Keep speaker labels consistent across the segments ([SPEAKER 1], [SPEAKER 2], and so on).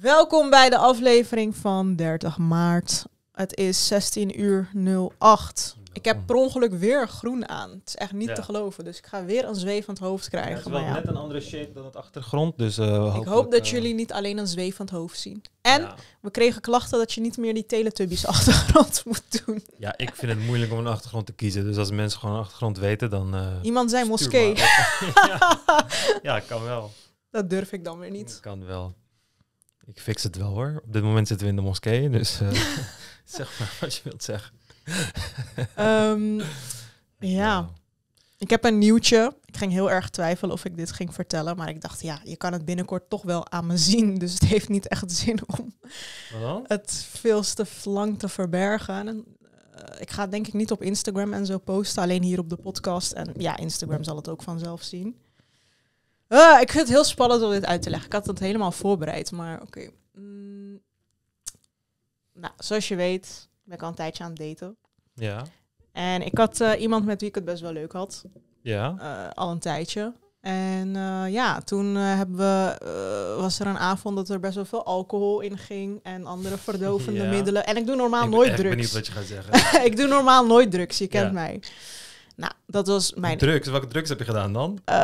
[SPEAKER 1] Welkom bij de aflevering van 30 maart. Het is 16 uur 08. Ik heb per ongeluk weer groen aan. Het is echt niet te geloven. Dus ik ga weer een zwevend hoofd krijgen. Ja, het is wel net een
[SPEAKER 2] andere shape dan het achtergrond. Dus, eh, ik hoop dat eh,
[SPEAKER 1] jullie niet alleen een zwevend hoofd zien. En we kregen klachten dat je niet meer die Teletubbies achtergrond moet doen.
[SPEAKER 2] Ja, ik vind het moeilijk om een achtergrond te kiezen. Dus als mensen gewoon een achtergrond weten, dan... Eh, Iemand zijn moskee. ja. kan wel. Dat durf ik dan weer niet. Kan wel. Ik fix het wel hoor. Op dit moment zitten we in de moskee, dus eh, zeg maar wat je wilt zeggen.
[SPEAKER 1] Ehm, ja. Ik heb een nieuwtje. Ik ging heel erg twijfelen of ik dit ging vertellen. Maar ik dacht, ja, je kan het binnenkort toch wel aan me zien. Dus het heeft niet echt zin om Wat? het veel te lang te verbergen. En, eh, ik ga denk ik niet op Instagram en zo posten. Alleen hier op de podcast. En ja, Instagram zal het ook vanzelf zien. Ah, ik vind het heel spannend om dit uit te leggen. Ik had het helemaal voorbereid, maar oké. Mm. Nou, zoals je weet, ben ik al een tijdje aan het daten. Ja. En ik had eh, iemand met wie ik het best wel leuk had. Ja. Eh, al een tijdje. En eh, ja, toen hebben we, was er een avond dat er best wel veel alcohol in ging en andere verdovende middelen. En ik doe normaal nooit drugs. Ik benieuwd wat je gaat zeggen. ik doe normaal nooit drugs, je kent ja. mij. Nou, dat was mijn... Drugs?
[SPEAKER 2] Welke drugs heb je gedaan dan? Eh,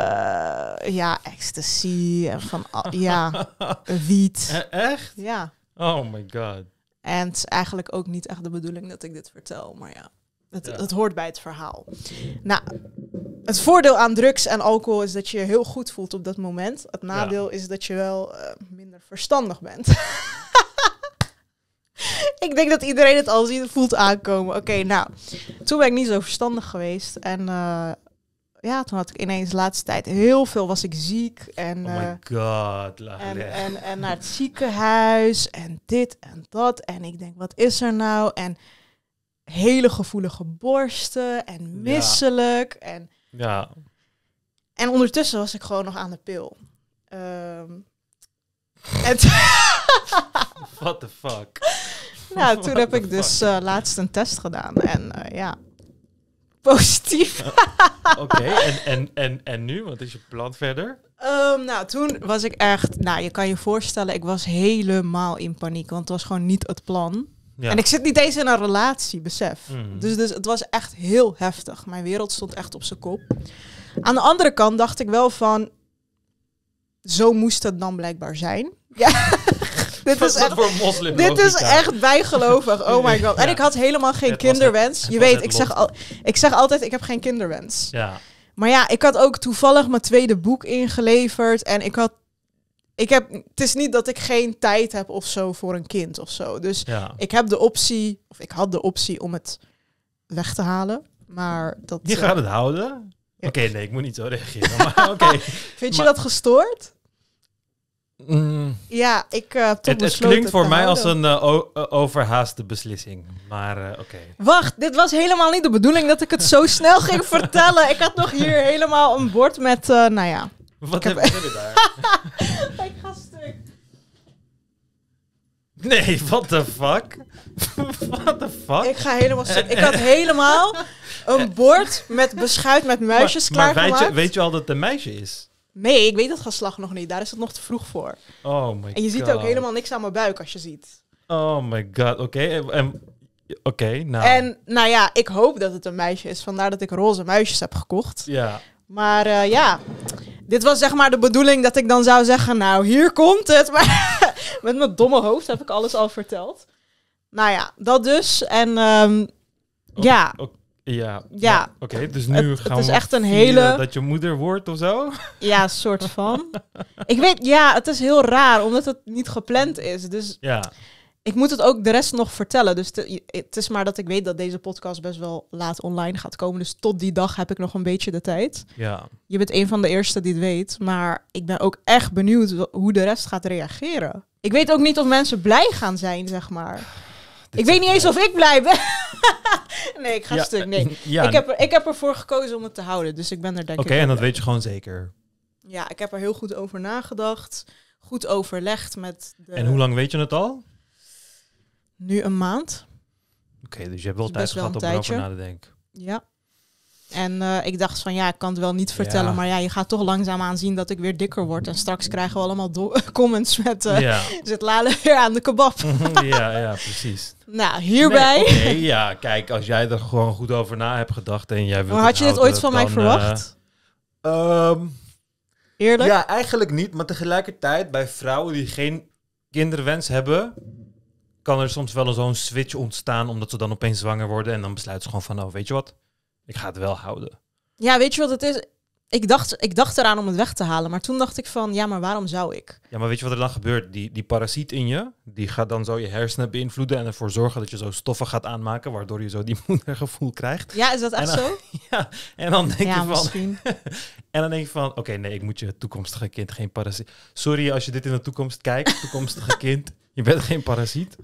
[SPEAKER 1] ja, ecstasy en van... ja, wiet. E-, echt? Ja.
[SPEAKER 2] Oh my god.
[SPEAKER 1] En het is eigenlijk ook niet echt de bedoeling dat ik dit vertel, maar ja. Het, het, hoort bij het verhaal. Nou, het voordeel aan drugs en alcohol is dat je je heel goed voelt op dat moment. Het nadeel is dat je wel eh, minder verstandig bent. ik denk dat iedereen het al ziet, voelt aankomen. Oké, nou, toen ben ik niet zo verstandig geweest. En eh, ja, toen had ik ineens de laatste tijd heel veel was ik ziek. En, oh my
[SPEAKER 2] eh, god, en,
[SPEAKER 1] en, naar het ziekenhuis en dit en dat. En ik denk, wat is er nou? En hele gevoelige borsten en misselijk. Ja. En, ja. en ondertussen was ik gewoon nog aan de pil. Um, en
[SPEAKER 2] What the fuck? Nou, toen heb ik dus eh,
[SPEAKER 1] laatst een test gedaan. En eh, ja,
[SPEAKER 2] positief. Oké, en, en, en, en nu? Wat is je plan verder?
[SPEAKER 1] Ehm, nou, toen was ik echt... Nou, je kan je voorstellen, ik was helemaal in paniek. Want het was gewoon niet het plan. En ik zit niet eens in een relatie, besef. Mhm. Dus, dus het was echt heel heftig. Mijn wereld stond echt op zijn kop. Aan de andere kant dacht ik wel van... Zo moest het dan blijkbaar zijn. Ja.
[SPEAKER 2] dit is, echt,
[SPEAKER 1] bijgelovig. Oh my god. En ik had helemaal geen kinderwens. je weet, ik zeg, al, ik zeg altijd, ik heb geen kinderwens. Ja. Maar ja, ik had ook toevallig mijn tweede boek ingeleverd. En ik had ik heb, het is niet dat ik geen tijd heb of zo voor een kind of zo. Dus ik heb de optie, of ik had de optie om het weg te halen. Maar dat. Je gaat eh, het houden?
[SPEAKER 2] Oké, nee, ik moet niet zo reageren. Maar,
[SPEAKER 1] Vind je dat gestoord? Mm. Ja, ik uh, het, het klinkt voor mij als een eh,
[SPEAKER 2] eh, overhaaste beslissing. Maar oké. Wacht,
[SPEAKER 1] dit was helemaal niet de bedoeling dat ik het zo snel ging vertellen. Ik had nog hier helemaal een bord met, nou ja. Wat heb, daar? ik ga stuk.
[SPEAKER 2] Nee, what the fuck? what the fuck? Ik ga helemaal stuk. Ik had
[SPEAKER 1] helemaal een bord met beschuit met muisjes maar, maar weet je,
[SPEAKER 2] weet je al dat het een meisje is?
[SPEAKER 1] Nee, ik weet dat geslacht nog niet. Daar is het nog te vroeg voor.
[SPEAKER 2] Oh my god. En je ziet ook helemaal
[SPEAKER 1] niks aan mijn buik als je ziet.
[SPEAKER 2] Oh my god, oké. En Oké, nou.
[SPEAKER 1] En nou ja, ik hoop dat het een meisje is. Vandaar dat ik roze muisjes heb gekocht. Ja. Maar eh, ja, dit was zeg maar de bedoeling dat ik dan zou zeggen... Nou, hier komt het. Maar met mijn domme hoofd heb ik alles al verteld. Nou ja, dat dus. En ehm, ja.
[SPEAKER 2] Ja. Ja. Oké, dus nu gaan het is we echt een hele dat je moeder wordt of zo.
[SPEAKER 1] Ja, soort van. ik weet, ja, het is heel raar omdat het niet gepland is. Dus ja. Ik moet het ook de rest nog vertellen. Dus het is maar dat ik weet dat deze podcast best wel laat online gaat komen. Dus tot die dag heb ik nog een beetje de tijd. Ja. Je bent een van de eerste die het weet. Maar ik ben ook echt benieuwd hoe de rest gaat reageren. Ik weet ook niet of mensen blij gaan zijn, zeg maar ik weet niet eens of ik blij ben. nee, ik ga stuk. Nee. Eh, ik, heb er, ik heb ervoor gekozen om het te houden. Dus ik ben er denk ik... Oké, en dat weet je gewoon zeker. Ja, ik heb er heel goed over nagedacht. Goed overlegd met... De... En hoe lang
[SPEAKER 2] weet je het al?
[SPEAKER 1] Nu een maand.
[SPEAKER 2] Oké, dus je hebt wel dus tijd gehad om erover na te denken.
[SPEAKER 1] Ja, en eh, ik dacht van ja, ik kan het wel niet vertellen, maar ja, je gaat toch langzaamaan zien dat ik weer dikker word. En straks krijgen we allemaal comments met eh, ja. zit Lale
[SPEAKER 2] weer aan de kebab. ja, ja, precies.
[SPEAKER 1] Nou, hierbij. Nee,
[SPEAKER 2] ja, kijk, als jij er gewoon goed over na hebt gedacht en jij wilt. Maar had je dit ooit van mij eh, verwacht? Uh, Eerlijk? Ja, eigenlijk niet. Maar tegelijkertijd, bij vrouwen die geen kinderwens hebben, kan er soms wel zo'n switch ontstaan, omdat ze dan opeens zwanger worden en dan besluiten ze gewoon van, nou, weet je wat? ik ga het wel houden.
[SPEAKER 1] Ja, weet je wat het is? Ik dacht, ik dacht eraan om het weg te halen, maar toen dacht ik van, ja, maar waarom zou ik?
[SPEAKER 2] Ja, maar weet je wat er dan gebeurt? Die, die parasiet in je, die gaat dan zo je hersenen beïnvloeden en ervoor zorgen dat je zo stoffen gaat aanmaken, waardoor je zo die moedergevoel krijgt. Ja, is dat echt zo? Ja, en dan denk ja, je van... en dan denk je van, oké, nee, ik moet je toekomstige kind geen parasiet... Sorry als je dit in de toekomst kijkt, toekomstige kind, je bent geen parasiet.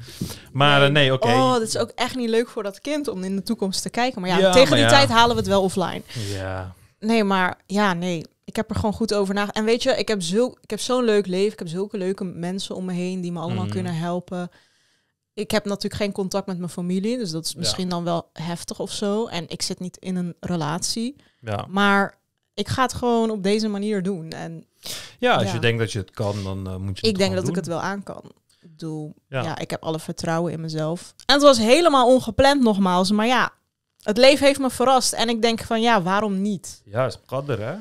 [SPEAKER 2] Maar eh, nee, oké. Oh,
[SPEAKER 1] dat is ook echt niet leuk voor dat kind om in de toekomst te kijken. Maar ja, tegen die tijd halen we het wel offline. Ja. Nee, maar ja, nee. Ik heb er gewoon goed over nagedacht. En weet je, ik heb, zo, zo'n leuk leven. Ik heb zulke leuke mensen om me heen die me allemaal mhm. kunnen helpen. Ik heb natuurlijk geen contact met mijn familie. Dus dat is misschien dan wel heftig of zo. En ik zit niet in een relatie. Ja. Maar ik ga het gewoon op deze manier doen. En, ja, als je denkt
[SPEAKER 2] dat je het kan, dan eh, moet je. Het ik denk dat ik het
[SPEAKER 1] wel aan kan doe ja. ik heb alle vertrouwen in mezelf. En het was helemaal ongepland nogmaals. Maar ja, het leven heeft me verrast. En ik denk van, ja, waarom niet?
[SPEAKER 2] Ja, is hè?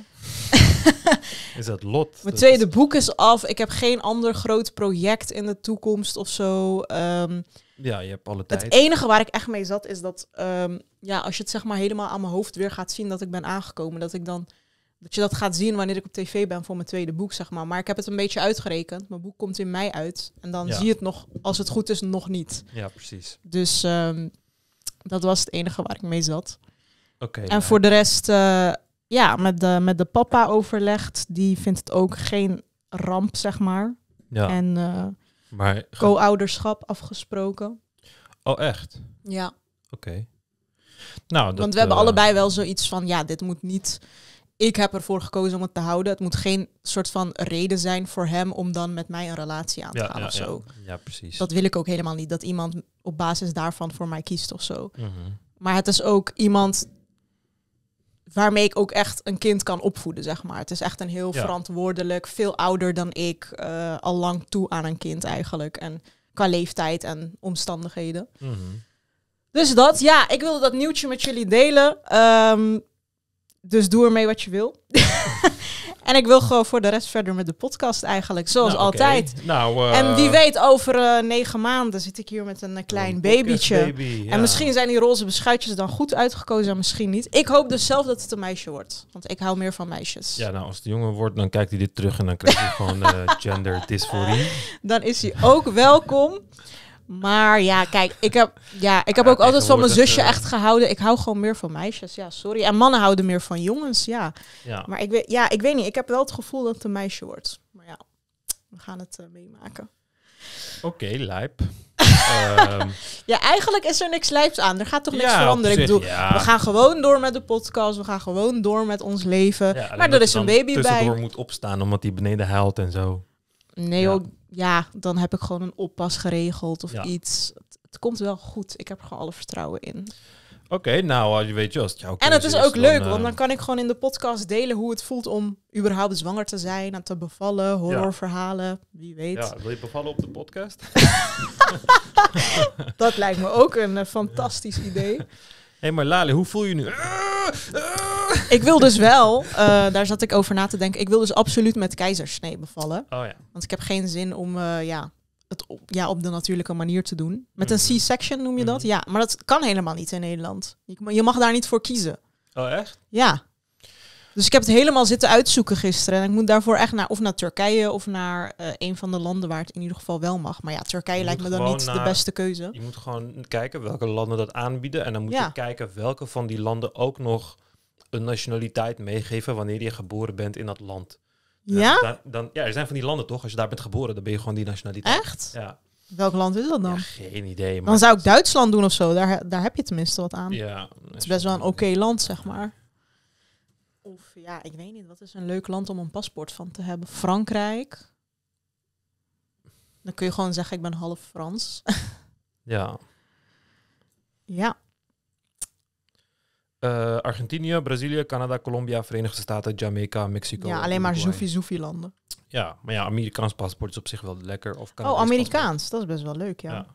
[SPEAKER 2] is dat lot. Mijn tweede
[SPEAKER 1] boek is af. Ik heb geen ander groot project in de toekomst of zo. Ehm,
[SPEAKER 2] ja, je hebt alle tijd. Het enige
[SPEAKER 1] waar ik echt mee zat is dat, ehm, ja, als je het zeg maar helemaal aan mijn hoofd weer gaat zien dat ik ben aangekomen, dat ik dan dat je dat gaat zien wanneer ik op tv ben voor mijn tweede boek, zeg maar. Maar ik heb het een beetje uitgerekend. Mijn boek komt in mei uit. En dan zie je het nog, als het goed is, nog niet. Ja, precies. Dus ehm, dat was het enige waar ik mee zat. Oké. en voor de rest, eh, ja, met de, met de papa overlegd. Die vindt het ook geen ramp, zeg maar. Ja. En uh, maar, co-ouderschap afgesproken.
[SPEAKER 2] Oh, echt? Ja. Oké. Nou, Want we hebben eh, allebei
[SPEAKER 1] wel zoiets van, ja, dit moet niet ik heb ervoor gekozen om het te houden. Het moet geen soort van reden zijn voor hem om dan met mij een relatie aan te gaan ja, of zo. Ja, ja, precies. Dat wil ik ook helemaal niet. Dat iemand op basis daarvan voor mij kiest of zo. Mhm. Maar het is ook iemand waarmee ik ook echt een kind kan opvoeden, zeg maar. Het is echt een heel verantwoordelijk, veel ouder dan ik, uh, al lang toe aan een kind eigenlijk. En qua leeftijd en omstandigheden. Mhm. Dus dat, ja, ik wilde dat nieuwtje met jullie delen. Um, dus doe ermee wat je wil. en ik wil gewoon voor de rest verder met de podcast eigenlijk, zoals nou, altijd. Nou, eh, en wie weet, over eh, negen maanden zit ik hier met een eh, klein babytje. Baby, En misschien zijn die roze beschuitjes dan goed uitgekozen en misschien niet. Ik hoop dus zelf dat het een meisje wordt, want ik hou meer van meisjes. Ja, nou als
[SPEAKER 2] het een jongen wordt, dan kijkt hij dit terug en dan krijgt hij gewoon gender dysphorie.
[SPEAKER 1] dan is hij ook welkom. Maar ja, kijk, ik heb, ja, ik heb ook altijd van mijn zusje echt gehouden. Ik hou gewoon meer van meisjes. Ja, sorry. En mannen houden meer van jongens. Ja. Maar ik weet, ja, ik weet niet. Ik heb wel het gevoel dat het een meisje wordt. Maar ja, we gaan het eh, meemaken.
[SPEAKER 2] Oké, lijp. Ehm.
[SPEAKER 1] Ja, eigenlijk is er niks lijps aan. Er gaat toch niks ja, veranderen. Ik doe, We gaan gewoon door met de podcast. We gaan gewoon door met ons leven. maar er is een baby bij. Tussendoor
[SPEAKER 2] moet opstaan omdat hij beneden huilt en zo.
[SPEAKER 1] Nee, ja. ja, dan heb ik gewoon een oppas geregeld of iets. Het, komt wel goed. Ik heb er gewoon alle vertrouwen in.
[SPEAKER 2] Oké, nou, je weet je, als het jouw En het is ook leuk, want eh, dan
[SPEAKER 1] kan ik gewoon in de podcast delen hoe het voelt om überhaupt zwanger te zijn en te bevallen, horrorverhalen, wie weet. Ja,
[SPEAKER 2] wil je bevallen op de podcast?
[SPEAKER 1] dat lijkt me ook een eh, fantastisch idee.
[SPEAKER 2] Hé maar Lali, hoe voel je nu?
[SPEAKER 1] ik wil dus wel, eh, daar zat ik over na te denken, ik wil dus absoluut met keizersnee bevallen. Oh, ja. Want ik heb geen zin om eh, ja, het op, ja, op de natuurlijke manier te doen. Met een mm. C-section noem je dat? Mm. Ja, maar dat kan helemaal niet in Nederland. je mag daar niet voor kiezen. Oh, echt? Ja. Dus ik heb het helemaal zitten uitzoeken gisteren. En ik moet daarvoor echt naar, of naar Turkije of naar eh, een van de landen waar het in ieder geval wel mag. Maar ja, Turkije lijkt me dan niet de beste
[SPEAKER 2] keuze. Je moet gewoon kijken welke landen dat aanbieden. En dan moet je kijken welke van die landen ook nog een nationaliteit meegeven wanneer je geboren bent in dat land. Dus ja? Dan, dan, ja, er zijn van die landen toch? Als je daar bent geboren, dan ben je gewoon die nationaliteit. Echt? Ja.
[SPEAKER 1] Welk land is dat dan? geen idee. Maar dan zou ik Duitsland doen of zo. Daar, daar heb je tenminste wat aan. Ja, het is best wel een oké land, zeg maar. Of ja, ik weet niet, wat is een leuk land om een paspoort van te hebben? Frankrijk. Dan kun je gewoon zeggen, ik ben half Frans.
[SPEAKER 2] ja. Ja. Eh, Argentinië, Brazilië, Canada, Colombia, Verenigde Staten, Jamaica, Mexico. Ja, alleen maar zoefie-zoefie landen. Ja, maar ja, Amerikaans paspoort is op zich wel lekker. Of oh, Amerikaans,
[SPEAKER 1] dat is best wel leuk, ja. ja.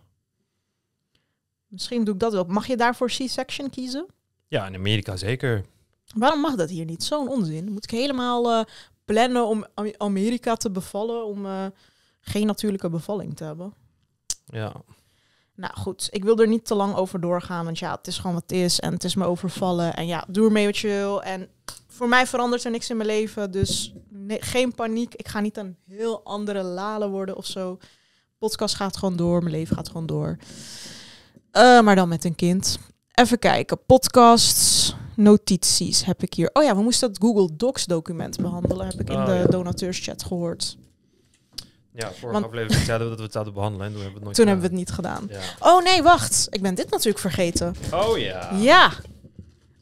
[SPEAKER 1] Misschien doe ik dat wel. Mag je daarvoor C-section kiezen?
[SPEAKER 2] Ja, in Amerika zeker.
[SPEAKER 1] Waarom mag dat hier niet? Zo'n onzin. Moet ik helemaal eh, plannen om Amerika te bevallen om eh, geen natuurlijke bevalling te hebben? Ja. Nou goed, ik wil er niet te lang over doorgaan, want ja, het is gewoon wat het is en het is me overvallen. En ja, doe mee wat je wil. En voor mij verandert er niks in mijn leven, dus geen paniek. Ik ga niet een heel andere lalen worden of zo. Podcast gaat gewoon door, mijn leven gaat gewoon door. Eh, maar dan met een kind. Even kijken, podcasts notities heb ik hier. Oh ja, we moesten dat Google Docs document behandelen, heb ik in ah, de ja. donateurschat gehoord.
[SPEAKER 2] Ja, vorige Want, aflevering zeiden we dat we het zouden behandelen en toen hebben we het nooit Toen hebben we het niet gedaan.
[SPEAKER 1] Oh nee, wacht. Ik ben dit natuurlijk vergeten. Oh ja.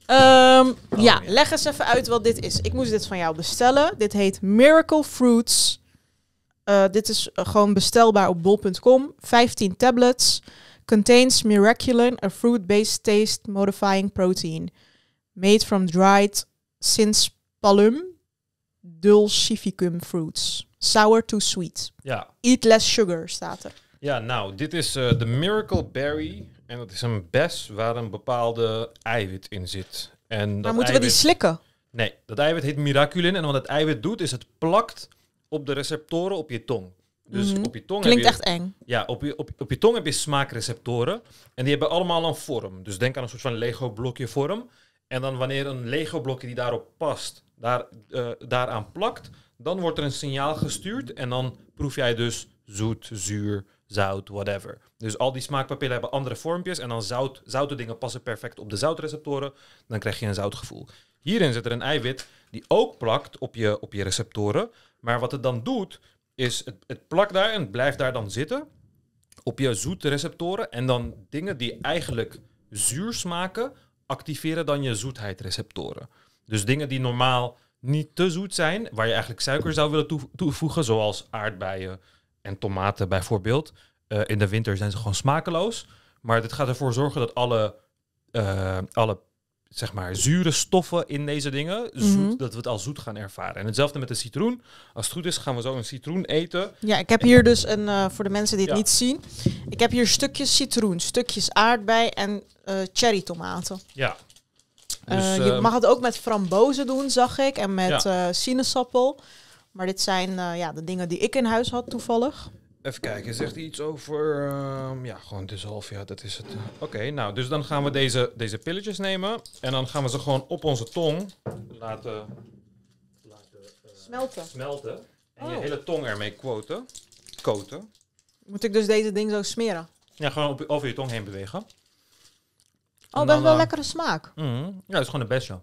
[SPEAKER 1] Ehm, oh, ja. ja, leg eens even uit wat dit is. Ik moest dit van jou bestellen. Dit heet Miracle Fruits. Eh, dit is eh, gewoon bestelbaar op bol.com. 15 tablets. Contains miraculin, a fruit-based taste modifying protein. Made from dried since palum dulcificum fruits. Sour to sweet. Ja. Eat less sugar staat er.
[SPEAKER 2] Ja, nou, dit is eh, de Miracle Berry. En dat is een bes waar een bepaalde eiwit in zit. En dat maar moeten we die slikken? Nee, dat eiwit heet miraculin. En wat het eiwit doet, is het plakt op de receptoren op je tong.
[SPEAKER 1] Dus mhm. op je tong Klinkt echt eng.
[SPEAKER 2] Ja, op je, op, op je tong heb je smaakreceptoren. En die hebben allemaal een vorm. Dus denk aan een soort van Lego-blokje vorm. En dan wanneer een Lego-blokje die daarop past, daar, uh, daaraan plakt, dan wordt er een signaal gestuurd en dan proef jij dus zoet, zuur, zout, whatever. Dus al die smaakpapillen hebben andere vormpjes en dan zout, zoute dingen passen perfect op de zoutreceptoren. Dan krijg je een zoutgevoel. Hierin zit er een eiwit die ook plakt op je, op je receptoren. Maar wat het dan doet, is het, het plakt daar en het blijft daar dan zitten op je zoete receptoren. En dan dingen die eigenlijk zuur smaken, activeren dan je zoetheidreceptoren. Dus dingen die normaal niet te zoet zijn, waar je eigenlijk suiker zou willen toevoegen, zoals aardbeien en tomaten bijvoorbeeld. Eh, in de winter zijn ze gewoon smakeloos. Maar dit gaat ervoor zorgen dat alle, uh, alle zeg maar, zure stoffen in deze dingen, zoet, mhm. dat we het al zoet gaan ervaren. En hetzelfde met de citroen. Als het goed is, gaan we zo een citroen eten.
[SPEAKER 1] Ja, ik heb hier dus een, eh, voor de mensen die het niet zien, ik heb hier stukjes citroen, stukjes aardbei en uh, cherrytomaten.
[SPEAKER 3] Ja. Eh, dus, je ehm, mag
[SPEAKER 1] het ook met frambozen doen, zag ik, en met sinaasappel. Maar dit zijn ja, de dingen die ik in huis had toevallig.
[SPEAKER 2] Even kijken, zegt hij iets over... Ehm, ja, gewoon half jaar, dat is het. Eh. Oké, nou, dus dan gaan we deze, deze pilletjes nemen. En dan gaan we ze gewoon op onze tong laten... laten eh, smelten. Smelten. En je oh. hele tong ermee quoten. Koten. Moet ik dus
[SPEAKER 1] deze ding zo smeren?
[SPEAKER 2] Ja, gewoon op, over je tong heen bewegen. Oh, dat is wel uh,
[SPEAKER 1] lekkere smaak.
[SPEAKER 2] Mhm. ja, dat is gewoon een besje.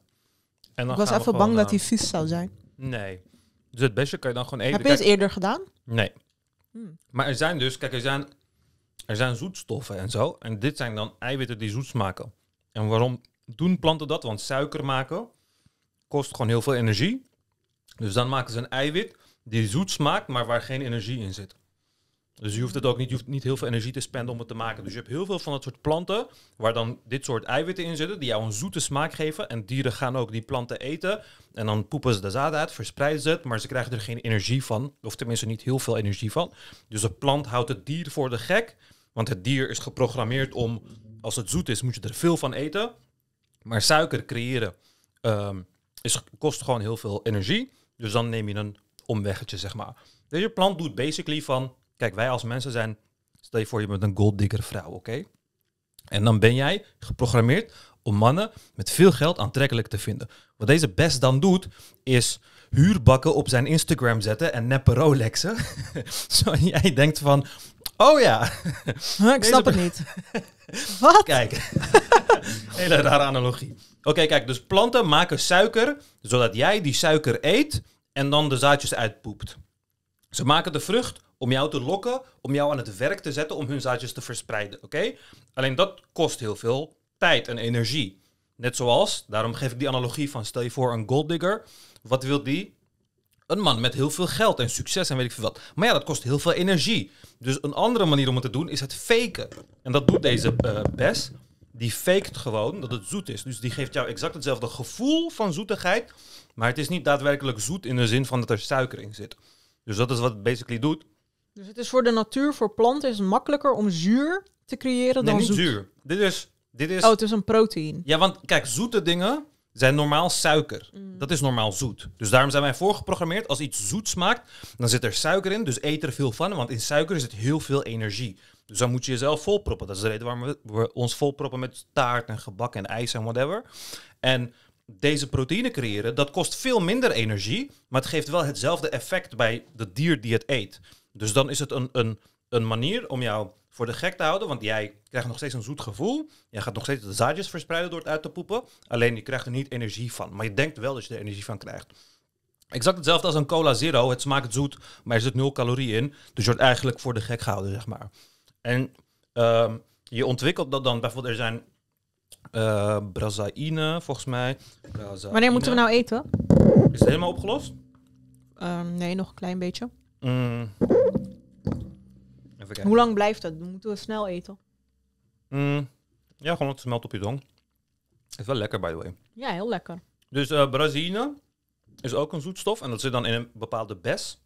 [SPEAKER 2] En ik was even bang dat die vies zou zijn. Nee. Dus het besje kan je dan gewoon eten. Heb je het eerder gedaan? Nee. Hmm. Maar er zijn dus, kijk, er zijn, er zijn zoetstoffen en zo. En dit zijn dan eiwitten die zoet smaken. En waarom doen planten dat? Want suiker maken kost gewoon heel veel energie. Dus dan maken ze een eiwit die zoet smaakt, maar waar geen energie in zit. Dus je hoeft het ook niet, je hoeft niet heel veel energie te spenden om het te maken. Dus je hebt heel veel van dat soort planten waar dan dit soort eiwitten in zitten, die jou een zoete smaak geven. En dieren gaan ook die planten eten. En dan poepen ze de zaad uit, verspreiden ze het, maar ze krijgen er geen energie van. Of tenminste niet heel veel energie van. Dus de plant houdt het dier voor de gek. Want het dier is geprogrammeerd om, als het zoet is, moet je er veel van eten. Maar suiker creëren ehm, is, kost gewoon heel veel energie. Dus dan neem je een omweggetje, zeg maar. Deze dus plant doet basically van Kijk, wij als mensen zijn, stel je voor je bent een golddigger vrouw, oké? En dan ben jij geprogrammeerd om mannen met veel geld aantrekkelijk te vinden. Wat deze best dan doet, is huurbakken op zijn Instagram zetten en neppe Rolexen. Zodat jij denkt van, oh ja. ik snap het niet. Wat? Kijk,
[SPEAKER 1] hele rare
[SPEAKER 2] analogie. Oké, kijk, dus planten maken suiker, zodat jij die suiker eet en dan de zaadjes uitpoept. Ze maken de vrucht om jou te lokken, om jou aan het werk te zetten om hun zaadjes te verspreiden. Oké? Alleen dat kost heel veel tijd en energie. Net zoals, daarom geef ik die analogie van stel je voor een golddigger. Wat wil die? Een man met heel veel geld en succes en weet ik veel wat. Maar ja, dat kost heel veel energie. Dus een andere manier om het te doen is het faken. En dat doet deze uh, Bes. Die faked gewoon dat het zoet is. Dus die geeft jou exact hetzelfde gevoel van zoetigheid. Maar het is niet daadwerkelijk zoet in de zin van dat er suiker in zit. Dus dat is wat het basically doet.
[SPEAKER 1] Dus het is voor de natuur, voor planten, is het makkelijker om zuur te creëren dan niet zoet. zuur.
[SPEAKER 2] Dit is, dit is... Oh, het is een proteïne. Ja, want kijk, zoete dingen zijn normaal suiker. Mm. Dat is normaal zoet. Dus daarom zijn wij voorgeprogrammeerd, als iets zoet smaakt, dan zit er suiker in, dus eet er veel van, want in suiker zit heel veel energie. Dus dan moet je jezelf volproppen. Dat is de reden waarom we, we ons volproppen met taart en gebak en ijs en whatever. En deze proteïne creëren, dat kost veel minder energie, maar het geeft wel hetzelfde effect bij het dier die het eet. Dus dan is het een, een, een manier om jou voor de gek te houden, want jij krijgt nog steeds een zoet gevoel. Jij gaat nog steeds de zaadjes verspreiden door het uit te poepen. Alleen je krijgt er niet energie van. Maar je denkt wel dat je er energie van krijgt. Exact hetzelfde als een cola zero. Het smaakt zoet, maar er zit nul calorieën in. Dus je wordt eigenlijk voor de gek gehouden, zeg maar. En ehm, je ontwikkelt dat dan. Bijvoorbeeld, er zijn uh, brazaïne, volgens mij. Wanneer moeten we nou eten? Is het helemaal opgelost?
[SPEAKER 1] Ehm, nee, nog een klein beetje.
[SPEAKER 2] Mm. Hoe lang
[SPEAKER 1] blijft dat? Dan moeten we snel eten.
[SPEAKER 2] Mm, ja, gewoon het smelt op je tong. Is wel lekker, by the way. Ja, heel lekker. Dus uh, brazine is ook een zoetstof. En dat zit dan in een bepaalde bes.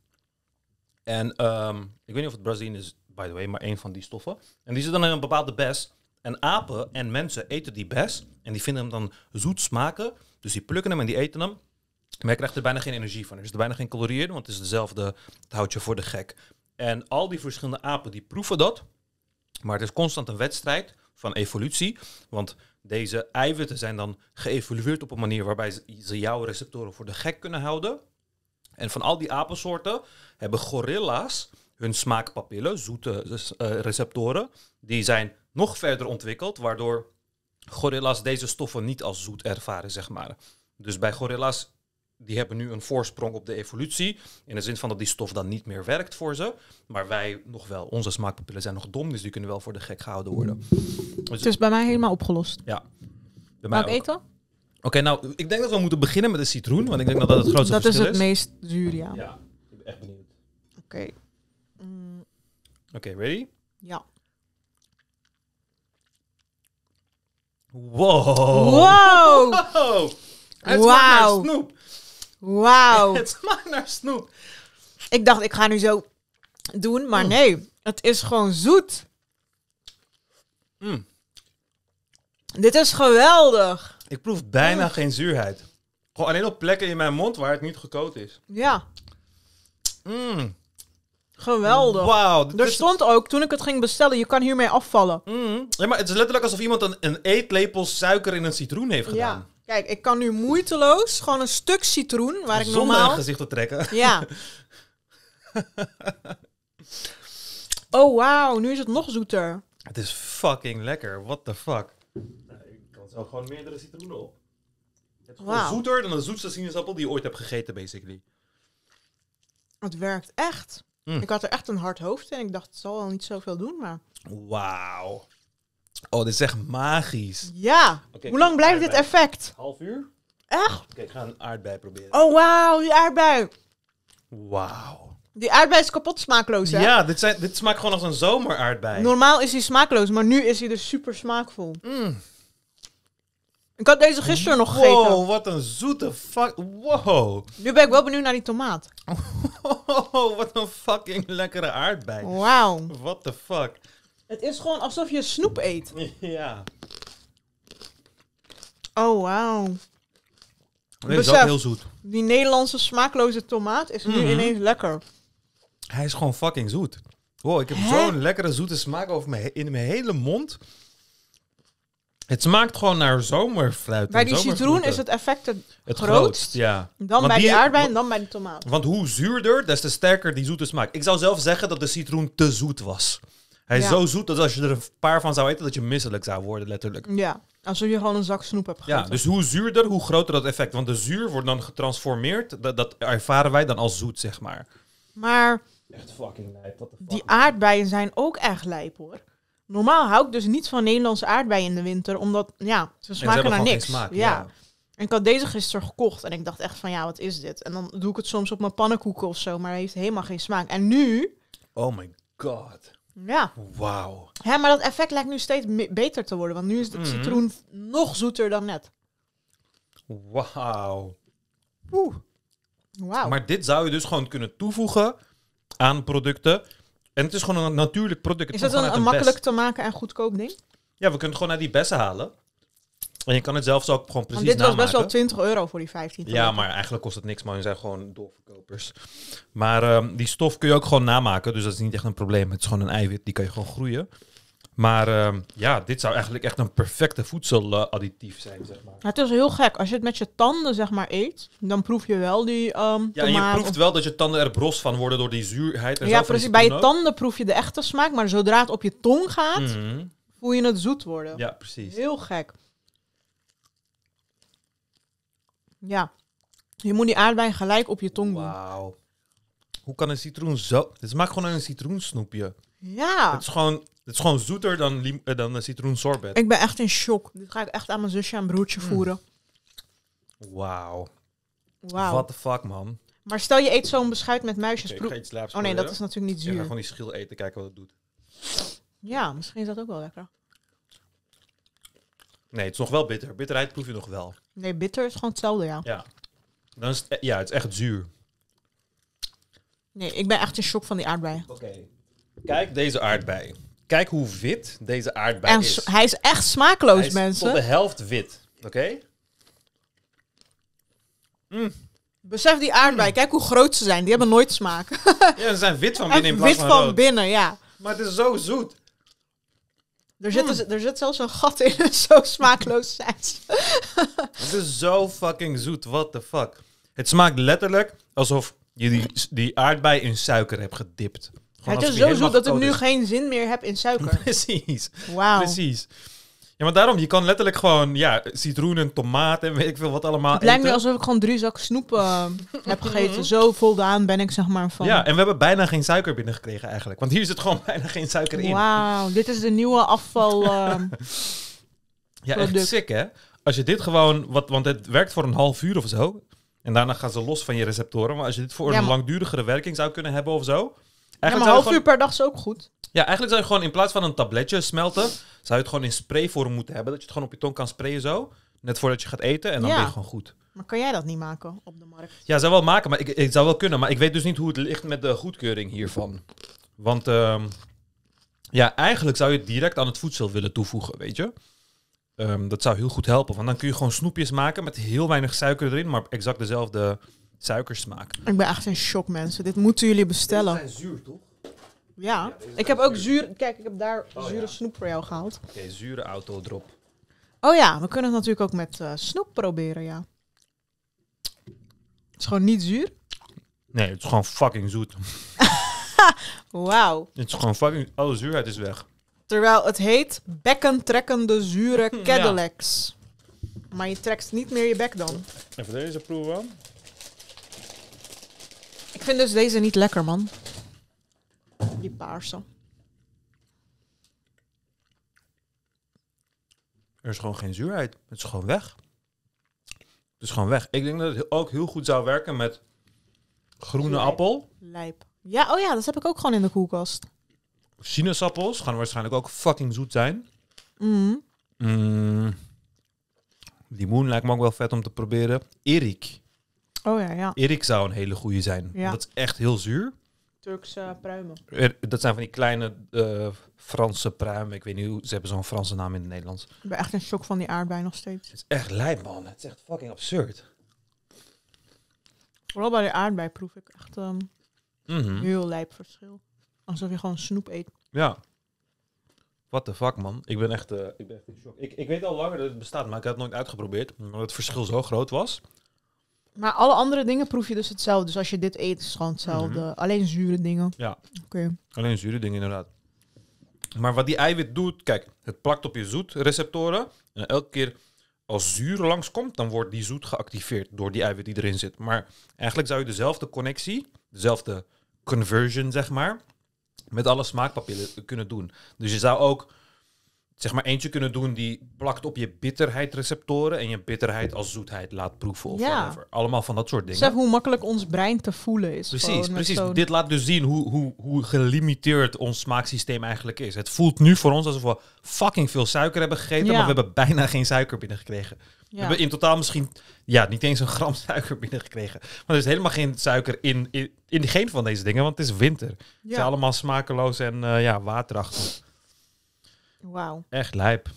[SPEAKER 2] En ehm, ik weet niet of het brazine is, by the way, maar één van die stoffen. En die zit dan in een bepaalde bes. En apen en mensen eten die bes. En die vinden hem dan zoet smaken. Dus die plukken hem en die eten hem. Maar je krijgt er bijna geen energie van. Er is er bijna geen calorieën want het is dezelfde. Het houdt je voor de gek. En al die verschillende apen die proeven dat. Maar het is constant een wedstrijd van evolutie. Want deze eiwitten zijn dan geëvolueerd op een manier waarbij ze jouw receptoren voor de gek kunnen houden. En van al die apensoorten hebben gorilla's hun smaakpapillen, zoete eh, eh, receptoren, die zijn nog verder ontwikkeld, waardoor gorilla's deze stoffen niet als zoet ervaren, zeg maar. Dus bij gorilla's die hebben nu een voorsprong op de evolutie. In de zin van dat die stof dan niet meer werkt voor ze. Maar wij nog wel. Onze smaakpapillen zijn nog dom, dus die kunnen wel voor de gek gehouden worden. Dus, is dus bij
[SPEAKER 1] mij helemaal opgelost. Ja. Bij mij ook. eten?
[SPEAKER 2] Oké, nou, ik denk dat we moeten beginnen met de citroen. Want ik denk dat dat het grootste dat verschil is. Dat is
[SPEAKER 1] het meest zuur, ja.
[SPEAKER 2] Ja, ik ben echt benieuwd.
[SPEAKER 1] Oké. Mm. Oké, ready? Ja.
[SPEAKER 2] Wow. Wow. wow. wow. snoep.
[SPEAKER 1] Wauw. het smaakt naar snoep. Ik dacht, ik ga nu zo doen, maar mm. nee, het is gewoon zoet. Mm. Dit is geweldig.
[SPEAKER 2] Ik proef bijna mm. geen zuurheid. Gewoon alleen op plekken in mijn mond waar het niet gekoot is. Ja. Mm. Geweldig. Wauw. Er stond ook, toen ik het ging bestellen, je kan hiermee afvallen. Ja, maar het is letterlijk alsof iemand een, een eetlepel suiker in een citroen heeft gedaan.
[SPEAKER 1] Ja. Kijk, ik kan nu moeiteloos gewoon een stuk citroen, waar ik normaal... Zonder gezicht te trekken. Ja. oh, wauw, nu is het nog zoeter.
[SPEAKER 2] Het is fucking lekker, what the fuck. ik kan zelf gewoon meerdere citroenen op. Het is wow. zoeter dan de zoetste sinaasappel die je ooit hebt gegeten, basically.
[SPEAKER 1] Het werkt echt. Mm. Ik had er echt een hard hoofd en ik dacht, het zal wel niet zoveel doen, maar...
[SPEAKER 2] Wauw. Oh, dit is echt magisch.
[SPEAKER 1] Ja. Hoe lang blijft dit effect?
[SPEAKER 2] Half uur. Echt? Oké, ik ga een aardbei proberen. Oh,
[SPEAKER 1] wauw, die aardbei.
[SPEAKER 2] Wauw.
[SPEAKER 1] Die aardbei is kapot smaakloos, hè? Ja,
[SPEAKER 2] dit, zijn, dit smaakt gewoon als een zomeraardbei.
[SPEAKER 1] Normaal is hij smaakloos, maar nu is hij dus super smaakvol. Mm. Ik had deze gisteren nog gegeten. Oh,
[SPEAKER 2] wat een zoete fuck. Wow.
[SPEAKER 1] Nu ben ik wel benieuwd naar die tomaat.
[SPEAKER 2] Oh, wat een fucking lekkere aardbei. Wauw. What the fuck. Het is gewoon alsof je snoep eet. Ja.
[SPEAKER 1] Oh, wauw.
[SPEAKER 2] is heel zoet.
[SPEAKER 1] Die Nederlandse smaakloze tomaat is nu mhm. ineens lekker.
[SPEAKER 2] Hij is gewoon fucking zoet. Wow, ik heb zo'n lekkere zoete smaak over mijn, in mijn hele mond. Het smaakt gewoon naar zomerfluit. Bij die citroen is het
[SPEAKER 1] effect het, grootst.
[SPEAKER 2] Ja. Dan bij die aardbei en
[SPEAKER 1] dan bij de tomaat.
[SPEAKER 2] Want hoe zuurder, des te sterker die zoete smaak. Ik zou zelf zeggen dat de citroen te zoet was. Hij is zo zoet dat als je er een paar van zou eten, dat je misselijk zou worden, letterlijk.
[SPEAKER 1] Ja, alsof je gewoon een zak snoep hebt gegeten. Ja,
[SPEAKER 2] dus hoe zuurder, hoe groter dat effect. Want de zuur wordt dan getransformeerd, dat, ervaren wij dan als zoet, zeg maar. Maar... Echt fucking lijp, wat fuck.
[SPEAKER 1] Die aardbeien zijn ook echt lijp, hoor. Normaal hou ik dus niet van Nederlandse aardbeien in de winter, omdat, ja, ze smaken ze naar niks. Smaak, ja. En ik had deze gisteren gekocht en ik dacht echt van, ja, wat is dit? En dan doe ik het soms op mijn pannenkoeken of zo, maar hij heeft helemaal geen smaak. En nu...
[SPEAKER 2] Oh my god. Ja. Wauw.
[SPEAKER 1] Ja, maar dat effect lijkt nu steeds beter te worden. Want nu is de mhm. citroen nog zoeter dan net.
[SPEAKER 2] Wauw.
[SPEAKER 1] Wow. Maar
[SPEAKER 2] dit zou je dus gewoon kunnen toevoegen aan producten. En het is gewoon een natuurlijk product. Het is dat een, een, makkelijk
[SPEAKER 1] te maken en goedkoop ding?
[SPEAKER 2] Ja, we kunnen het gewoon naar die bessen halen. En je kan het zelfs ook gewoon precies dit was best wel
[SPEAKER 1] 20 euro voor die 15 Ja, maar
[SPEAKER 2] eigenlijk kost het niks, man. ze zijn gewoon doorverkopers. Maar ehm, die stof kun je ook gewoon namaken. Dus dat is niet echt een probleem. Het is gewoon een eiwit. Die kan je gewoon groeien. Maar ehm, ja, dit zou eigenlijk echt een perfecte voedseladditief zijn, zeg maar.
[SPEAKER 1] Het is heel gek. Als je het met je tanden, zeg maar, eet, dan proef je wel die ehm, Ja, je proeft wel
[SPEAKER 2] dat je tanden er bros van worden door die zuurheid. En ja, precies. Bij je tanden
[SPEAKER 1] proef je de echte smaak, maar zodra het op je tong gaat, mhm. voel je het zoet worden. Ja, precies. Heel gek. Ja. Je moet die aardbei gelijk op je tong doen. Wauw.
[SPEAKER 2] Hoe kan een citroen zo... Het smaakt gewoon een citroensnoepje. Ja. Het is gewoon, het is gewoon zoeter dan, eh, dan een citroensorbet. Ik
[SPEAKER 1] ben echt in shock. Dit ga ik echt aan mijn zusje en broertje hmm. voeren.
[SPEAKER 2] Wauw. Wauw. What the fuck, man.
[SPEAKER 1] Maar stel je eet zo'n beschuit met muisjes. ik ga Oh nee, dat is natuurlijk niet Ik ga zuur.
[SPEAKER 2] gewoon die schil eten, kijken wat het doet.
[SPEAKER 1] Ja, misschien is dat ook wel lekker.
[SPEAKER 2] Nee, het is nog wel bitter. Bitterheid proef je nog wel.
[SPEAKER 1] Nee, bitter is gewoon hetzelfde, ja.
[SPEAKER 2] Ja, dan is het, e- ja het is echt zuur.
[SPEAKER 1] Nee, ik ben echt in shock van die aardbei.
[SPEAKER 2] Oké. Kijk deze aardbei. Kijk hoe wit deze aardbei is. hij is echt smakeloos, Hij is mensen. tot de helft wit. Oké?
[SPEAKER 1] Mm. Besef die aardbei. Mm. Kijk hoe groot ze zijn. Die hebben nooit smaak.
[SPEAKER 2] Ja, ze zijn wit van binnen in wit van
[SPEAKER 1] binnen, ja. Maar het is zo zoet. Er zit, hmm. dus- er zit zelfs een gat in. zo smaakloos zijn
[SPEAKER 2] Het is zo fucking zoet. What the fuck? Het smaakt letterlijk alsof je die, die aardbei in suiker hebt gedipt. het is zo zoet dat ik nu
[SPEAKER 1] geen zin meer heb in
[SPEAKER 2] suiker. Precies. Wow. Precies. Ja, maar daarom, je kan letterlijk gewoon ja, citroenen, tomaat en weet ik veel wat allemaal. Het lijkt me alsof
[SPEAKER 1] ik gewoon drie zak snoep eh, heb gegeten.
[SPEAKER 2] Zo voldaan
[SPEAKER 1] ben ik zeg maar van. Ja,
[SPEAKER 2] en we hebben bijna geen suiker binnengekregen eigenlijk. Want hier zit gewoon bijna geen suiker in. Wauw,
[SPEAKER 1] dit is de nieuwe afval. Uh,
[SPEAKER 2] ja, is sick hè. Als je dit gewoon, wat, want het werkt voor een half uur of zo. En daarna gaan ze los van je receptoren. Maar als je dit voor een langdurigere werking zou kunnen hebben of zo ja, maar een half uur
[SPEAKER 1] per dag is ook goed.
[SPEAKER 2] Ja, eigenlijk zou je gewoon in plaats van een tabletje smelten, zou je het gewoon in sprayvorm moeten hebben. Dat je het gewoon op je tong kan sprayen zo. Net voordat je gaat eten en dan ben je gewoon goed.
[SPEAKER 1] Maar kan jij dat niet maken op de markt?
[SPEAKER 2] Ja, zou wel maken, maar ik, ik zou wel kunnen. Maar ik weet dus niet hoe het ligt met de goedkeuring hiervan. Want ehm, ja, eigenlijk zou je het direct aan het voedsel willen toevoegen, weet je. Ehm, dat zou heel goed helpen, want dan kun je gewoon snoepjes maken met heel weinig suiker erin, maar exact dezelfde suikersmaak.
[SPEAKER 1] Ik ben echt in shock, mensen. Dit moeten jullie bestellen. Het zijn zuur, toch? Ja. ik heb ook zuur. Kijk, ik heb daar oh, zure snoep voor jou gehaald.
[SPEAKER 2] Oké, okay, zure autodrop.
[SPEAKER 1] Oh ja, we kunnen het natuurlijk ook met eh, snoep proberen, ja. Het is gewoon niet zuur.
[SPEAKER 2] Nee, het is gewoon fucking zoet. Wauw. Het is gewoon fucking... Alle zuurheid is weg.
[SPEAKER 1] Terwijl het heet bekkentrekkende zure Cadillacs. Maar je trekt niet meer je bek dan.
[SPEAKER 2] Even deze proeven.
[SPEAKER 1] Ik vind dus deze niet lekker, man. Die paarse.
[SPEAKER 2] Er is gewoon geen zuurheid. Het is gewoon weg. Het is gewoon weg. Ik denk dat het ook heel goed zou werken met groene appel.
[SPEAKER 1] Lijp. Ja, oh ja, dat heb ik ook gewoon in de koelkast.
[SPEAKER 2] Sinaasappels gaan waarschijnlijk ook fucking zoet zijn. Mm. Mm. Die Mm. lijkt me ook wel vet om te proberen. Erik. Oh ja, ja. Erik zou een hele goede zijn. Ja. Dat is echt heel zuur.
[SPEAKER 1] Turkse pruimen.
[SPEAKER 2] Dat zijn van die kleine eh, Franse pruimen. Ik weet niet hoe ze hebben zo'n Franse naam in het Nederlands.
[SPEAKER 1] Ik ben echt een shock van die aardbei nog steeds. Het is
[SPEAKER 2] echt lijp, man. Het is echt fucking absurd.
[SPEAKER 1] Vooral bij de aardbei proef ik echt um, mm heel lijp verschil. Alsof je gewoon snoep eet.
[SPEAKER 2] Ja. What the fuck, man. Ik ben echt, eh, ik ben echt in shock. Ik, ik weet al langer dat het bestaat, maar ik had het nooit uitgeprobeerd. Omdat het verschil zo groot was.
[SPEAKER 1] Maar alle andere dingen proef je dus hetzelfde. Dus als je dit eet, is het gewoon hetzelfde. Mhm. Alleen zure dingen. Ja. Oké.
[SPEAKER 2] Alleen zure dingen, inderdaad. Maar wat die eiwit doet, kijk, het plakt op je zoetreceptoren. En elke keer als zuur langskomt, dan wordt die zoet geactiveerd door die eiwit die erin zit. Maar eigenlijk zou je dezelfde connectie, dezelfde conversion, zeg maar, met alle smaakpapillen kunnen doen. Dus je zou ook zeg maar eentje kunnen doen die plakt op je bitterheidreceptoren en je bitterheid als zoetheid laat proeven of ja. Allemaal van dat soort dingen. Zeg
[SPEAKER 1] hoe makkelijk ons brein te voelen is.
[SPEAKER 2] Precies, precies. Dit laat dus zien hoe, hoe, hoe gelimiteerd ons smaaksysteem eigenlijk is. Het voelt nu voor ons alsof we fucking veel suiker hebben gegeten, maar we hebben bijna geen suiker binnengekregen. We hebben in totaal misschien ja, niet eens een gram suiker binnengekregen. Maar er is helemaal geen suiker in, in, in geen van deze dingen, want het is winter. Het zijn allemaal smakeloos en eh, ja, waterachtig. Wauw. Echt lijp.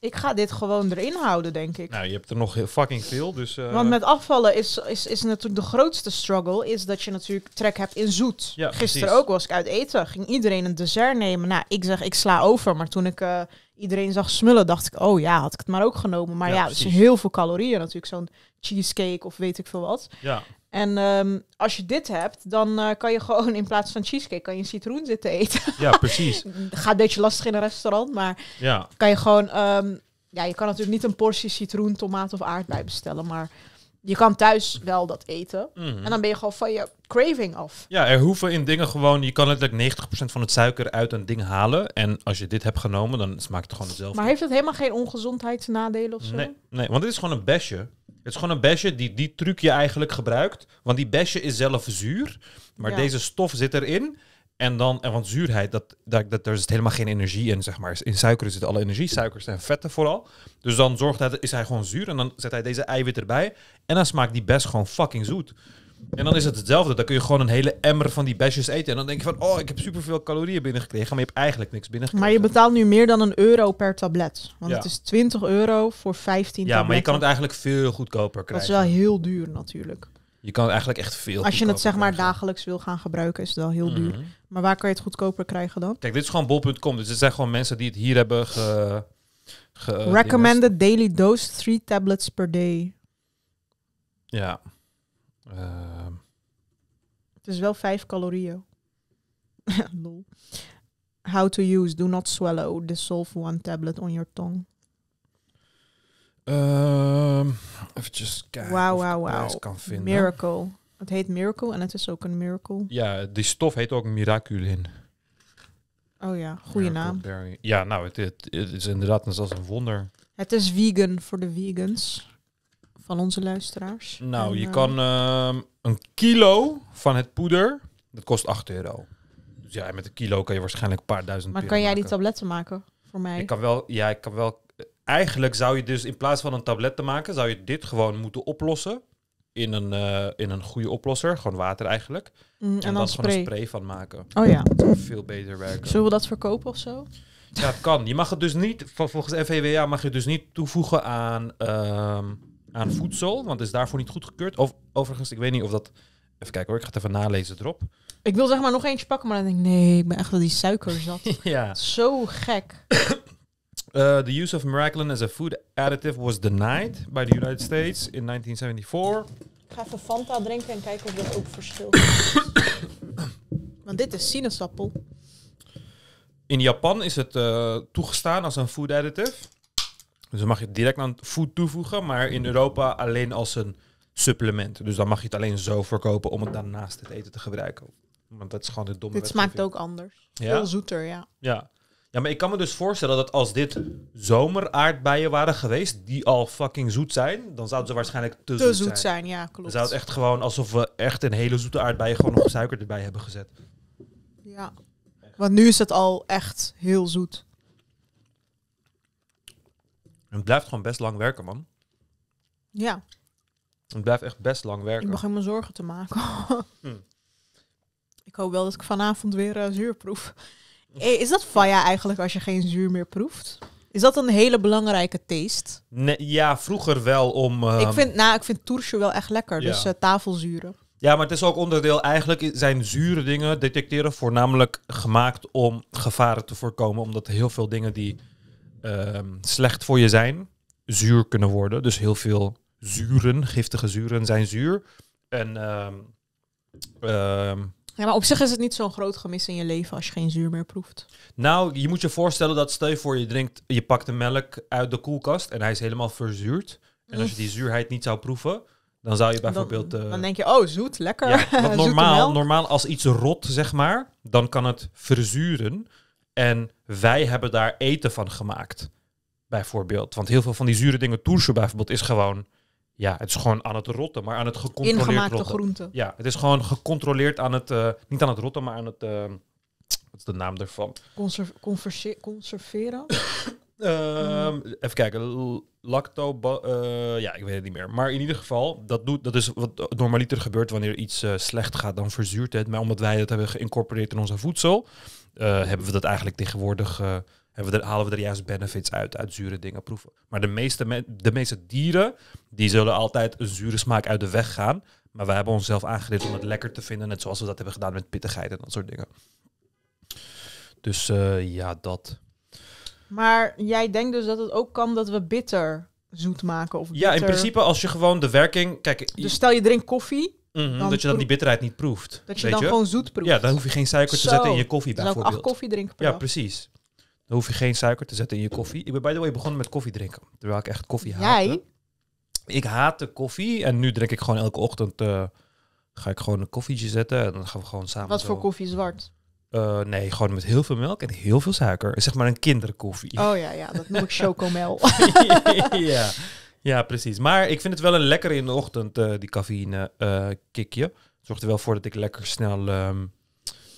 [SPEAKER 1] Ik ga dit gewoon erin houden, denk ik.
[SPEAKER 2] Nou, je hebt er nog heel fucking veel, dus... Eh, Want met
[SPEAKER 1] afvallen is, is, is natuurlijk de grootste struggle... is dat je natuurlijk trek hebt in zoet. Ja, Gisteren ook was ik uit eten. Ging iedereen een dessert nemen. Nou, ik zeg, ik sla over. Maar toen ik eh, iedereen zag smullen, dacht ik... oh ja, had ik het maar ook genomen. Maar ja, ja het is heel veel calorieën natuurlijk. Zo'n cheesecake of weet ik veel wat. Ja. En ehm, als je dit hebt, dan eh, kan je gewoon in plaats van cheesecake kan je citroen zitten eten.
[SPEAKER 2] Ja, precies.
[SPEAKER 1] Gaat een beetje lastig in een restaurant, maar ja. kan je gewoon... Ehm, ja, je kan natuurlijk niet een portie citroen, tomaat of aardbei bestellen, maar je kan thuis wel dat eten. Mhm. En dan ben je gewoon van je craving af.
[SPEAKER 2] Ja, er hoeven in dingen gewoon... Je kan letterlijk 90% van het suiker uit een ding halen. En als je dit hebt genomen, dan smaakt het gewoon hetzelfde. Maar
[SPEAKER 1] heeft het helemaal geen ongezondheidsnadelen of zo? Nee,
[SPEAKER 2] nee want dit is gewoon een besje. Het is gewoon een besje die die je eigenlijk gebruikt. Want die besje is zelf zuur. Maar deze stof zit erin. En dan, en want zuurheid, dat, dat, dat, daar zit helemaal geen energie in, zeg maar. In suiker zit alle energie, suikers en vetten vooral. Dus dan zorgt dat is hij gewoon zuur en dan zet hij deze eiwit erbij. En dan smaakt die best gewoon fucking zoet. En dan is het hetzelfde. Dan kun je gewoon een hele emmer van die besjes eten. En dan denk je van, oh, ik heb superveel calorieën binnengekregen. Maar je hebt eigenlijk niks binnengekregen.
[SPEAKER 1] Maar je betaalt nu meer dan een euro per tablet. Want het is 20 euro voor 15 Ja, maar je kan het
[SPEAKER 2] eigenlijk veel goedkoper krijgen. Dat is wel heel duur natuurlijk. Je kan het eigenlijk echt veel Als je het zeg
[SPEAKER 1] maar dagelijks wil gaan gebruiken, is het wel heel duur. Mhm. Maar waar kan je het goedkoper krijgen dan?
[SPEAKER 2] Kijk, dit is gewoon bol.com. Dus het zijn gewoon mensen die het hier hebben ge... Eh, Recommended
[SPEAKER 1] daily dose, 3 tablets per day.
[SPEAKER 2] Ja. Eh,
[SPEAKER 1] het is wel 5 calorieën. How to use. Do not swallow. Dissolve one tablet on your tongue.
[SPEAKER 3] Um,
[SPEAKER 2] just kijken wow, wow, wow. kan vinden. Miracle.
[SPEAKER 1] Het heet Miracle en het is ook een miracle.
[SPEAKER 2] Ja, die stof heet ook Miraculin.
[SPEAKER 1] Oh ja, goede naam.
[SPEAKER 2] Ja, nou, het, het, het, is inderdaad net als een wonder.
[SPEAKER 1] Het is vegan voor de vegans van onze luisteraars? Nou, je kan
[SPEAKER 2] eh, ehm, een kilo van het poeder, dat kost 8 euro. Dus ja, met een kilo kan je waarschijnlijk een paar duizend Maar kan jij die
[SPEAKER 1] tabletten maken voor mij? Ik kan
[SPEAKER 2] wel, ja, ik kan wel. Eigenlijk zou je dus in plaats van een tablet te maken, zou je dit gewoon moeten oplossen in een, eh, in een goede oplosser, gewoon water eigenlijk. Mm, en, en, dan, een spray van maken. Oh ja. veel beter werken. Zullen
[SPEAKER 1] we dat verkopen of zo?
[SPEAKER 2] Ja, het kan. Je mag het dus niet, volgens FVWA mag je dus niet toevoegen aan ehm, aan voedsel, want is daarvoor niet goedgekeurd. Of, overigens, ik weet niet of dat... Even kijken hoor, ik ga het even nalezen erop.
[SPEAKER 1] Ik wil zeg maar nog eentje pakken, maar dan denk ik... Nee, ik ben echt wel die suiker zat. ja. Zo gek. Uh,
[SPEAKER 2] the use of Miraculin as a food additive was denied by the United States in 1974.
[SPEAKER 1] Ik ga even Fanta drinken en kijken of dat ook verschilt. Want dit is sinaasappel.
[SPEAKER 2] In Japan is het eh, toegestaan als een food additive. Dus dan mag je het direct aan food toevoegen, maar in Europa alleen als een supplement. Dus dan mag je het alleen zo verkopen om het daarnaast het eten te gebruiken. Want dat is gewoon het domme. Dit smaakt ook anders. Ja? zoeter, ja. ja. Ja, maar ik kan me dus voorstellen dat als dit zomeraardbeien waren geweest, die al fucking zoet zijn, dan zouden ze waarschijnlijk te, te zoet, zijn.
[SPEAKER 1] ja, klopt. Dan zou het
[SPEAKER 2] echt gewoon alsof we echt een hele zoete aardbeien gewoon nog suiker erbij hebben gezet.
[SPEAKER 1] Ja, want nu is het al echt heel zoet
[SPEAKER 2] het blijft gewoon best lang werken, man. Ja. Het blijft echt best lang werken. Ik begin
[SPEAKER 1] me zorgen te maken. Hm. Ik hoop wel dat ik vanavond weer uh, zuur proef. Eh, is dat faya eigenlijk als je geen zuur meer proeft? Is dat een hele belangrijke taste?
[SPEAKER 2] Nee, ja, vroeger wel om... Ehm, ik vind,
[SPEAKER 1] nou, ik vind wel echt lekker, dus eh, tafelzuren.
[SPEAKER 2] Ja, maar het is ook onderdeel. Eigenlijk zijn zure dingen detecteren voornamelijk gemaakt om gevaren te voorkomen. Omdat heel veel dingen die Ehm, slecht voor je zijn, zuur kunnen worden. Dus heel veel zuren, giftige zuren zijn zuur. En ehm, ehm,
[SPEAKER 1] ja, maar op zich is het niet zo'n groot gemis in je leven als je geen zuur meer proeft.
[SPEAKER 2] Nou, je moet je voorstellen dat stel je voor je drinkt, je pakt de melk uit de koelkast en hij is helemaal verzuurd. En als je die zuurheid niet zou proeven, dan zou je bijvoorbeeld. Dan, eh, dan denk
[SPEAKER 1] je, oh, zoet, lekker. Ja, want normaal,
[SPEAKER 2] normaal als iets rot, zeg maar, dan kan het verzuren. En wij hebben daar eten van gemaakt. Bijvoorbeeld. Want heel veel van die zure dingen, toersen bijvoorbeeld, is gewoon... Ja, het is gewoon aan het rotten, maar aan het gecontroleerd Ingemaakte groenten. Ja, het is gewoon gecontroleerd aan het... Eh, niet aan het rotten, maar aan het... Eh, wat is de naam daarvan?
[SPEAKER 1] conserveren?
[SPEAKER 2] Ehm, even kijken, lacto... Eh, ja, ik weet het niet meer. Maar in ieder geval, dat, doet, dat is wat normaliter gebeurt wanneer iets slecht gaat. Dan verzuurt het. Maar omdat wij dat hebben geïncorporeerd in onze voedsel, eh, hebben we dat eigenlijk tegenwoordig. Eh, we halen we er juist benefits uit, uit zure dingen proeven. Maar de meeste, de meeste dieren, die zullen altijd een zure smaak uit de weg gaan. Maar wij hebben onszelf aangericht om het lekker te vinden, net zoals we dat hebben gedaan met pittigheid en dat soort dingen. Dus eh, ja, dat.
[SPEAKER 1] Maar jij denkt dus dat het ook kan dat we bitter zoet maken of bitter... Ja, in principe
[SPEAKER 2] als je gewoon de werking... Kijk, dus stel
[SPEAKER 1] je drinkt koffie Mm dat je dan die
[SPEAKER 2] bitterheid niet proeft. Dat je dan gewoon zoet proeft. Ja, dan hoef je geen suiker te zetten in je koffie dan bijvoorbeeld. Dan koffie drinken per Ja, precies. Dan hoef je geen suiker te zetten in je koffie. Ik ben by the way begonnen met koffie drinken, terwijl ik echt koffie haat. Jij? Ik haatte koffie en nu drink ik gewoon elke ochtend... Eh, ga ik gewoon een koffietje zetten en dan gaan we gewoon samen... Wat voor koffie? Zwart? Eh, nee, gewoon met heel veel melk en heel veel suiker. Zeg maar een kinderkoffie.
[SPEAKER 1] Oh ja, ja dat noem ik chocomel. ja.
[SPEAKER 2] Ja, precies. Maar ik vind het wel een lekker in de ochtend, eh, die cafeïne uh, eh, kickje. Zorgt er wel voor dat ik lekker snel ehm,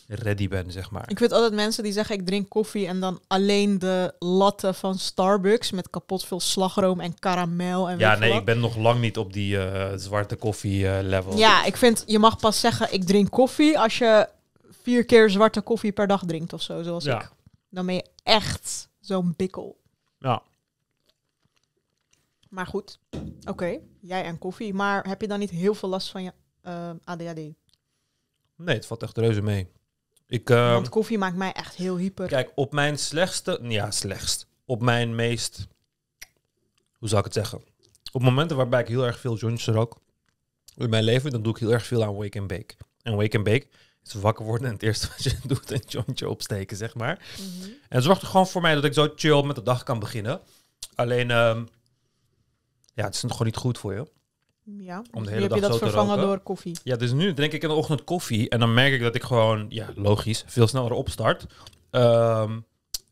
[SPEAKER 2] ready ben, zeg maar. Ik
[SPEAKER 1] vind altijd mensen die zeggen ik drink koffie en dan alleen de latte van Starbucks met kapot veel slagroom en karamel en Ja, nee, ik
[SPEAKER 2] ben nog lang niet op die eh, zwarte koffie level. Ja,
[SPEAKER 1] ik vind je mag pas zeggen ik drink koffie als je vier keer zwarte koffie per dag drinkt of zo, zoals ja. ik. Dan ben je echt zo'n bikkel. Ja, maar goed, oké, jij en koffie. Maar heb je dan niet heel veel last van je eh, ADHD?
[SPEAKER 2] Nee, het valt echt reuze mee. Ik, eh, Want koffie maakt mij echt heel hyper. Kijk, op mijn slechtste... Ja, slechtst. Op mijn meest... Hoe zou ik het zeggen? Op momenten waarbij ik heel erg veel jointjes rook in mijn leven... dan doe ik heel erg veel aan wake and bake. En wake and bake is wakker worden en het eerste wat je doet... een jointje opsteken, zeg maar. Mhm. En het zorgt er gewoon voor mij dat ik zo chill met de dag kan beginnen. Alleen... Ehm, ja, het is gewoon niet goed voor je.
[SPEAKER 1] Ja, om de hele nu dag heb je dat vervangen door koffie.
[SPEAKER 2] Ja, dus nu drink ik in de ochtend koffie en dan merk ik dat ik gewoon, ja, logisch, veel sneller opstart. Ehm,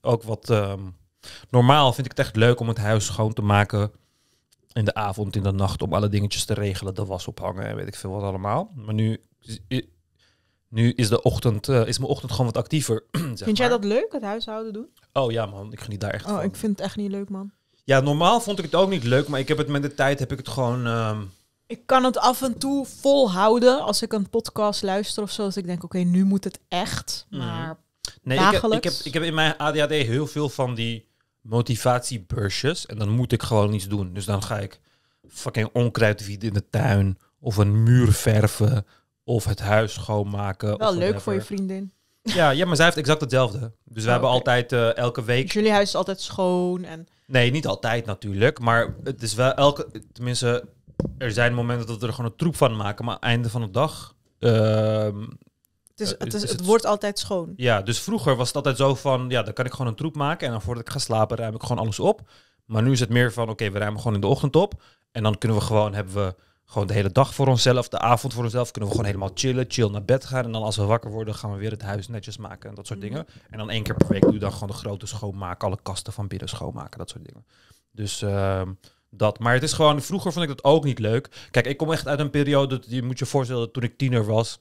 [SPEAKER 2] ook wat ehm, normaal vind ik het echt leuk om het huis schoon te maken in de avond, in de nacht, om alle dingetjes te regelen, de was ophangen en weet ik veel wat allemaal. Maar nu, nu is, de ochtend, eh, is mijn ochtend gewoon wat actiever. zeg vind jij dat
[SPEAKER 1] leuk, het huishouden doen?
[SPEAKER 2] Oh ja man, ik geniet daar echt oh,
[SPEAKER 1] ik vind het echt niet leuk man.
[SPEAKER 2] Ja, normaal vond ik het ook niet leuk, maar ik heb het met de tijd heb ik het gewoon. Ehm,
[SPEAKER 1] ik kan het af en toe volhouden als ik een podcast luister of zo. Dat ik denk, oké, nu moet het echt. Mhm. Maar nee, ik heb,
[SPEAKER 2] ik, heb, in mijn ADHD heel veel van die motivatiebursjes. En dan moet ik gewoon iets doen. Dus dan ga ik fucking onkruid wieden in de tuin. Of een muur verven. Of het huis schoonmaken. Wel leuk voor je vriendin. Ja, ja, maar zij heeft exact hetzelfde. Dus we oh, hebben altijd eh, elke week. Dus jullie huis is altijd schoon en. Nee, niet altijd natuurlijk. Maar het is wel elke. Tenminste, er zijn momenten dat we er gewoon een troep van maken. Maar einde van de dag. Ehm, het, is, eh, het,
[SPEAKER 1] wordt altijd schoon.
[SPEAKER 2] Ja, dus vroeger was het altijd zo van. Ja, dan kan ik gewoon een troep maken. En dan voordat ik ga slapen, ruim ik gewoon alles op. Maar nu is het meer van. Oké, we ruimen gewoon in de ochtend op. En dan kunnen we gewoon. Hebben we gewoon de hele dag voor onszelf, de avond voor onszelf, kunnen we gewoon helemaal chillen, chill naar bed gaan. En dan als we wakker worden, gaan we weer het huis netjes maken en dat soort mhm. dingen. En dan één keer per week doe je dan gewoon de grote schoonmaken, alle kasten van binnen schoonmaken, dat soort dingen. Dus ehm, dat. Maar het is gewoon, vroeger vond ik dat ook niet leuk. Kijk, ik kom echt uit een periode, je moet je voorstellen, toen ik tiener was,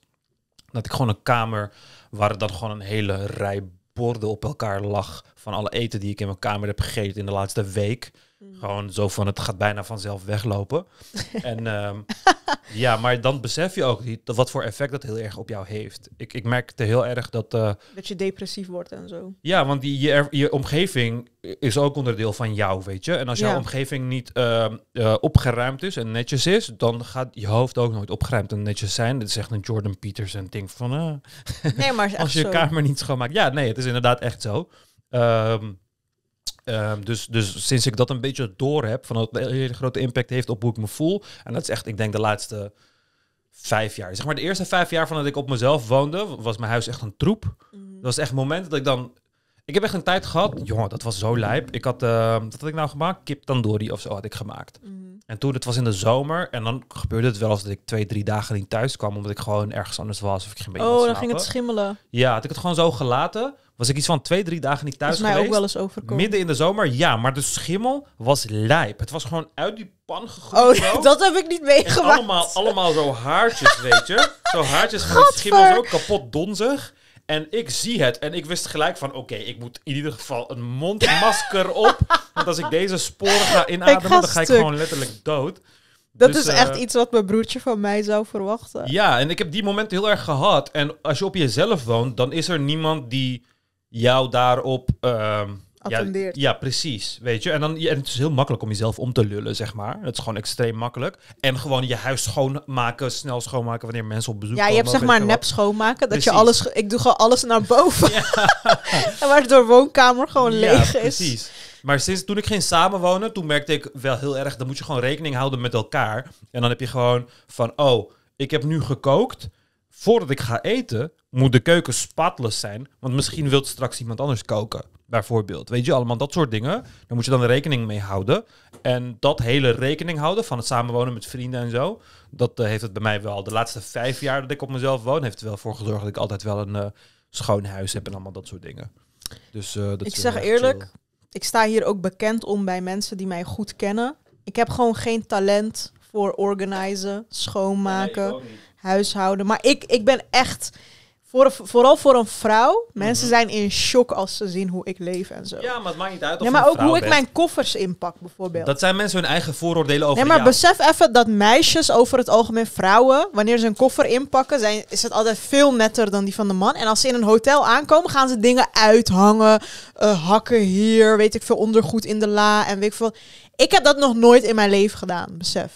[SPEAKER 2] dat ik gewoon een kamer waar dan gewoon een hele rij borden op elkaar lag van alle eten die ik in mijn kamer heb gegeten in de laatste week. Mm. Gewoon zo van het gaat bijna vanzelf weglopen. en ehm, ja, maar dan besef je ook niet wat voor effect dat heel erg op jou heeft. Ik, ik merk te heel erg dat. Eh,
[SPEAKER 1] dat je depressief wordt en zo.
[SPEAKER 2] Ja, want die, je, je omgeving is ook onderdeel van jou, weet je. En als jouw omgeving niet ehm, eh, opgeruimd is en netjes is, dan gaat je hoofd ook nooit opgeruimd en netjes zijn. Dat is echt een Jordan Peterson ding van. Eh, nee, maar als je je kamer niet schoonmaakt. Ja, nee, het is inderdaad echt zo. Um, Ehm, dus, dus sinds ik dat een beetje door heb, van dat een hele grote impact heeft op hoe ik me voel. En dat is echt, ik denk, de laatste vijf jaar. Zeg maar de eerste vijf jaar van dat ik op mezelf woonde, was mijn huis echt een troep. Mhm. Dat was echt het moment dat ik dan... Ik heb echt een tijd gehad, jongen, dat was zo lijp. Ik had, uh, wat had ik nou gemaakt? Kip tandoori of zo had ik gemaakt. Mhm. En toen, het was in de zomer, en dan gebeurde het wel als dat ik twee, drie dagen niet thuis kwam, omdat ik gewoon ergens anders was. Of ik ging beetje oh, dan ging het schimmelen. Ja, had ik het gewoon zo gelaten was ik iets van twee, drie dagen niet thuis is mij geweest. ook wel eens overkomen. Midden in de zomer, ja. Maar de schimmel was lijp. Het was gewoon uit die pan gegooid. Oh, dat heb ik niet meegemaakt. Allemaal, allemaal zo haartjes, weet je. Zo haartjes van de schimmel ook kapot donzig. En ik zie het en ik wist gelijk van... oké, ik moet in ieder geval een mondmasker op. want als ik deze sporen ga inademen, dan ga ik gewoon letterlijk dood. Dat dus, is echt eh,
[SPEAKER 1] iets wat mijn broertje van mij zou verwachten.
[SPEAKER 2] Ja, en ik heb die momenten heel erg gehad. En als je op jezelf woont, dan is er niemand die jou daarop. Um, ja, precies. Weet je, en, dan, het is heel makkelijk om jezelf om te lullen, zeg maar. Het is gewoon extreem makkelijk. En gewoon je huis schoonmaken, snel schoonmaken wanneer mensen op bezoek komen. Ja, je hebt zeg maar nep
[SPEAKER 1] schoonmaken. Dat je alles, ik doe gewoon alles naar boven. en waardoor woonkamer gewoon leeg is.
[SPEAKER 2] Precies. Maar sinds toen ik ging samenwonen, toen merkte ik wel heel erg, dan moet je gewoon rekening houden met elkaar. En dan heb je gewoon van, oh, ik heb nu gekookt voordat ik ga eten, moet de keuken spatless zijn. Want misschien wilt straks iemand anders koken, bijvoorbeeld. Weet je, allemaal dat soort dingen. Daar moet je dan rekening mee houden. En dat hele rekening houden van het samenwonen met vrienden en zo. Dat eh, heeft het bij mij wel de laatste vijf jaar dat ik op mezelf woon. Heeft er wel voor gezorgd dat ik altijd wel een eh, schoon huis heb en allemaal dat soort dingen. Dus, eh, dat ik zeg eerlijk,
[SPEAKER 1] ik sta hier ook bekend om bij mensen die mij goed kennen. Ik heb gewoon geen talent voor organiseren, schoonmaken huishouden. Maar ik, ik ben echt, vooral voor een vrouw, mensen mhm. zijn in shock als ze zien hoe ik leef en zo. Ja,
[SPEAKER 2] maar het maakt niet uit of Ja, maar ook hoe ik mijn
[SPEAKER 1] koffers inpak bijvoorbeeld. Dat
[SPEAKER 2] zijn mensen hun eigen vooroordelen over Nee, maar besef
[SPEAKER 1] even dat meisjes over het algemeen vrouwen, wanneer ze een koffer inpakken, zijn, is het altijd veel netter dan die van de man. En als ze in een hotel aankomen, gaan ze dingen uithangen, eh, hakken hier, weet ik veel, ondergoed in de la en weet ik veel. Ik heb dat nog nooit in mijn leven gedaan, besef.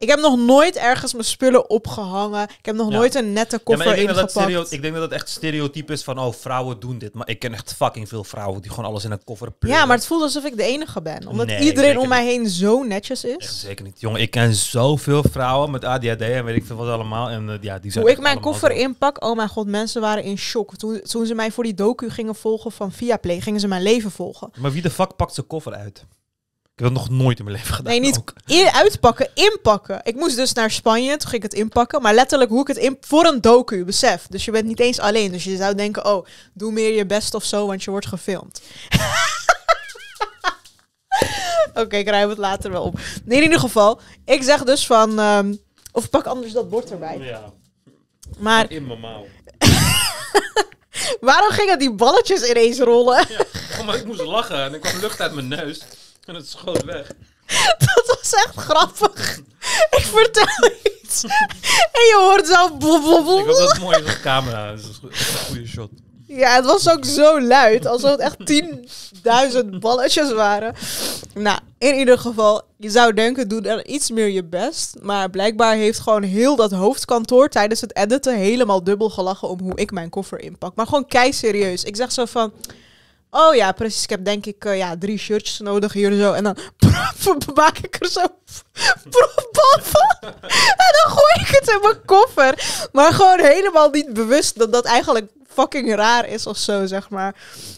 [SPEAKER 1] Ik heb nog nooit ergens mijn spullen opgehangen. Ik heb nog nooit een nette koffer ja, ik denk ingepakt. Dat
[SPEAKER 2] het ik denk dat echt stereotype is van, oh, vrouwen doen dit. Maar ik ken echt fucking veel vrouwen die gewoon alles in een koffer pleuren.
[SPEAKER 1] Ja, maar het voelt alsof ik de enige ben. Omdat iedereen om mij heen zo netjes is.
[SPEAKER 2] zeker niet. Jongen, ik ken zoveel vrouwen met ADHD en weet ik veel wat allemaal. En, eh, ja, die zijn Hoe ik mijn koffer
[SPEAKER 1] inpak, oh mijn god, mensen waren in shock. Toen, toen ze mij voor die docu gingen volgen van Viaplay, gingen ze mijn leven volgen.
[SPEAKER 2] Maar wie de fuck pakt zijn koffer uit? heb dat nog nooit in mijn leven gedaan. Nee,
[SPEAKER 1] niet uitpakken, inpakken. Ik moest dus naar Spanje, toen ging ik het inpakken. Maar letterlijk hoe ik het in voor een docu, besef. Dus je bent niet eens alleen. Dus je zou denken, oh, doe meer je best of zo, want je wordt gefilmd. Oké, ik ruim het later wel op. Nee, in ieder geval, ik zeg dus van... Ehm, of pak anders dat bord erbij. Ja. Maar... In mijn Waarom gingen die balletjes ineens rollen? Ja,
[SPEAKER 2] oh, maar ik moest lachen en ik kwam lucht uit mijn neus. En het schoot weg.
[SPEAKER 1] Dat was echt grappig. Ik vertel iets. En je hoort zo blablabla. Ik vond dat mooi
[SPEAKER 2] op camera. Dat is een goede shot.
[SPEAKER 1] Ja, het was ook zo luid. Alsof het echt 10.000 balletjes waren. Nou, in ieder geval, je zou denken, doe er iets meer je best. Maar blijkbaar heeft gewoon heel dat hoofdkantoor tijdens het editen helemaal dubbel gelachen om hoe ik mijn koffer inpak. Maar gewoon kei serieus. Ik zeg zo van, Oh ja, precies. Ik heb denk ik eh, ja, drie shirtjes nodig hier en zo. En dan maak ik er zo proefbal van. en dan gooi ik het in mijn koffer. Maar gewoon helemaal niet bewust dat dat eigenlijk fucking raar is of zo, zeg maar.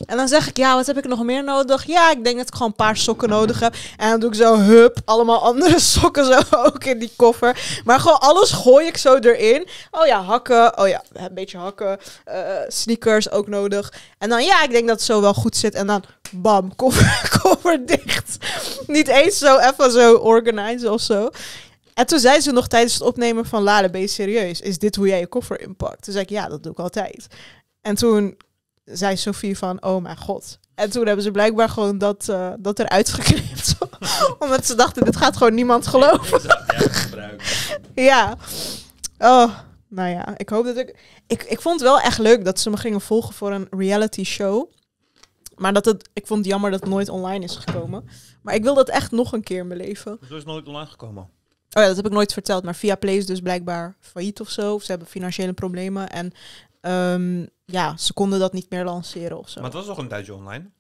[SPEAKER 1] En dan zeg ik, ja, wat heb ik nog meer nodig? Ja, ik denk dat ik gewoon een paar sokken nodig heb. En dan doe ik zo, hup, allemaal andere sokken zo ook in die koffer. Maar gewoon alles gooi ik zo erin. Oh ja, hakken. Oh ja, een beetje hakken. Eh, eh, sneakers ook nodig. En dan, ja, ik denk dat het zo wel goed zit. En dan, bam, koffer, koffer dicht. Niet eens zo even zo organizen of zo. En toen zei ze nog tijdens het opnemen van Lade, ben je serieus? Is dit hoe jij je koffer inpakt? Toen zei ik, ja, dat doe ik altijd. En toen zei Sophie van, oh mijn god. En toen hebben ze blijkbaar gewoon dat, eh, dat eruit geknipt. Omdat ze dachten, dit gaat gewoon niemand geloven. ja. Oh, nou ja, ik hoop dat ik... ik... Ik vond het wel echt leuk dat ze me gingen volgen voor een reality show. Maar dat het, ik vond jammer dat het nooit online is gekomen. Maar ik wil dat echt nog een keer beleven.
[SPEAKER 2] Dat is nooit online gekomen.
[SPEAKER 1] Oh ja, dat heb ik nooit verteld. Maar via Play is dus blijkbaar failliet of zo. ze hebben financiële problemen. En ehm, ja, ze konden dat niet meer lanceren of zo. Maar het was toch een
[SPEAKER 2] tijdje online?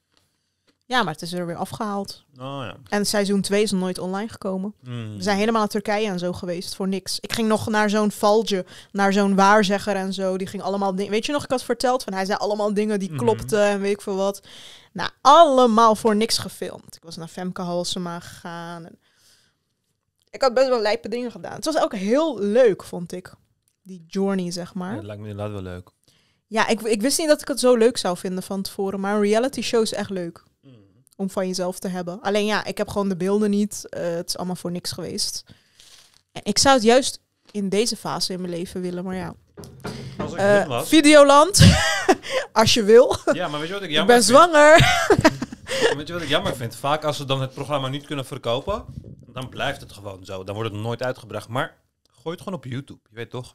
[SPEAKER 1] Ja, maar het is er weer afgehaald. Oh, ja. En seizoen 2 is nog nooit online gekomen. Hmm. We zijn helemaal naar Turkije en zo geweest voor niks. Ik ging nog naar zo'n valje, naar zo'n waarzegger en zo. Die ging allemaal dingen. Weet je nog, ik had verteld van hij zei allemaal dingen die mm klopten en weet ik veel wat. Nou, allemaal voor niks gefilmd. Ik was naar Femke Halsema gegaan. En ik had best wel lijpe dingen gedaan. Het was ook heel leuk, vond ik. Die journey, zeg maar. Ja, dat
[SPEAKER 2] lijkt me inderdaad wel leuk.
[SPEAKER 1] Ja, ik, ik wist niet dat ik het zo leuk zou vinden van tevoren. Maar een reality show is echt leuk. Mm. Om van jezelf te hebben. Alleen ja, ik heb gewoon de beelden niet. Eh, het is allemaal voor niks geweest. En ik zou het juist in deze fase in mijn leven willen. Maar ja. Als ik eh, was. Videoland. als je wil. Ja, maar weet je wat ik jammer Ik ben zwanger. weet je wat ik
[SPEAKER 2] jammer vind? Vaak als ze dan het programma niet kunnen verkopen, dan blijft het gewoon zo. Dan wordt het nooit uitgebracht. Maar gooi het gewoon op YouTube. Je weet toch?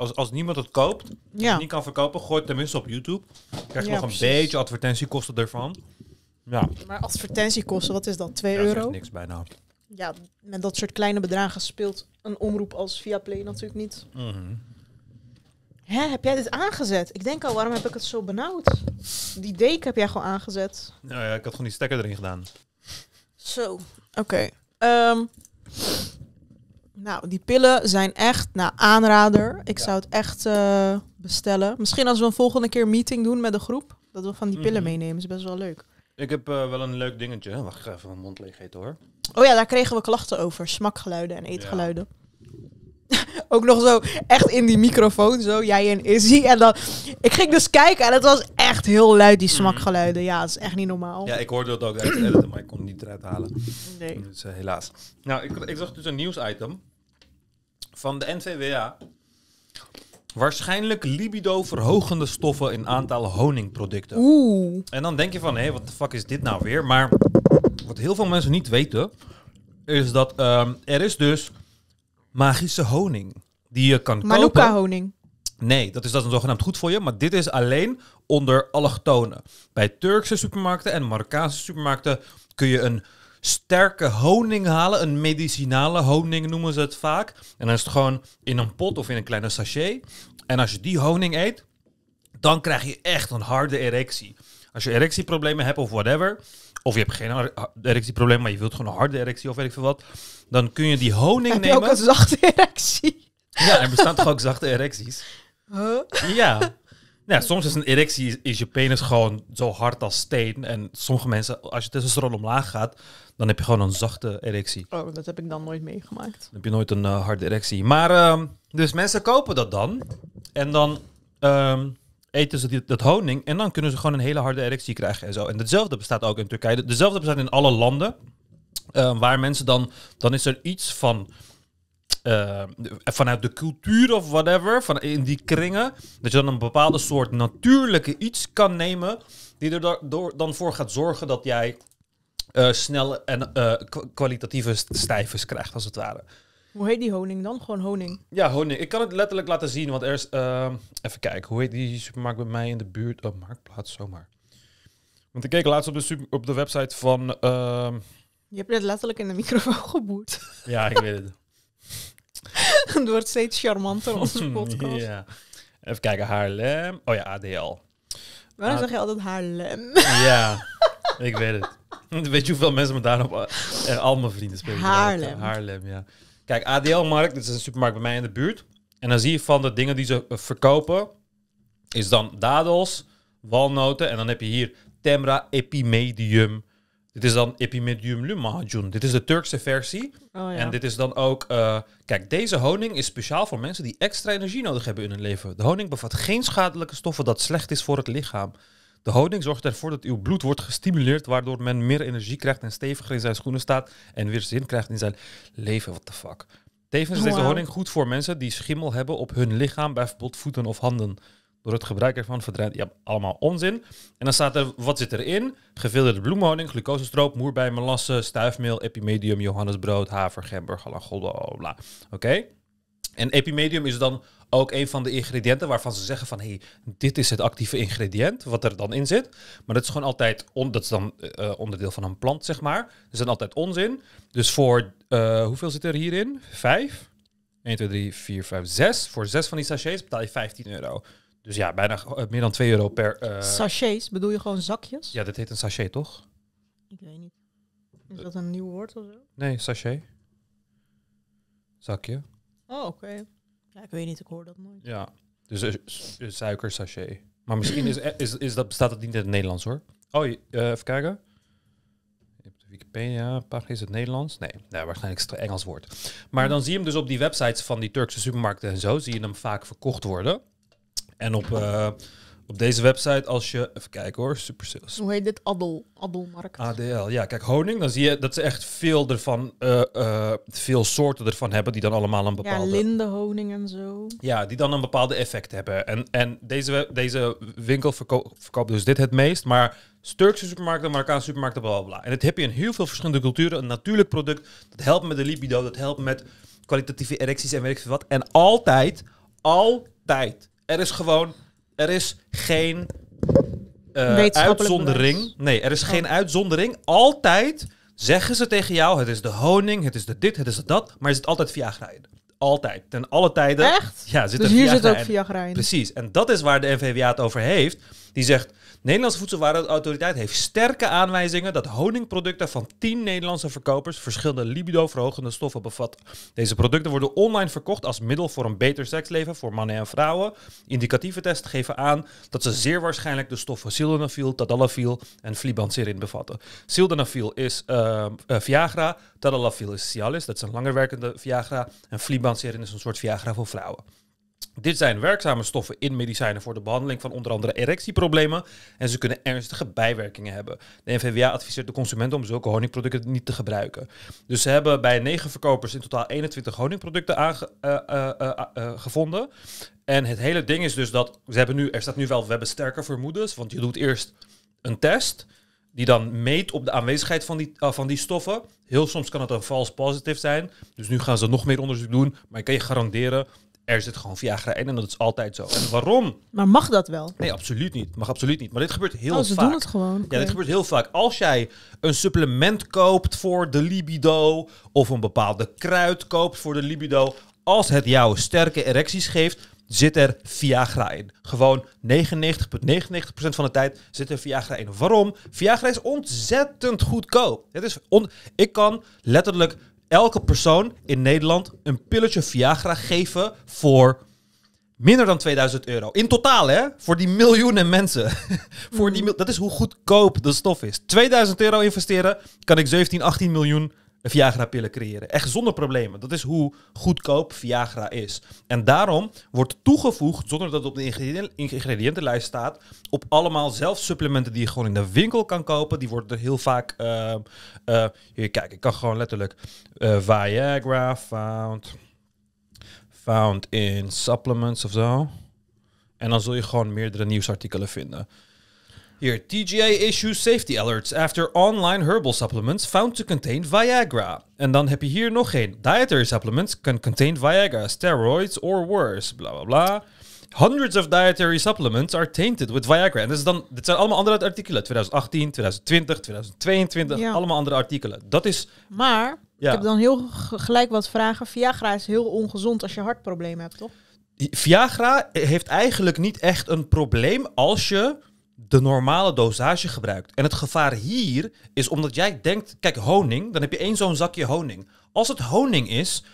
[SPEAKER 2] Als, als niemand het koopt, niet kan verkopen, gooi het tenminste op YouTube. Krijg je nog een beetje advertentiekosten ervan. Ja.
[SPEAKER 1] Maar advertentiekosten, wat is dat? 2 ja, euro? niks bijna. Ja, met dat soort kleine bedragen speelt een omroep als Viaplay natuurlijk niet. Mhm. heb jij dit aangezet? Ik denk al, waarom heb ik het zo benauwd? Die deken heb jij gewoon aangezet.
[SPEAKER 2] Nou ja, ik had gewoon die stekker erin gedaan.
[SPEAKER 3] Zo,
[SPEAKER 1] oké. Ehm, nou, die pillen zijn echt nou, aanrader. Ik zou het echt eh, bestellen. Misschien als we een volgende keer meeting doen met de groep, dat we van die pillen mhm. meenemen. Is best wel leuk.
[SPEAKER 2] Ik heb eh, wel een leuk dingetje. Wacht, ik even mijn mond leeg eten hoor.
[SPEAKER 1] Oh ja, daar kregen we klachten over. Smakgeluiden en eetgeluiden. Ook nog zo echt in die microfoon, zo jij en Izzy. En dan, ik ging dus kijken en het was echt heel luid, die mhm. smakgeluiden. Ja, dat is echt niet normaal.
[SPEAKER 2] Ja, ik hoorde dat ook uit de editen, maar ik kon het niet eruit halen. Nee. Dus, eh, helaas. Nou, ik, ik zag dus een nieuwsitem van de NVWA. Waarschijnlijk libido-verhogende stoffen in aantal honingproducten. Oeh. En dan denk je van, hé, wat de fuck is dit nou weer? Maar wat heel veel mensen niet weten, is dat ehm, er is dus magische honing die je kan kopen. Manuka-honing. Nee, dat is dat een zogenaamd goed voor je, maar dit is alleen onder allochtonen. Bij Turkse supermarkten en Marokkaanse supermarkten kun je een sterke honing halen. Een medicinale honing noemen ze het vaak. En dan is het gewoon in een pot of in een kleine sachet. En als je die honing eet, dan krijg je echt een harde erectie. Als je erectieproblemen hebt of whatever, of je hebt geen erectieprobleem, maar je wilt gewoon een harde erectie of weet ik veel wat, dan kun je die honing Heb je nemen. ook een zachte erectie? Ja, er bestaan toch ook zachte erecties?
[SPEAKER 3] Huh? Ja. Ja, soms
[SPEAKER 2] is een erectie, is je penis gewoon zo hard als steen. En sommige mensen, als je testosteron omlaag gaat, dan heb je gewoon een zachte erectie.
[SPEAKER 1] Oh, dat heb ik dan nooit meegemaakt. Dan
[SPEAKER 2] heb je nooit een eh, harde erectie. Maar, ehm, dus mensen kopen dat dan. En dan ehm, eten ze die, dat honing. En dan kunnen ze gewoon een hele harde erectie krijgen en zo. En hetzelfde bestaat ook in Turkije. Dezelfde bestaat in alle landen. Ehm, waar mensen dan, dan is er iets van eh, vanuit de cultuur of whatever, van in die kringen, dat je dan een bepaalde soort natuurlijke iets kan nemen, die er door, dan voor gaat zorgen dat jij uh, eh, snelle en eh, kwalitatieve stijfers krijgt, als het ware.
[SPEAKER 1] Hoe heet die honing dan? Gewoon honing?
[SPEAKER 2] Ja, honing. Ik kan het letterlijk laten zien, want er even kijken, hoe heet die supermarkt bij mij in de buurt? Oh, Marktplaats, zomaar. Want ik keek laatst op de, op de website van... Ehm,
[SPEAKER 1] je hebt net letterlijk in de microfoon geboerd.
[SPEAKER 2] Ja, ik weet het.
[SPEAKER 1] Het wordt steeds charmanter, onze podcast.
[SPEAKER 2] Even kijken, Haarlem. Oh ja, ADL. Waarom zeg je altijd Haarlem? ja, ik weet het. Weet je hoeveel mensen me daarop... en eh, al mijn vrienden spelen. Haarlem. Haarlem, ja. Kijk, ADL-markt, dit is een supermarkt bij mij in de buurt. En dan zie je van de dingen die ze eh, verkopen, is dan dadels, walnoten. En dan heb je hier Temra Epimedium, dit is dan epimedium lumajun. Dit is de Turkse versie. Oh, ja. En dit is dan ook... Eh, kijk, deze honing is speciaal voor mensen die extra energie nodig hebben in hun leven. De honing bevat geen schadelijke stoffen dat slecht is voor het lichaam. De honing zorgt ervoor dat uw bloed wordt gestimuleerd, waardoor men meer energie krijgt en steviger in zijn schoenen staat en weer zin krijgt in zijn leven. What the fuck. Tevens is deze honing goed voor mensen die schimmel hebben op hun lichaam, bijvoorbeeld voeten of handen door het gebruik ervan verdwijnt. Ja, allemaal onzin. En dan staat er, wat zit erin? Gevilde bloemhoning, glucosestroop, moerbei, melasse, stuifmeel, epimedium, johannesbrood, haver, gember, galangolle, Oké? En epimedium is dan ook een van de ingrediënten waarvan ze zeggen van... hé, hey, dit is het actieve ingrediënt, wat er dan in zit. Maar dat is gewoon altijd... dat is dan eh, onderdeel van een plant, zeg maar. Dat is dan altijd onzin. Dus voor... Eh, hoeveel zit er hierin? Vijf? 1, 2, 3, 4, 5, 6. Voor 6 van die sachets betaal je 15 euro. Dus ja, bijna eh, meer dan 2 euro per. Uh,
[SPEAKER 1] Sachets, bedoel je gewoon zakjes?
[SPEAKER 2] Ja, dat heet een sachet toch?
[SPEAKER 1] Ik weet niet. Is dat een nieuw woord of zo?
[SPEAKER 2] Nee, sachet. Zakje.
[SPEAKER 1] Oh, oké. Ja, ik weet niet, ik hoor dat nooit.
[SPEAKER 2] Ja, dus uh, suiker sachet. Maar misschien is, is, is dat, bestaat dat niet in het Nederlands hoor. Oh, even kijken. Wikipedia, pagina is het Nederlands? Nee, nou, waarschijnlijk is het Engels woord. Maar dan zie je hem dus op die websites van die Turkse supermarkten en zo, zie je hem vaak verkocht worden. En op, eh, op deze website, als je, even kijken hoor, super sales.
[SPEAKER 1] Hoe heet dit? Adel, Adelmarkt.
[SPEAKER 2] ADL, ja. Kijk, honing, dan zie je dat ze echt veel ervan, uh, veel soorten ervan hebben die dan allemaal een bepaalde...
[SPEAKER 1] Ja, honing en zo.
[SPEAKER 2] Ja, die dan een bepaalde effect hebben. En, en deze, deze winkel verkoopt dus dit het meest, maar Turkse supermarkten, Marokkaanse supermarkten, bla, bla, En dat heb je in heel veel verschillende culturen. Een natuurlijk product, dat helpt met de libido, dat helpt met kwalitatieve erecties en weet ik wat. En altijd, altijd er is gewoon, er is geen eh, uitzondering. Nee, er is oh. geen uitzondering. Altijd zeggen ze tegen jou, het is de honing, het is de dit, het is de dat. Maar is het altijd via in. Altijd. Ten alle tijden. Echt? Ja, zit dus er hier Viagra zit ook Viagra in. Precies. En dat is waar de NVWA het over heeft. Die zegt, Nederlandse Voedselwarenautoriteit heeft sterke aanwijzingen dat honingproducten van 10 Nederlandse verkopers verschillende libido-verhogende stoffen bevatten. Deze producten worden online verkocht als middel voor een beter seksleven voor mannen en vrouwen. Indicatieve tests geven aan dat ze zeer waarschijnlijk de stoffen sildenafil, tadalafil en flibanserin bevatten. Sildenafil is eh, eh, Viagra, tadalafil is Cialis, dat is een langerwerkende Viagra en flibanserin is een soort Viagra voor vrouwen. Dit zijn werkzame stoffen in medicijnen voor de behandeling van onder andere erectieproblemen en ze kunnen ernstige bijwerkingen hebben. De NVWA adviseert de consument om zulke honingproducten niet te gebruiken. Dus ze hebben bij negen verkopers in totaal 21 honingproducten aange, eh, eh, eh, gevonden. En het hele ding is dus dat ze hebben nu, er staat nu wel, we hebben sterke vermoedens, want je doet eerst een test die dan meet op de aanwezigheid van die, van die stoffen. Heel soms kan het een vals positief zijn. Dus nu gaan ze nog meer onderzoek doen. Maar ik kan je garanderen er zit gewoon Viagra in en dat is altijd zo. En waarom? Maar
[SPEAKER 1] mag dat wel?
[SPEAKER 2] Nee, absoluut niet. Mag absoluut niet. Maar dit gebeurt heel oh, ze vaak. doen het
[SPEAKER 1] gewoon. Ja, dit gebeurt
[SPEAKER 2] heel vaak. Als jij een supplement koopt voor de libido of een bepaalde kruid koopt voor de libido, als het jou sterke erecties geeft, zit er Viagra in. Gewoon 99,99% van de tijd zit er Viagra in. Waarom? Viagra is ontzettend goedkoop. Het is on ik kan letterlijk elke persoon in Nederland een pilletje Viagra geven voor minder dan 2000 euro. In totaal, hè? Voor die miljoenen mensen. voor die, hmm. dat is hoe goedkoop de stof is. 2000 euro investeren, kan ik 17, 18 miljoen een Viagra-pillen creëren. Echt zonder problemen. Dat is hoe goedkoop Viagra is. En daarom wordt toegevoegd, zonder dat het op de ingrediëntenlijst staat, op allemaal zelfsupplementen die je gewoon in de winkel kan kopen. Die worden heel vaak. Eh, eh, hier, kijk, ik kan gewoon letterlijk eh, Viagra found, found in supplements of zo. En dan zul je gewoon meerdere nieuwsartikelen vinden. Hier TGA issues safety alerts after online herbal supplements found to contain Viagra. En dan heb je hier nog geen. Dietary supplements can contain Viagra, steroids or worse. Bla bla bla. Hundreds of dietary supplements are tainted with Viagra. En dan, dit zijn allemaal andere artikelen. 2018, 2020, 2022. Allemaal andere artikelen. Dat is. Maar ik heb dan heel
[SPEAKER 1] gelijk wat vragen. Viagra is heel ongezond als je hartproblemen hebt, toch?
[SPEAKER 2] Viagra heeft eigenlijk niet echt een probleem als je de normale dosage gebruikt. En het gevaar hier is omdat jij denkt, kijk, honing, dan heb je één zo'n zakje honing. Als het honing is,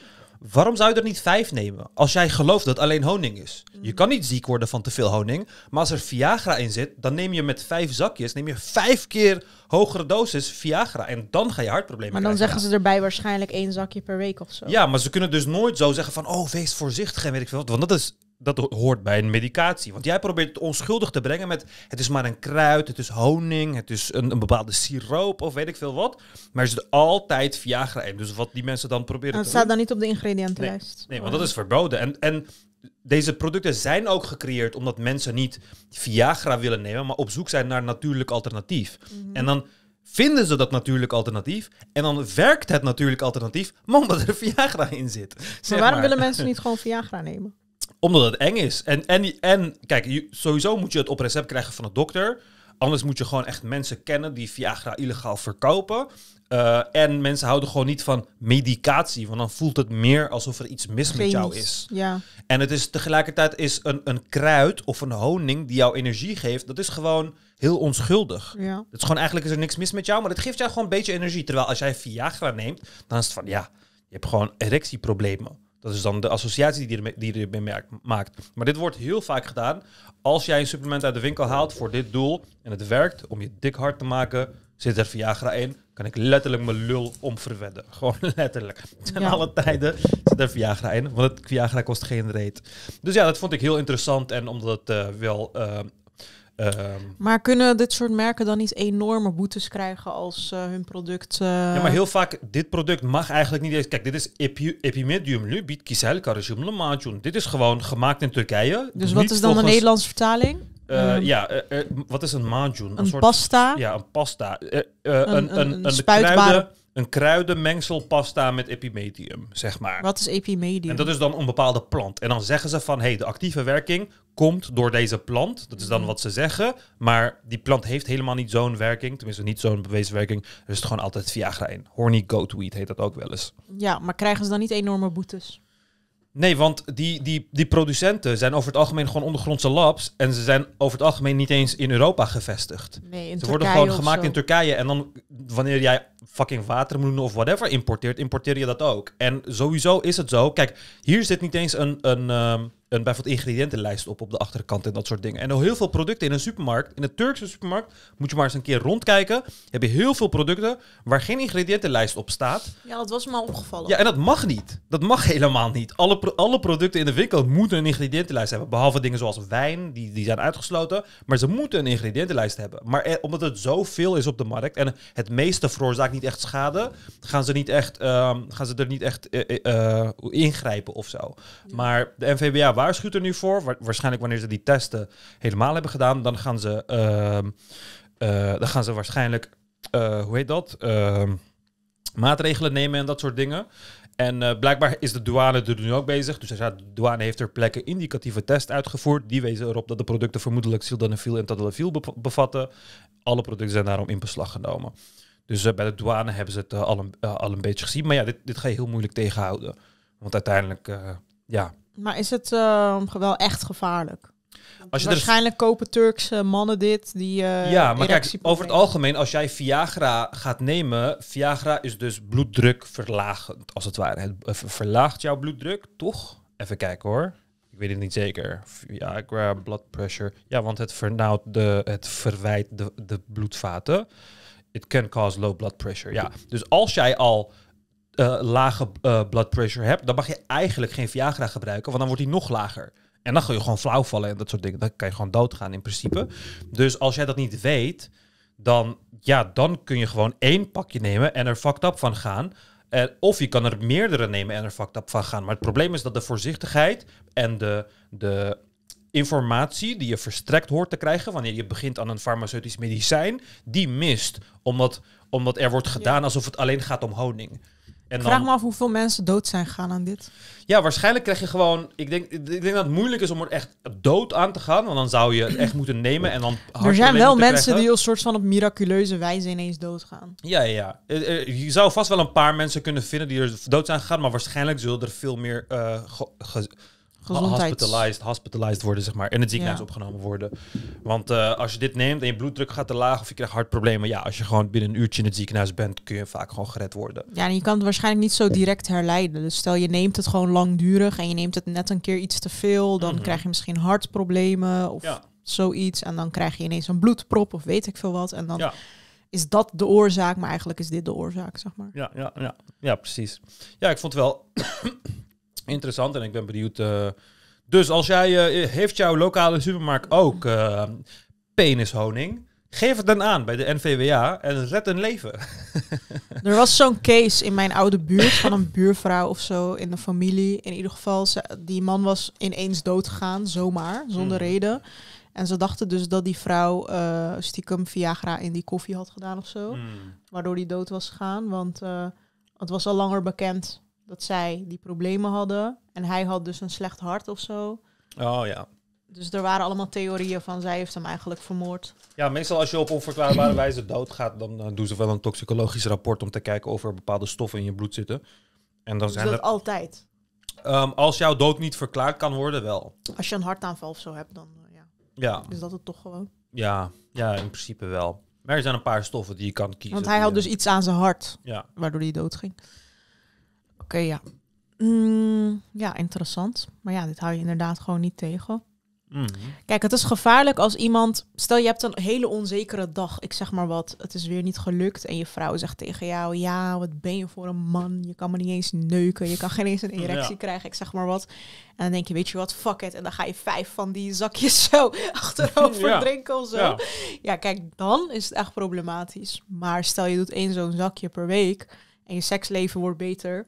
[SPEAKER 2] waarom zou je er niet vijf nemen? Als jij gelooft dat alleen honing is. Je kan niet ziek worden van te veel honing, maar als er Viagra in zit, dan neem je met vijf zakjes, neem je vijf keer hogere dosis Viagra en dan ga je hartproblemen Maar dan zeggen ze
[SPEAKER 1] erbij waarschijnlijk één zakje per week of zo.
[SPEAKER 2] Ja, maar ze kunnen dus nooit zo zeggen van, oh, wees voorzichtig en weet ik veel wat, want dat is dat hoort bij een medicatie. Want jij probeert het onschuldig te brengen met het is maar een kruid, het is honing, het is een, een bepaalde siroop of weet ik veel wat. Maar er zit altijd Viagra in. Dus wat die mensen dan proberen. Nou, en het staat dan
[SPEAKER 1] niet op de ingrediëntenlijst. Nee, want dat is
[SPEAKER 2] verboden. En, en deze producten zijn ook gecreëerd omdat mensen niet Viagra willen nemen, maar op zoek zijn naar een natuurlijk alternatief. Mhm. En dan vinden ze dat natuurlijk alternatief. En dan werkt het natuurlijk alternatief, maar omdat er Viagra in zit. Maar waarom willen mensen niet
[SPEAKER 1] gewoon Viagra nemen?
[SPEAKER 2] Omdat het eng is. En, en, en kijk, sowieso moet je het op recept krijgen van een dokter. Anders moet je gewoon echt mensen kennen die Viagra illegaal verkopen. Eh, en mensen houden gewoon niet van medicatie, want dan voelt het meer alsof er iets mis met jou is. Ja. En het is tegelijkertijd is een, een kruid of een honing die jou energie geeft, dat is gewoon heel onschuldig. Het is gewoon eigenlijk is er niks mis met jou, maar het geeft jou gewoon een beetje energie. Terwijl als jij Viagra neemt, dan is het van ja, je hebt gewoon erectieproblemen. Dat is dan de associatie die je, die je ermee maakt. Maar dit wordt heel vaak gedaan. Als jij een supplement uit de winkel haalt voor dit doel en het werkt om je dik hard te maken, zit er Viagra in, kan ik letterlijk mijn lul omverwedden. Gewoon letterlijk. Ten alle tijden zit er Viagra in, want het Viagra kost geen reet. Dus ja, dat vond ik heel interessant en omdat het eh, wel eh, Ehm,
[SPEAKER 1] maar kunnen dit soort merken dan niet enorme boetes krijgen als eh, hun product... Eh, ja, maar heel
[SPEAKER 2] vaak, dit product mag eigenlijk niet eens... Kijk, dit is Epimedium nu, Kisel Karajum Dit is gewoon gemaakt in Turkije. Dus wat is dan de Nederlandse
[SPEAKER 1] vertaling? Eh, ehm,
[SPEAKER 2] ja, wat is een majun? Een, soort, pasta? Ja, een pasta. een, een, een, een, een kruidenmengselpasta met epimedium, zeg maar. Wat is epimedium? En dat is dan een bepaalde plant. En dan zeggen ze van, hé, hey, de actieve werking komt door deze plant. Dat is dan mhm. wat ze zeggen. Maar die plant heeft helemaal niet zo'n werking. Tenminste, niet zo'n bewezen werking. het is gewoon altijd Viagra in. Horny goatweed heet dat ook wel eens.
[SPEAKER 1] Ja, maar krijgen ze dan niet enorme boetes?
[SPEAKER 2] Nee, want die, die, die producenten zijn over het algemeen gewoon ondergrondse labs. En ze zijn over het algemeen niet eens in Europa gevestigd. Nee, in ze worden gewoon gemaakt in Turkije. En dan wanneer jij fucking watermeloenen of whatever importeert, importeer je dat ook. En sowieso is het zo. Kijk, hier zit niet eens een, een, ehm, een bijvoorbeeld ingrediëntenlijst op op de achterkant en dat soort dingen. En al heel veel producten in een supermarkt, in een Turkse supermarkt, moet je maar eens een keer rondkijken. Heb je heel veel producten waar geen ingrediëntenlijst op staat.
[SPEAKER 1] Ja, dat was me al opgevallen. Ja,
[SPEAKER 2] en dat mag niet. Dat mag helemaal niet. Alle, alle producten in de winkel moeten een ingrediëntenlijst hebben. Behalve dingen zoals wijn, die, die zijn uitgesloten. Maar ze moeten een ingrediëntenlijst hebben. Maar eh, omdat het zoveel is op de markt en het meeste veroorzaakt niet echt schade, gaan ze, niet echt, ehm, gaan ze er niet echt uh, ingrijpen of zo. Maar de NVBA waarschuwt er nu voor. waarschijnlijk wanneer ze die testen helemaal hebben gedaan, dan gaan ze, ehm, dan gaan ze waarschijnlijk, hoe heet dat? Ehm, maatregelen nemen en dat soort dingen. En blijkbaar is de douane er nu ook bezig. Dus de douane heeft er plekken indicatieve test uitgevoerd. Die wezen erop dat de producten vermoedelijk sildenafil en tadalafil bevatten. Alle producten zijn daarom in beslag genomen. Dus eh, bij de douane hebben ze het eh, al, een, eh, al een beetje gezien. Maar ja, dit, dit ga je heel moeilijk tegenhouden. Want uiteindelijk, ja.
[SPEAKER 1] Maar is het ehm, wel echt gevaarlijk? Waarschijnlijk kopen Turkse mannen dit. Die, ja, maar kijk,
[SPEAKER 2] over het algemeen, als jij Viagra gaat nemen, Viagra is dus bloeddruk verlagend, als het ware. Het verlaagt jouw bloeddruk, toch? Even kijken hoor. Ik weet het niet zeker. Viagra, blood pressure. Ja, want het de, het verwijt de, de bloedvaten. It can cause low blood pressure. Ja. Dus als jij al eh, lage eh, blood pressure hebt, dan mag je eigenlijk geen Viagra gebruiken, want dan wordt die nog lager. En dan ga je gewoon flauw vallen en dat soort dingen. Dan kan je gewoon doodgaan in principe. Dus als jij dat niet weet, dan, ja, dan kun je gewoon één pakje nemen en er fucked up van gaan. of je kan er meerdere nemen en er fucked up van gaan. Maar het probleem is dat de voorzichtigheid en de, de informatie die je verstrekt hoort te krijgen wanneer je begint aan een farmaceutisch medicijn, die mist. Omdat, omdat er wordt gedaan alsof het alleen gaat om honing. En vraag me
[SPEAKER 1] af hoeveel mensen dood zijn gegaan aan dit.
[SPEAKER 2] Ja, waarschijnlijk krijg je gewoon. Ik denk, ik denk dat het moeilijk is om er echt dood aan te gaan. Want dan zou je het echt moeten nemen en dan. Er zijn wel mensen
[SPEAKER 1] die op soort van op miraculeuze wijze ineens doodgaan.
[SPEAKER 2] Ja, ja, ja. Eh, eh, je zou vast wel een paar mensen kunnen vinden die er dood zijn gegaan. Maar waarschijnlijk zullen er veel meer uh, gezondheid. Hospitalized, hospitalized worden, zeg maar. In het ziekenhuis opgenomen worden. Want eh, als je dit neemt en je bloeddruk gaat te laag of je krijgt hartproblemen. Ja, als je gewoon binnen een uurtje in het ziekenhuis bent, kun je vaak gewoon gered worden. Ja,
[SPEAKER 1] en je kan het waarschijnlijk niet zo direct herleiden. Dus stel je neemt het gewoon langdurig en je neemt het net een keer iets te veel. Dan mhm. krijg je misschien hartproblemen of zoiets. En dan krijg je ineens een bloedprop of weet ik veel wat. En dan... is dat de oorzaak, maar eigenlijk is dit de oorzaak, zeg maar.
[SPEAKER 2] Ja, ja, ja, ja precies. Ja, ik vond wel Interessant en ik ben benieuwd. Eh, dus als jij, uh, heeft jouw lokale supermarkt ook uh, penishoning? Geef het dan aan bij de NVWA en zet een leven.
[SPEAKER 1] er was zo'n case in mijn oude buurt van een buurvrouw of zo in de familie. In ieder geval, die man was ineens doodgegaan, zomaar, zonder hmm. reden. En ze dachten dus dat die vrouw uh, stiekem Viagra in die koffie had gedaan of zo. Hmm. Waardoor die dood was gegaan, want het was al langer bekend dat zij die problemen hadden. En hij had dus een slecht hart of zo. Oh ja. Dus er waren allemaal theorieën van zij heeft hem eigenlijk vermoord.
[SPEAKER 2] Ja, meestal als je op onverklaarbare wijze doodgaat, dan doen ze wel een toxicologisch rapport om te kijken of er bepaalde stoffen in je bloed zitten. En dan zijn dat er...
[SPEAKER 1] altijd?
[SPEAKER 2] Ehm, als jouw dood niet verklaard kan worden, wel.
[SPEAKER 1] Als je een hartaanval of zo hebt, dan eh, ja. ja. Is dat het toch gewoon?
[SPEAKER 2] Ja, ja, in principe wel. Maar er zijn een paar stoffen die je kan kiezen. Want hij had dus
[SPEAKER 1] iets aan zijn hart, ja. waardoor hij doodging. ging. Oké, ja. Mm, ja, interessant. Maar ja, dit hou je inderdaad gewoon niet tegen. Mhm. Kijk, het is gevaarlijk als iemand. Stel, je hebt een hele onzekere dag. Ik zeg maar wat. Het is weer niet gelukt. En je vrouw zegt tegen jou: Ja, wat ben je voor een man? Je kan me niet eens neuken. Je kan geen eens een erectie krijgen. Ik zeg maar wat. En dan denk je: Weet je wat? Fuck it. En dan ga je vijf van die zakjes zo achterover drinken of zo. ja, kijk, dan is het echt problematisch. Maar stel, je doet één zo'n zakje per week. En je seksleven wordt beter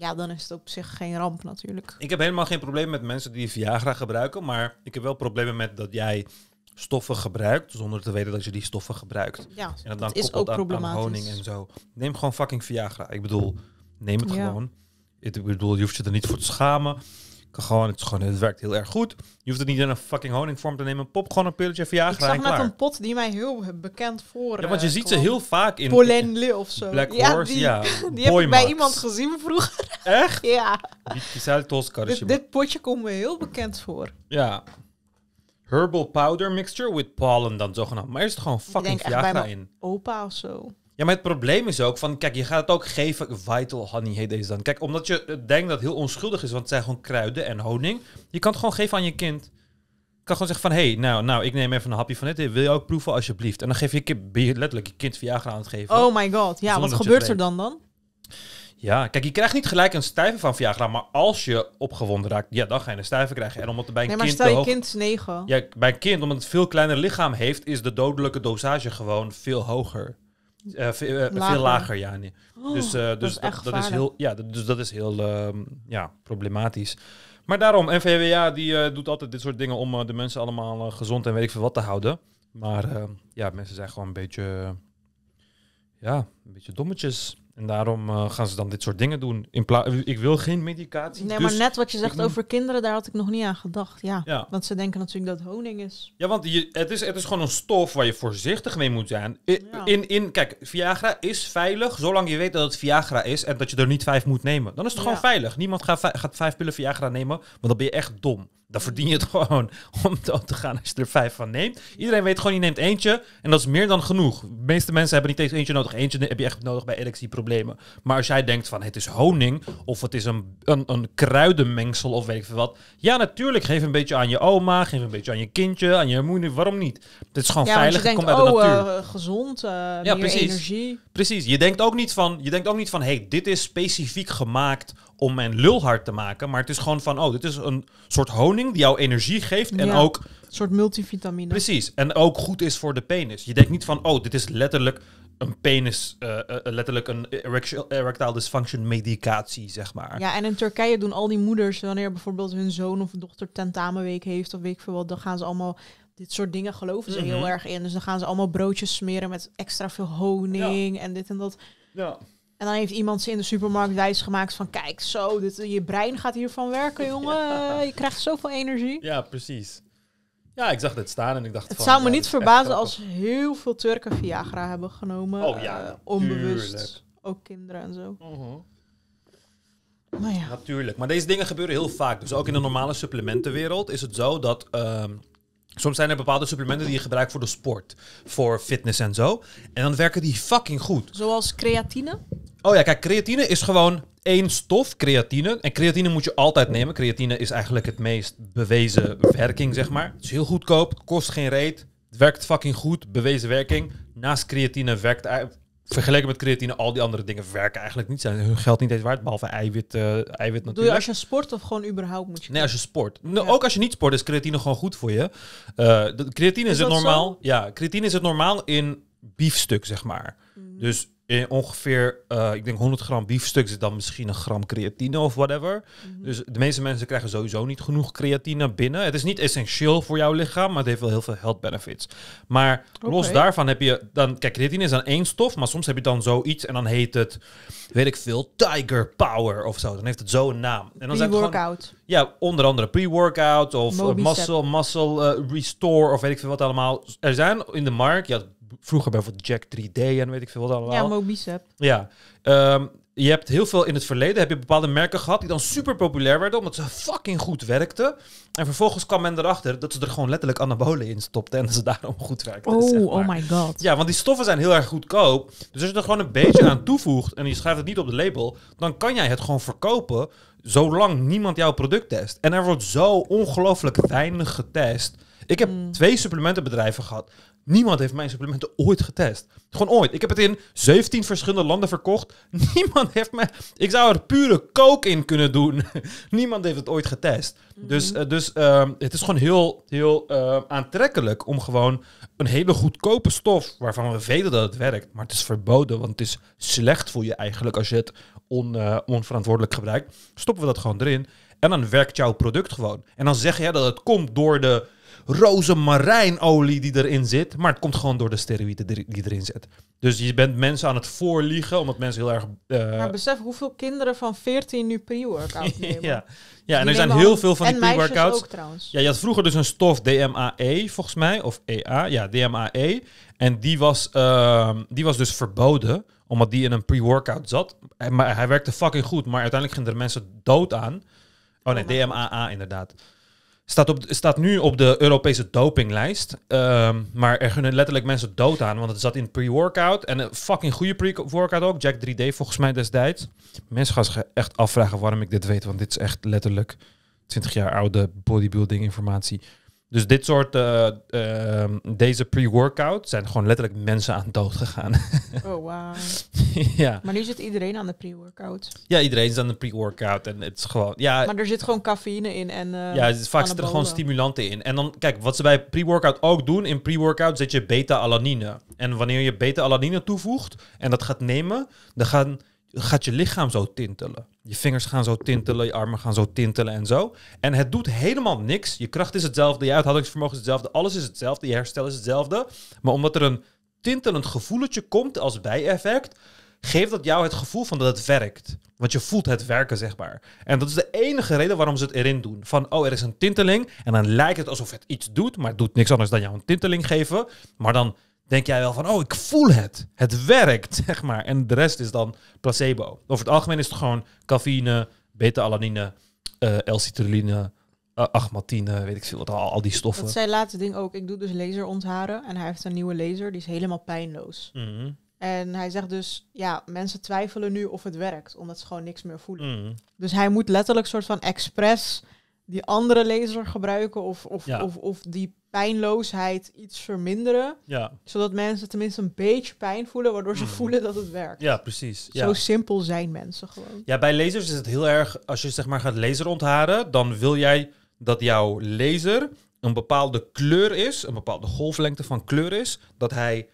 [SPEAKER 1] ja, dan is het op zich geen ramp natuurlijk.
[SPEAKER 2] Ik heb helemaal geen probleem met mensen die Viagra gebruiken, maar ik heb wel problemen met dat jij stoffen gebruikt zonder te weten dat je die stoffen gebruikt. Ja, en dat, dat is ook aan, problematisch. Aan honing en zo. Neem gewoon fucking Viagra. Ik bedoel, neem het gewoon. Ik bedoel, je hoeft je er niet voor te schamen. Kan gewoon, het, het werkt heel erg goed. Je hoeft het niet in een fucking honingvorm te nemen. Pop gewoon een pilletje via Ik zag net een
[SPEAKER 1] pot die mij heel bekend voor. Ja, want je eh, ziet ze heel
[SPEAKER 2] vaak in... Polenle
[SPEAKER 1] of zo. Black ja, Horse, die, heb ik bij iemand gezien vroeger. Echt? ja.
[SPEAKER 2] Die Tosca. Dus dit, dit
[SPEAKER 1] potje komt me heel bekend voor.
[SPEAKER 2] Ja. Herbal powder mixture with pollen dan zogenaamd. Maar is het gewoon fucking Viagra in.
[SPEAKER 1] opa of zo.
[SPEAKER 2] Ja, maar het probleem is ook van, kijk, je gaat het ook geven, vital honey heet deze dan. Kijk, omdat je denkt dat het heel onschuldig is, want het zijn gewoon kruiden en honing. Je kan het gewoon geven aan je kind. Je kan gewoon zeggen van, hé, hey, nou, nou, ik neem even een hapje van dit. Wil je ook proeven, alsjeblieft? En dan geef je, kind, je letterlijk je kind Viagra aan het geven. Oh my god, ja, wat gebeurt er dan dan? Ja, kijk, je krijgt niet gelijk een stijve van Viagra, maar als je opgewonden raakt, ja, dan ga je een stijve krijgen. En omdat bij een nee, maar stel je kind is 9. Ja, bij een kind, omdat het veel kleiner lichaam heeft, is de dodelijke dosage gewoon veel hoger. Eh, eh, veel, lager. ja. Oh, dus, eh, dus, dus dat, is, heel, ja, dus dat is heel ja, problematisch. Maar daarom, NVWA die doet altijd dit soort dingen om de mensen allemaal gezond en weet ik veel wat te houden. Maar ehm, ja, mensen zijn gewoon een beetje, ja, een beetje dommetjes. En daarom eh, gaan ze dan dit soort dingen doen. In ik wil geen medicatie. Nee, dus maar net wat je zegt over
[SPEAKER 1] kinderen, daar had ik nog niet aan gedacht. Ja, Want ze denken natuurlijk dat honing is.
[SPEAKER 2] Ja, want je, het, is, het is gewoon een stof waar je voorzichtig mee moet zijn. In, in, kijk, Viagra is veilig zolang je weet dat het Viagra is en dat je er niet vijf moet nemen. Dan is het gewoon veilig. Niemand gaat, gaat vijf pillen Viagra nemen, want dan ben je echt dom dan verdien je het gewoon om dood te gaan als je er vijf van neemt. Iedereen weet gewoon, je neemt eentje en dat is meer dan genoeg. De meeste mensen hebben niet eens eentje nodig. Eentje heb je echt nodig bij erectieproblemen. Maar als jij denkt van het is honing of het is een, een, een kruidenmengsel of weet ik veel wat. Ja, natuurlijk, geef een beetje aan je oma, geef een beetje aan je kindje, aan je moeder, waarom niet? Het is gewoon veilig, het komt uit de oh, natuur.
[SPEAKER 1] Uh, gezond, uh, ja, meer precies. energie.
[SPEAKER 2] Precies, je denkt ook niet van, je denkt ook niet van hey, dit is specifiek gemaakt om mijn lul hard te maken. Maar het is gewoon van, oh, dit is een soort honing die jou energie geeft. En ook... Een soort multivitamine. Precies. En ook goed is voor de penis. Je denkt niet van, oh, dit is letterlijk een penis, uh, letterlijk een erectile dysfunction medicatie, zeg maar.
[SPEAKER 1] Ja, en in Turkije doen al die moeders, wanneer bijvoorbeeld hun zoon of dochter tentamenweek heeft of weet ik veel wat, dan gaan ze allemaal dit soort dingen geloven ze mhm. heel erg in. Dus dan gaan ze allemaal broodjes smeren met extra veel honing en dit en dat. Ja. En dan heeft iemand ze in de supermarkt wijs gemaakt van... kijk, zo, dit, je brein gaat hiervan werken, jongen. Je krijgt zoveel energie.
[SPEAKER 2] Ja, precies. Ja, ik zag dit staan en ik dacht... Het van, zou me niet verbazen als
[SPEAKER 1] heel veel Turken Viagra hebben genomen. Oh ja, eh, Onbewust. Ook kinderen en zo. Uh
[SPEAKER 2] Maar ja. Natuurlijk. Maar deze dingen gebeuren heel vaak. Dus ook in de normale supplementenwereld is het zo dat... Ehm, Soms zijn er bepaalde supplementen die je gebruikt voor de sport, voor fitness en zo. En dan werken die fucking goed.
[SPEAKER 1] Zoals creatine?
[SPEAKER 2] Oh ja, kijk, creatine is gewoon één stof, creatine. En creatine moet je altijd nemen. Creatine is eigenlijk het meest bewezen werking, zeg maar. Het is heel goedkoop, kost geen reet, werkt fucking goed, bewezen werking. Naast creatine werkt Vergeleken met creatine, al die andere dingen werken eigenlijk niet. Zijn hun geld niet eens waard, behalve eiwit, eh, eiwit natuurlijk. Doe je als
[SPEAKER 1] je sport of gewoon überhaupt moet je? Nee, als
[SPEAKER 2] je sport. Nou, ook als je niet sport is creatine gewoon goed voor je. Eh, creatine is, het normaal. Ja, creatine is het normaal in biefstuk, zeg maar. Mhm. Dus ongeveer, eh, ik denk 100 gram biefstuk zit dan misschien een gram creatine of whatever. Mhm. Dus de meeste mensen krijgen sowieso niet genoeg creatine binnen. Het is niet essentieel voor jouw lichaam, maar het heeft wel heel veel health benefits. Maar los daarvan heb je dan, kijk, creatine is dan één stof, maar soms heb je dan zoiets en dan heet het, weet ik veel, Tiger Power of zo. Dan heeft het zo een naam. En dan zijn workout Ja, onder andere pre-workout of eh, muscle, muscle eh, restore of weet ik veel wat allemaal. Er zijn in de markt, je vroeger bijvoorbeeld Jack 3D en weet ik veel wat allemaal. Ja, Mobicep. Ja. Ehm, je hebt heel veel in het verleden heb je bepaalde merken gehad die dan super populair werden omdat ze fucking goed werkten. En vervolgens kwam men erachter dat ze er gewoon letterlijk anabolen in stopten en dat ze daarom goed werkten. Oh, oh my god. Ja, want die stoffen zijn heel erg goedkoop. Dus als je er gewoon een beetje aan toevoegt en je schrijft het niet op de label, dan kan jij het gewoon verkopen zolang niemand jouw product test. En er wordt zo ongelooflijk weinig getest. Ik heb mm. twee supplementenbedrijven gehad Niemand heeft mijn supplementen ooit getest. Gewoon ooit. Ik heb het in 17 verschillende landen verkocht. Niemand heeft mij. Ik zou er pure coke in kunnen doen. Niemand heeft het ooit getest. Mhm. Dus, eh, dus ehm, het is gewoon heel, heel eh, aantrekkelijk om gewoon een hele goedkope stof. waarvan we weten dat het werkt. maar het is verboden, want het is slecht voor je eigenlijk als je het on, eh, onverantwoordelijk gebruikt. Stoppen we dat gewoon erin. En dan werkt jouw product gewoon. En dan zeg je dat het komt door de rozemarijnolie die erin zit. Maar het komt gewoon door de steroïden die erin zit. Dus je bent mensen aan het voorliegen, omdat mensen heel erg... Uh... Maar
[SPEAKER 1] besef hoeveel kinderen van 14 nu pre-workout nemen. ja. ja,
[SPEAKER 2] en er zijn heel veel van die pre-workouts. Ja, je had vroeger dus een stof, DMAE volgens mij, of EA. Ja, DMAE. En die was, ehm, die was dus verboden, omdat die in een pre-workout zat. Eh, maar hij werkte fucking goed, maar uiteindelijk gingen er mensen dood aan. Oh nee, oh DMAA inderdaad. Staat, op, staat nu op de Europese dopinglijst. Ehm, maar er gunnen letterlijk mensen dood aan. Want het zat in pre-workout. En een fucking goede pre-workout ook. Jack 3D volgens mij destijds. Mensen gaan zich echt afvragen waarom ik dit weet. Want dit is echt letterlijk 20 jaar oude bodybuilding informatie. Dus dit soort, eh, ehm, deze pre-workout zijn gewoon letterlijk mensen aan dood gegaan. oh,
[SPEAKER 3] wow.
[SPEAKER 1] ja. Maar nu zit iedereen aan de pre-workout.
[SPEAKER 2] Ja, iedereen is aan de pre-workout en het is gewoon, ja. Maar
[SPEAKER 1] er zit gewoon cafeïne in en eh, Ja, vaak zitten er gewoon
[SPEAKER 2] stimulanten in. En dan, kijk, wat ze bij pre-workout ook doen, in pre-workout zet je beta-alanine. En wanneer je beta-alanine toevoegt en dat gaat nemen, dan gaat je lichaam zo tintelen. Je vingers gaan zo tintelen, je armen gaan zo tintelen en zo. En het doet helemaal niks. Je kracht is hetzelfde, je uithoudingsvermogen is hetzelfde, alles is hetzelfde, je herstel is hetzelfde. Maar omdat er een tintelend gevoeletje komt als bijeffect, geeft dat jou het gevoel van dat het werkt. Want je voelt het werken, zeg maar. En dat is de enige reden waarom ze het erin doen. Van, oh, er is een tinteling. En dan lijkt het alsof het iets doet, maar het doet niks anders dan jou een tinteling geven. Maar dan denk jij wel van, oh, ik voel het. Het werkt, zeg maar. En de rest is dan placebo. Over het algemeen is het gewoon cafeïne, beta-alanine, eh, L-citrulline, uh, eh, agmatine, weet ik veel wat, al, die stoffen. Dat
[SPEAKER 1] zei laatste ding ook, ik doe dus laser ontharen en hij heeft een nieuwe laser, die is helemaal pijnloos. Mhm. En hij zegt dus, ja, mensen twijfelen nu of het werkt, omdat ze gewoon niks meer voelen. Mhm. Dus hij moet letterlijk soort van expres die andere laser gebruiken of, of, of, of die pijnloosheid iets verminderen. Ja. Zodat mensen tenminste een beetje pijn voelen, waardoor ze mhm. voelen dat het werkt. Ja, precies. Ja. Zo simpel zijn mensen gewoon.
[SPEAKER 2] Ja, bij lasers is het heel erg, als je zeg maar gaat laser ontharen, dan wil jij dat jouw laser een bepaalde kleur is, een bepaalde golflengte van kleur is, dat hij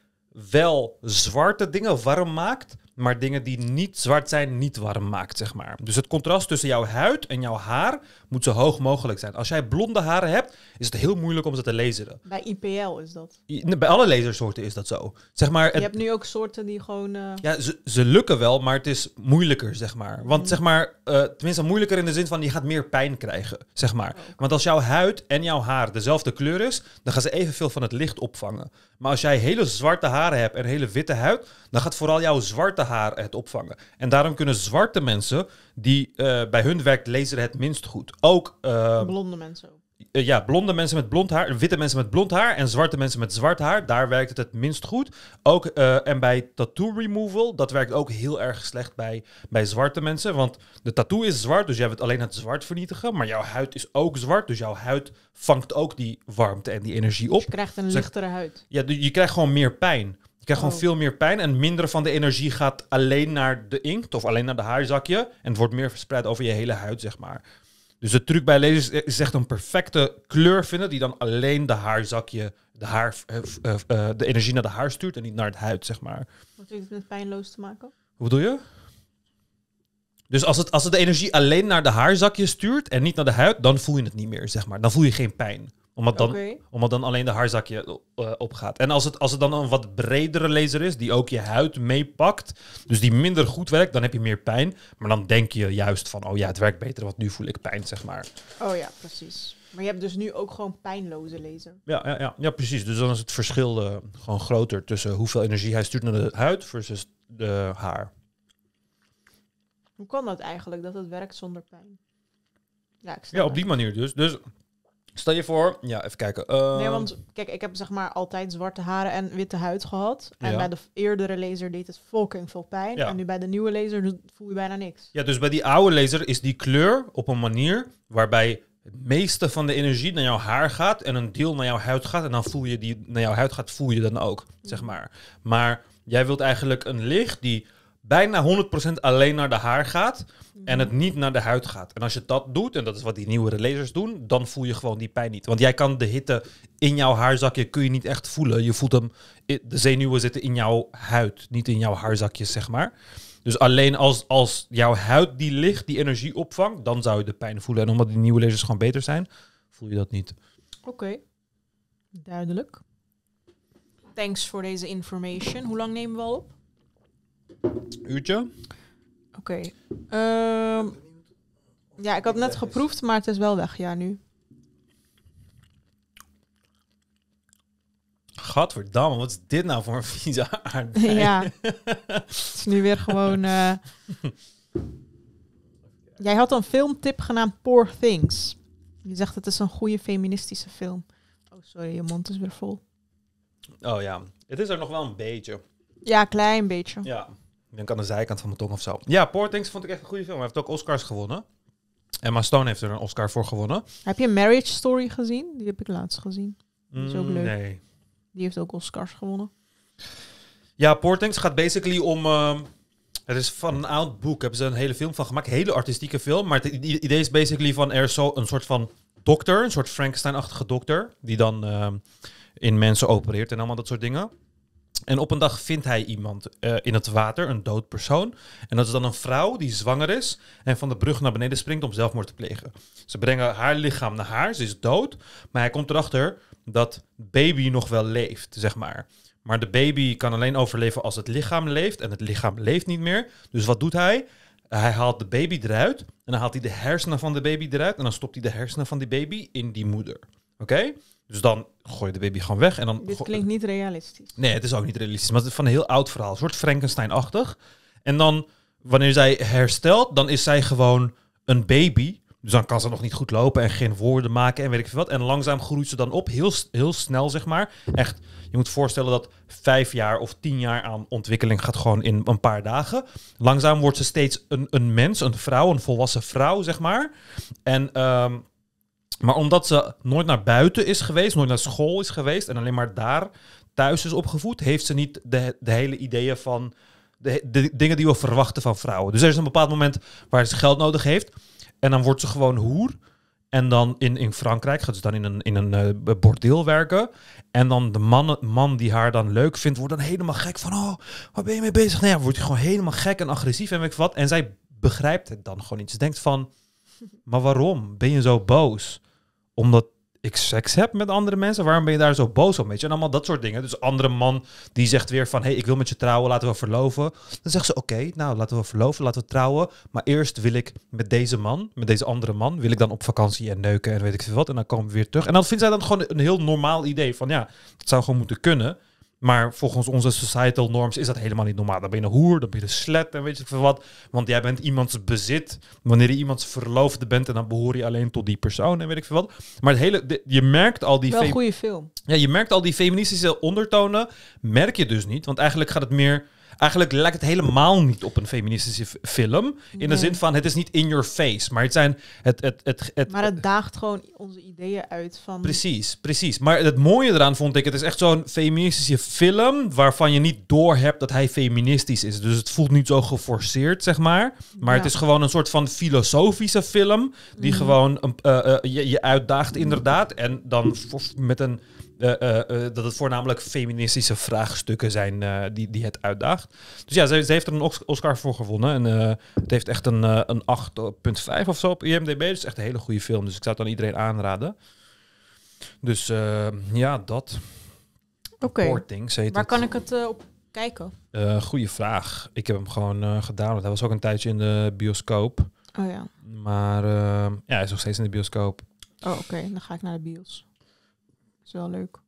[SPEAKER 2] wel zwarte dingen warm maakt, maar dingen die niet zwart zijn, niet warm maakt, zeg maar. Dus het contrast tussen jouw huid en jouw haar moet zo hoog mogelijk zijn. Als jij blonde haren hebt, is het heel moeilijk om ze te laseren.
[SPEAKER 3] Bij
[SPEAKER 1] IPL is dat.
[SPEAKER 2] bij alle lasersoorten is dat zo. Zeg maar, Je hebt
[SPEAKER 1] nu ook soorten die gewoon... Eh,
[SPEAKER 2] ja, ze, ze lukken wel, maar het is moeilijker, zeg maar. Want mm. zeg maar, eh, tenminste moeilijker in de zin van, je gaat meer pijn krijgen, zeg maar. Want als jouw huid en jouw haar dezelfde kleur is, dan gaan ze evenveel van het licht opvangen. Maar als jij hele zwarte haren hebt en hele witte huid, dan gaat vooral jouw zwarte haar het opvangen. En daarom kunnen zwarte mensen, die eh, bij hun werkt laser het minst goed. Ook uh, blonde mensen. Eh, ja, blonde mensen met blond haar, witte mensen met blond haar en zwarte mensen met zwart haar, daar werkt het het minst goed. Ook, eh, en bij tattoo removal, dat werkt ook heel erg slecht bij, bij zwarte mensen. Want de tattoo is zwart, dus jij hebt alleen het zwart vernietigen. Maar jouw huid is ook zwart, dus jouw huid vangt ook die warmte en die energie op. Dus je krijgt een lichtere huid. Ja, je krijgt gewoon meer pijn. Je krijgt gewoon oh. veel meer pijn en minder van de energie gaat alleen naar de inkt of alleen naar de haarzakje. En het wordt meer verspreid over je hele huid, zeg maar. Dus de truc bij lasers is echt een perfecte kleur vinden die dan alleen de haarzakje, de, haar, eh, eh, eh, de energie naar de haar stuurt en niet naar het huid, zeg maar.
[SPEAKER 1] Wat met pijnloos te maken?
[SPEAKER 2] Hoe bedoel je? Dus als het, als het de energie alleen naar de haarzakje stuurt en niet naar de huid, dan voel je het niet meer, zeg maar. Dan voel je geen pijn omdat dan, omdat dan alleen de haarzakje eh, opgaat. En als het, als het dan een wat bredere laser is, die ook je huid meepakt, dus die minder goed werkt, dan heb je meer pijn. Maar dan denk je juist van, oh ja, het werkt beter, want nu voel ik pijn, zeg maar.
[SPEAKER 1] Oh ja, precies. Maar je hebt dus nu ook gewoon pijnloze laser.
[SPEAKER 2] Ja, ja, ja, ja precies. Dus dan is het verschil eh, gewoon groter tussen hoeveel energie hij stuurt naar de huid versus de haar.
[SPEAKER 1] Hoe kan dat eigenlijk, dat het werkt zonder pijn? Ja, ja op die
[SPEAKER 2] manier dus. Dus Stel je voor, ja, even kijken. Ehm, nee, want
[SPEAKER 1] kijk, ik heb zeg maar altijd zwarte haren en witte huid gehad. En bij de eerdere laser deed het fucking veel pijn. En nu bij de nieuwe laser voel je bijna niks.
[SPEAKER 2] Ja, dus bij die oude laser is die kleur op een manier waarbij het meeste van de energie naar jouw haar gaat en een deel naar jouw huid gaat. En dan voel je die naar jouw huid gaat, voel je dan ook, zeg mm. maar. Maar jij wilt eigenlijk een licht die bijna 100% alleen naar de haar gaat en mhm. het niet naar de huid gaat. En als je dat doet, en dat is wat die nieuwere lasers doen, dan voel je gewoon die pijn niet. Want jij kan de hitte in jouw haarzakje kun je niet echt voelen. Je voelt hem, de zenuwen zitten in jouw huid, niet in jouw haarzakjes, zeg maar. Dus alleen als, als jouw huid die licht, die energie opvangt, dan zou je de pijn voelen. En omdat die nieuwe lasers gewoon beter zijn, voel je dat niet.
[SPEAKER 1] Oké, duidelijk. Thanks voor deze information. Hoe lang nemen we al op? Uurtje? Oké. Ehm, ja, ik had net geproefd, maar het is wel weg, ja, nu.
[SPEAKER 2] Gadverdamme, wat is dit nou voor een vieze aardbei? Ja, het
[SPEAKER 1] is nu weer gewoon... Eh, Jij had een filmtip genaamd Poor Things. Je zegt het is een goede feministische film. Oh, sorry, je mond is weer vol.
[SPEAKER 2] Oh ja, het is er nog wel een beetje.
[SPEAKER 1] Ja, klein beetje. Ja,
[SPEAKER 2] ik denk aan de zijkant van mijn tong of zo. Ja, Poor Things vond ik echt een goede film. Hij heeft ook Oscars gewonnen. Emma Stone heeft er een Oscar voor gewonnen.
[SPEAKER 1] Heb je Marriage Story gezien? Die heb ik laatst gezien. Die is ook mm, leuk. Nee. Die heeft ook Oscars gewonnen.
[SPEAKER 2] Ja, Poor Things gaat basically om... Uh, het is van een oud boek. Hebben ze een hele film van gemaakt. Hele artistieke film. Maar het idee is basically van... Er is zo een soort van dokter. Een soort Frankenstein-achtige dokter. Die dan ehm, in mensen opereert en allemaal dat soort dingen. En op een dag vindt hij iemand eh, in het water, een dood persoon. En dat is dan een vrouw die zwanger is en van de brug naar beneden springt om zelfmoord te plegen. Ze brengen haar lichaam naar haar, ze is dood. Maar hij komt erachter dat baby nog wel leeft, zeg maar. Maar de baby kan alleen overleven als het lichaam leeft en het lichaam leeft niet meer. Dus wat doet hij? Hij haalt de baby eruit en dan haalt hij de hersenen van de baby eruit en dan stopt hij de hersenen van die baby in die moeder. Oké? Dus dan gooi je de baby gewoon weg. En dan Dit
[SPEAKER 1] klinkt niet realistisch.
[SPEAKER 2] Nee, het is ook niet realistisch. Maar het is van een heel oud verhaal. Een soort Frankenstein-achtig. En dan, wanneer zij herstelt, dan is zij gewoon een baby. Dus dan kan ze nog niet goed lopen en geen woorden maken en weet ik veel wat. En langzaam groeit ze dan op, heel, heel snel zeg maar. Echt, je moet voorstellen dat vijf jaar of tien jaar aan ontwikkeling gaat gewoon in een paar dagen. Langzaam wordt ze steeds een, een mens, een vrouw, een volwassen vrouw zeg maar. En... Ehm, maar omdat ze nooit naar buiten is geweest, nooit naar school is geweest en alleen maar daar thuis is opgevoed, heeft ze niet de, de hele ideeën van de, dingen die we verwachten van vrouwen. Dus er is een bepaald moment waar ze geld nodig heeft en dan wordt ze gewoon hoer. En dan in, in Frankrijk gaat ze dan in een, in een uh, bordeel werken. En dan de man, man die haar dan leuk vindt, wordt dan helemaal gek van, oh, waar ben je mee bezig? Nou wordt hij gewoon helemaal gek en agressief en weet ik wat. En zij begrijpt het dan gewoon niet. Ze denkt van, maar waarom ben je zo boos? omdat ik seks heb met andere mensen, waarom ben je daar zo boos op? Weet je? En allemaal dat soort dingen. Dus andere man die zegt weer van, hé, hey, ik wil met je trouwen, laten we verloven. Dan zegt ze, oké, nou, laten we verloven, laten we trouwen. Maar eerst wil ik met deze man, met deze andere man, wil ik dan op vakantie en neuken en weet ik veel wat. En dan komen we weer terug. En dan vindt zij dan gewoon een heel normaal idee van, ja, het zou gewoon moeten kunnen. Maar volgens onze societal norms is dat helemaal niet normaal. Dan ben je een hoer, dan ben je een slet en weet je veel wat. Want jij bent iemands bezit. Wanneer je iemands verloofde bent en dan behoor je alleen tot die persoon en weet ik veel wat. Maar het hele, je merkt al die... Wel goede film. Ja, je merkt al die feministische ondertonen, merk je dus niet. Want eigenlijk gaat het meer Eigenlijk lijkt het helemaal niet op een feministische film. In de zin van het is niet in your face. Maar het zijn. Het, het, het, het, maar het daagt gewoon
[SPEAKER 1] onze ideeën uit van.
[SPEAKER 2] Precies, precies. Maar het mooie eraan vond ik, het is echt zo'n feministische film waarvan je niet doorhebt dat hij feministisch is. Dus het voelt niet zo geforceerd, zeg maar. Maar het is gewoon een soort van filosofische film. Die mhm. gewoon eh, eh, je, je uitdaagt, inderdaad. En dan met een eh, eh, eh, dat het voornamelijk feministische vraagstukken zijn die, die het uitdaagt. Dus ja, ze, ze, heeft er een Oscar voor gewonnen. En het heeft echt een, een 8,5 of zo op IMDb. Dus echt een hele goede film. Dus ik zou het aan iedereen aanraden. Dus ja, dat. Oké. Waar
[SPEAKER 1] kan ik het op kijken?
[SPEAKER 2] goede vraag. Ik heb hem gewoon gedaan. Hij was ook een tijdje in de bioscoop. Oh ja. Maar ja, hij is nog steeds in de bioscoop.
[SPEAKER 1] Oh, oké. Dan ga ik naar de bios is wel leuk.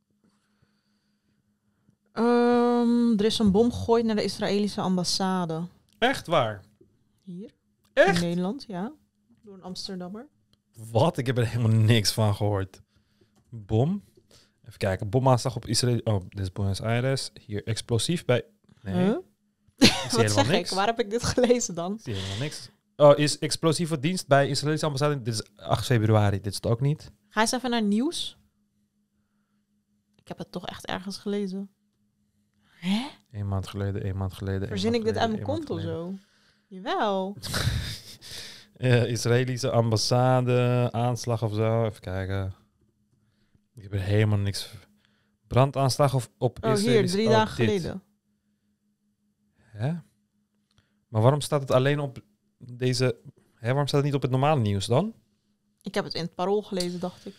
[SPEAKER 1] Ehm, er is een bom gegooid naar de Israëlische ambassade. Echt waar? Hier? In Nederland, ja. Door een Amsterdammer.
[SPEAKER 2] Wat? Ik heb er helemaal niks van gehoord. Bom? Even kijken. Bomaanslag op Israël. Oh, dit is Buenos Aires. Hier explosief bij. Nee. Wat zeg niks. ik? Waar heb ik dit
[SPEAKER 1] gelezen dan? zie
[SPEAKER 2] helemaal niks. Oh, is explosieve dienst bij Israëlische ambassade. Dit is 8 februari. Dit is het ook niet.
[SPEAKER 1] Ga eens even naar nieuws. Ik heb het toch echt ergens gelezen.
[SPEAKER 2] Hè? Een maand geleden, een maand geleden. Verzin ik dit aan mijn kont of
[SPEAKER 1] zo? Jawel.
[SPEAKER 2] uh, Israëlische ambassade, aanslag of zo. Even kijken. Ik heb er helemaal niks. Brandaanslag of op oh, Israël. hier, drie oh, dagen geleden. Hè? Maar waarom staat het alleen op deze... Hè, waarom staat het niet op het normale nieuws dan?
[SPEAKER 1] Ik heb het in het parool gelezen, dacht ik.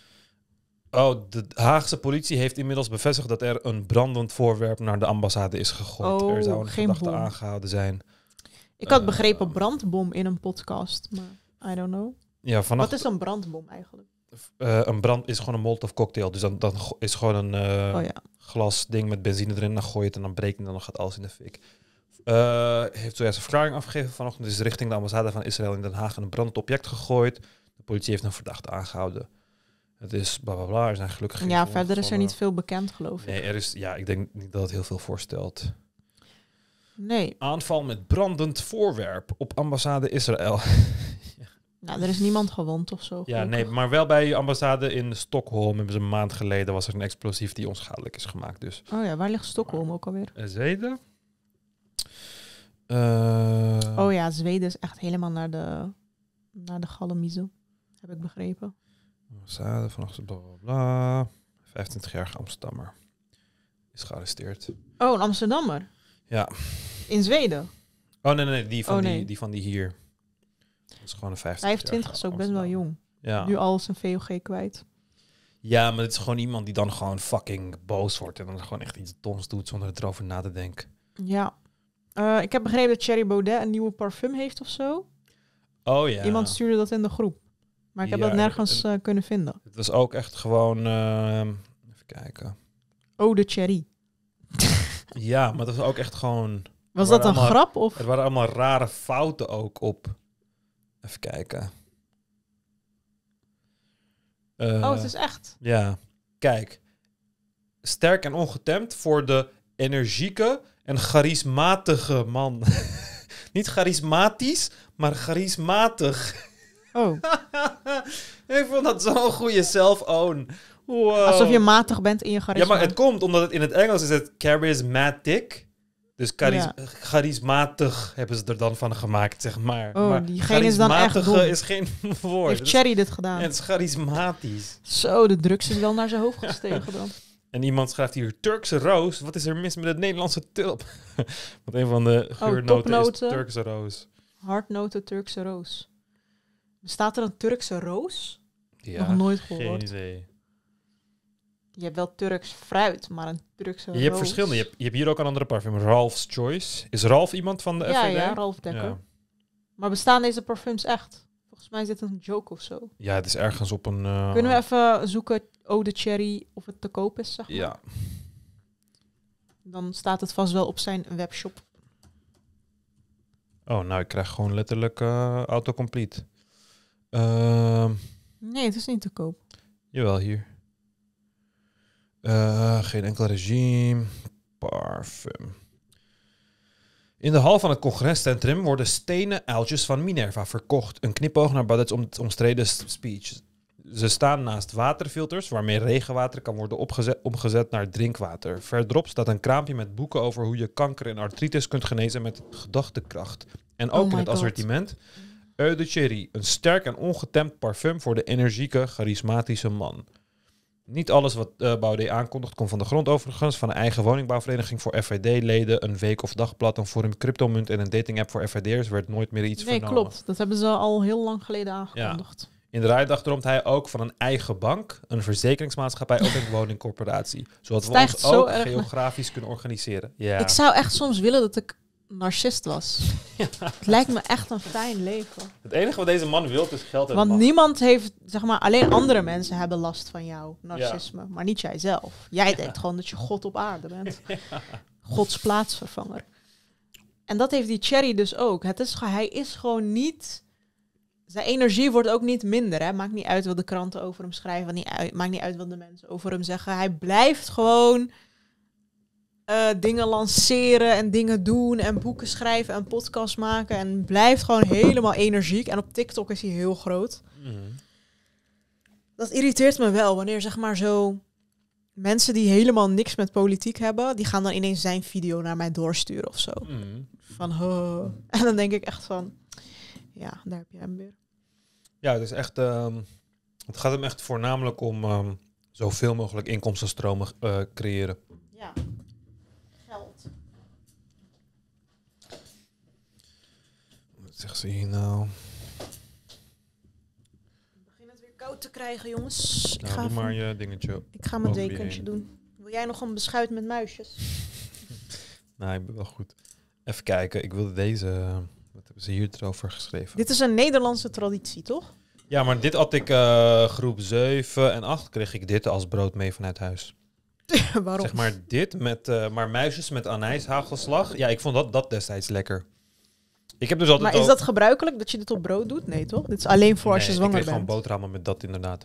[SPEAKER 2] Oh, de Haagse politie heeft inmiddels bevestigd dat er een brandend voorwerp naar de ambassade is gegooid. Oh, er zou een verdachte aangehouden zijn.
[SPEAKER 1] Ik had eh, begrepen brandbom in een podcast, maar I don't know. Ja, vanaf... Wat is een brandbom eigenlijk?
[SPEAKER 2] Eh, een brand is gewoon een molotov cocktail. Dus dan, dan is gewoon een eh, oh, glas ding met benzine erin. Dan gooi je het en dan breekt en dan gaat alles in de fik. heeft zojuist een verklaring afgegeven vanochtend. is richting de ambassade van Israël in Den Haag een brandend object gegooid. De politie heeft een verdachte aangehouden het is bla bla bla, zijn gelukkig Ja, verder is er niet veel bekend, geloof ik. Nee, er is, ja, ik denk niet dat het heel veel voorstelt. Nee. Aanval met brandend voorwerp op ambassade Israël.
[SPEAKER 1] Nou, er is niemand gewond of zo. Ja, nee,
[SPEAKER 2] maar wel bij ambassade in Stockholm hebben ze een maand geleden was er een explosief die onschadelijk is gemaakt. Dus.
[SPEAKER 1] Oh ja, waar ligt Stockholm ook alweer?
[SPEAKER 2] Eh, Zweden. Uh, oh
[SPEAKER 1] ja, Zweden is echt helemaal naar de, naar de galamizo, heb ik begrepen
[SPEAKER 2] ambassade van bla bla 25-jarige Amsterdammer. Is gearresteerd.
[SPEAKER 1] Oh, een Amsterdammer? Ja. In Zweden?
[SPEAKER 2] Oh nee, nee, die van, oh, Die, die, van die hier. Dat is gewoon een 50 25
[SPEAKER 1] is ook best wel jong. Ja. Nu al zijn VOG kwijt.
[SPEAKER 2] Ja, maar het is gewoon iemand die dan gewoon fucking boos wordt. En dan gewoon echt iets doms doet zonder erover na te denken.
[SPEAKER 1] Ja. Eh, ik heb begrepen dat Cherry Baudet een nieuwe parfum heeft of zo.
[SPEAKER 2] Oh ja. Iemand
[SPEAKER 1] stuurde dat in de groep. Maar ik heb dat nergens eh, kunnen vinden.
[SPEAKER 2] Het was ook echt gewoon, ehm, even kijken.
[SPEAKER 1] Oh, de cherry.
[SPEAKER 2] ja, maar dat was ook echt gewoon... Was dat een grap? Of? Er waren allemaal rare fouten ook op. Even kijken. Eh, oh, het is echt. Ja, kijk. Sterk en ongetemd voor de energieke en charismatige man. Niet charismatisch, maar charismatig. Oh. ik vond dat zo'n goede self-own. Alsof je matig bent in je charisma. Ja, maar het komt omdat het in het Engels is het charismatic. Dus charis charismatig hebben ze er dan van gemaakt, zeg maar. Oh, diegene is dan echt goed. is geen woord. Heeft Cherry dit gedaan? het is charismatisch. Zo, de drugs is wel naar zijn hoofd gestegen dan. En iemand schrijft hier Turkse roos. Wat is er mis met het Nederlandse tulp? Want een van de oh, geurnoten is Turkse roos.
[SPEAKER 1] Hardnoten Turkse roos. Bestaat er een Turkse roos? Ja, Nog
[SPEAKER 2] nooit gehoord. Geen idee.
[SPEAKER 1] Je hebt wel Turks fruit, maar een Turkse Je hebt verschillende.
[SPEAKER 2] Je hebt, je hebt hier ook een andere parfum. Ralph's Choice. Is Ralph iemand van de ja, Ja, Ralph Dekker.
[SPEAKER 1] Maar bestaan deze parfums echt? Volgens mij is dit een joke of zo.
[SPEAKER 2] Ja, het is ergens op een... Eh, Kunnen
[SPEAKER 1] we even zoeken, Ode Cherry, of het te koop is, zeg maar? Ja. Dan staat het vast wel op zijn webshop.
[SPEAKER 2] Oh, nou, ik krijg gewoon letterlijk eh, autocomplete. Ehm,
[SPEAKER 1] nee, het is niet te koop.
[SPEAKER 2] Jawel, hier. Uh, geen enkel regime. Parfum. In de hal van het congrescentrum worden stenen uiltjes van Minerva verkocht. Een knipoog naar Badets om omstreden speech. Ze staan naast waterfilters waarmee regenwater kan worden omgezet naar drinkwater. Verderop staat een kraampje met boeken over hoe je kanker en artritis kunt genezen met gedachtekracht. En ook oh in het assortiment Eau de Cherry, een sterk en ongetemd parfum voor de energieke, charismatische man. Niet alles wat uh, Baudet aankondigt komt van de grond overigens. Van een eigen woningbouwvereniging voor FVD-leden, een week- of dagblad, een cryptomunt en een datingapp voor FVD'ers werd nooit meer iets nee, vernomen. Nee,
[SPEAKER 1] klopt. Dat hebben ze al heel lang geleden
[SPEAKER 2] aangekondigd. In de rijdag droomt hij ook van een eigen bank, een verzekeringsmaatschappij of een woningcorporatie. Zodat we ons ook geografisch kunnen organiseren. Ja. Ik zou
[SPEAKER 1] echt soms willen dat ik narcist was. Ja. Het lijkt me echt een fijn leven.
[SPEAKER 2] Het enige wat deze man wil is geld en Want niemand
[SPEAKER 1] heeft, zeg maar, alleen andere mensen hebben last van jouw narcisme, maar niet jijzelf. Jij denkt gewoon dat je God op aarde bent. Gods plaatsvervanger. En dat heeft die Cherry dus ook. Het is, hij is gewoon niet. Zijn energie wordt ook niet minder. Hè? Maakt niet uit wat de kranten over hem schrijven. Niet uit, maakt niet uit wat de mensen over hem zeggen. Hij blijft gewoon eh, dingen lanceren en dingen doen en boeken schrijven en podcast maken. En blijft gewoon helemaal energiek. En op TikTok is hij heel groot. Mhm. Dat irriteert me wel wanneer zeg maar zo mensen die helemaal niks met politiek hebben, die gaan dan ineens zijn video naar mij doorsturen of zo. Mhm. Van En dan denk ik echt van, ja, daar heb je hem weer.
[SPEAKER 2] Ja, het is echt. Ehm, het gaat hem echt voornamelijk om ehm, zoveel mogelijk inkomstenstromen eh, creëren. Ja. zeg ze hier nou?
[SPEAKER 1] Ik begin het weer koud te krijgen, jongens. ik nou, ga maar je dingetje. Ik ga mijn dekentje doen. Wil jij nog een beschuit met muisjes?
[SPEAKER 2] nou, ik ben wel goed. Even kijken, ik wilde deze... Eh, wat hebben ze hier erover geschreven? Dit
[SPEAKER 1] is een Nederlandse traditie, toch?
[SPEAKER 2] Ja, maar dit had ik eh, groep 7 en 8 kreeg ik dit als brood mee vanuit huis. Waarom? Zeg maar dit met, eh, maar muisjes met anijshagelslag. Ja, ik vond dat, dat destijds lekker. Ik heb dus altijd maar is dat
[SPEAKER 1] gebruikelijk dat je dit op brood doet? Nee, toch? Dit is alleen voor als je zwanger bent. Ik gewoon
[SPEAKER 2] boterhammen met dat inderdaad.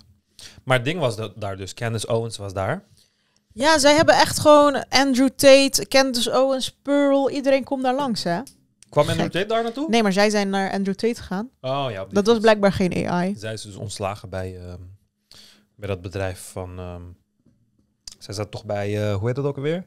[SPEAKER 2] Maar het ding was dat daar dus. Candace Owens was daar.
[SPEAKER 1] Ja, zij hebben echt gewoon Andrew Tate, Candace Owens, Pearl. Iedereen komt daar langs, hè?
[SPEAKER 2] Kwam Andrew Tate daar naartoe? Nee,
[SPEAKER 1] maar zij zijn naar Andrew Tate gegaan. Oh ja. Dat was blijkbaar geen AI.
[SPEAKER 2] Zij is dus ontslagen bij, ehm, bij dat bedrijf van... Ehm, zij zat toch bij, eh, hoe heet dat ook alweer?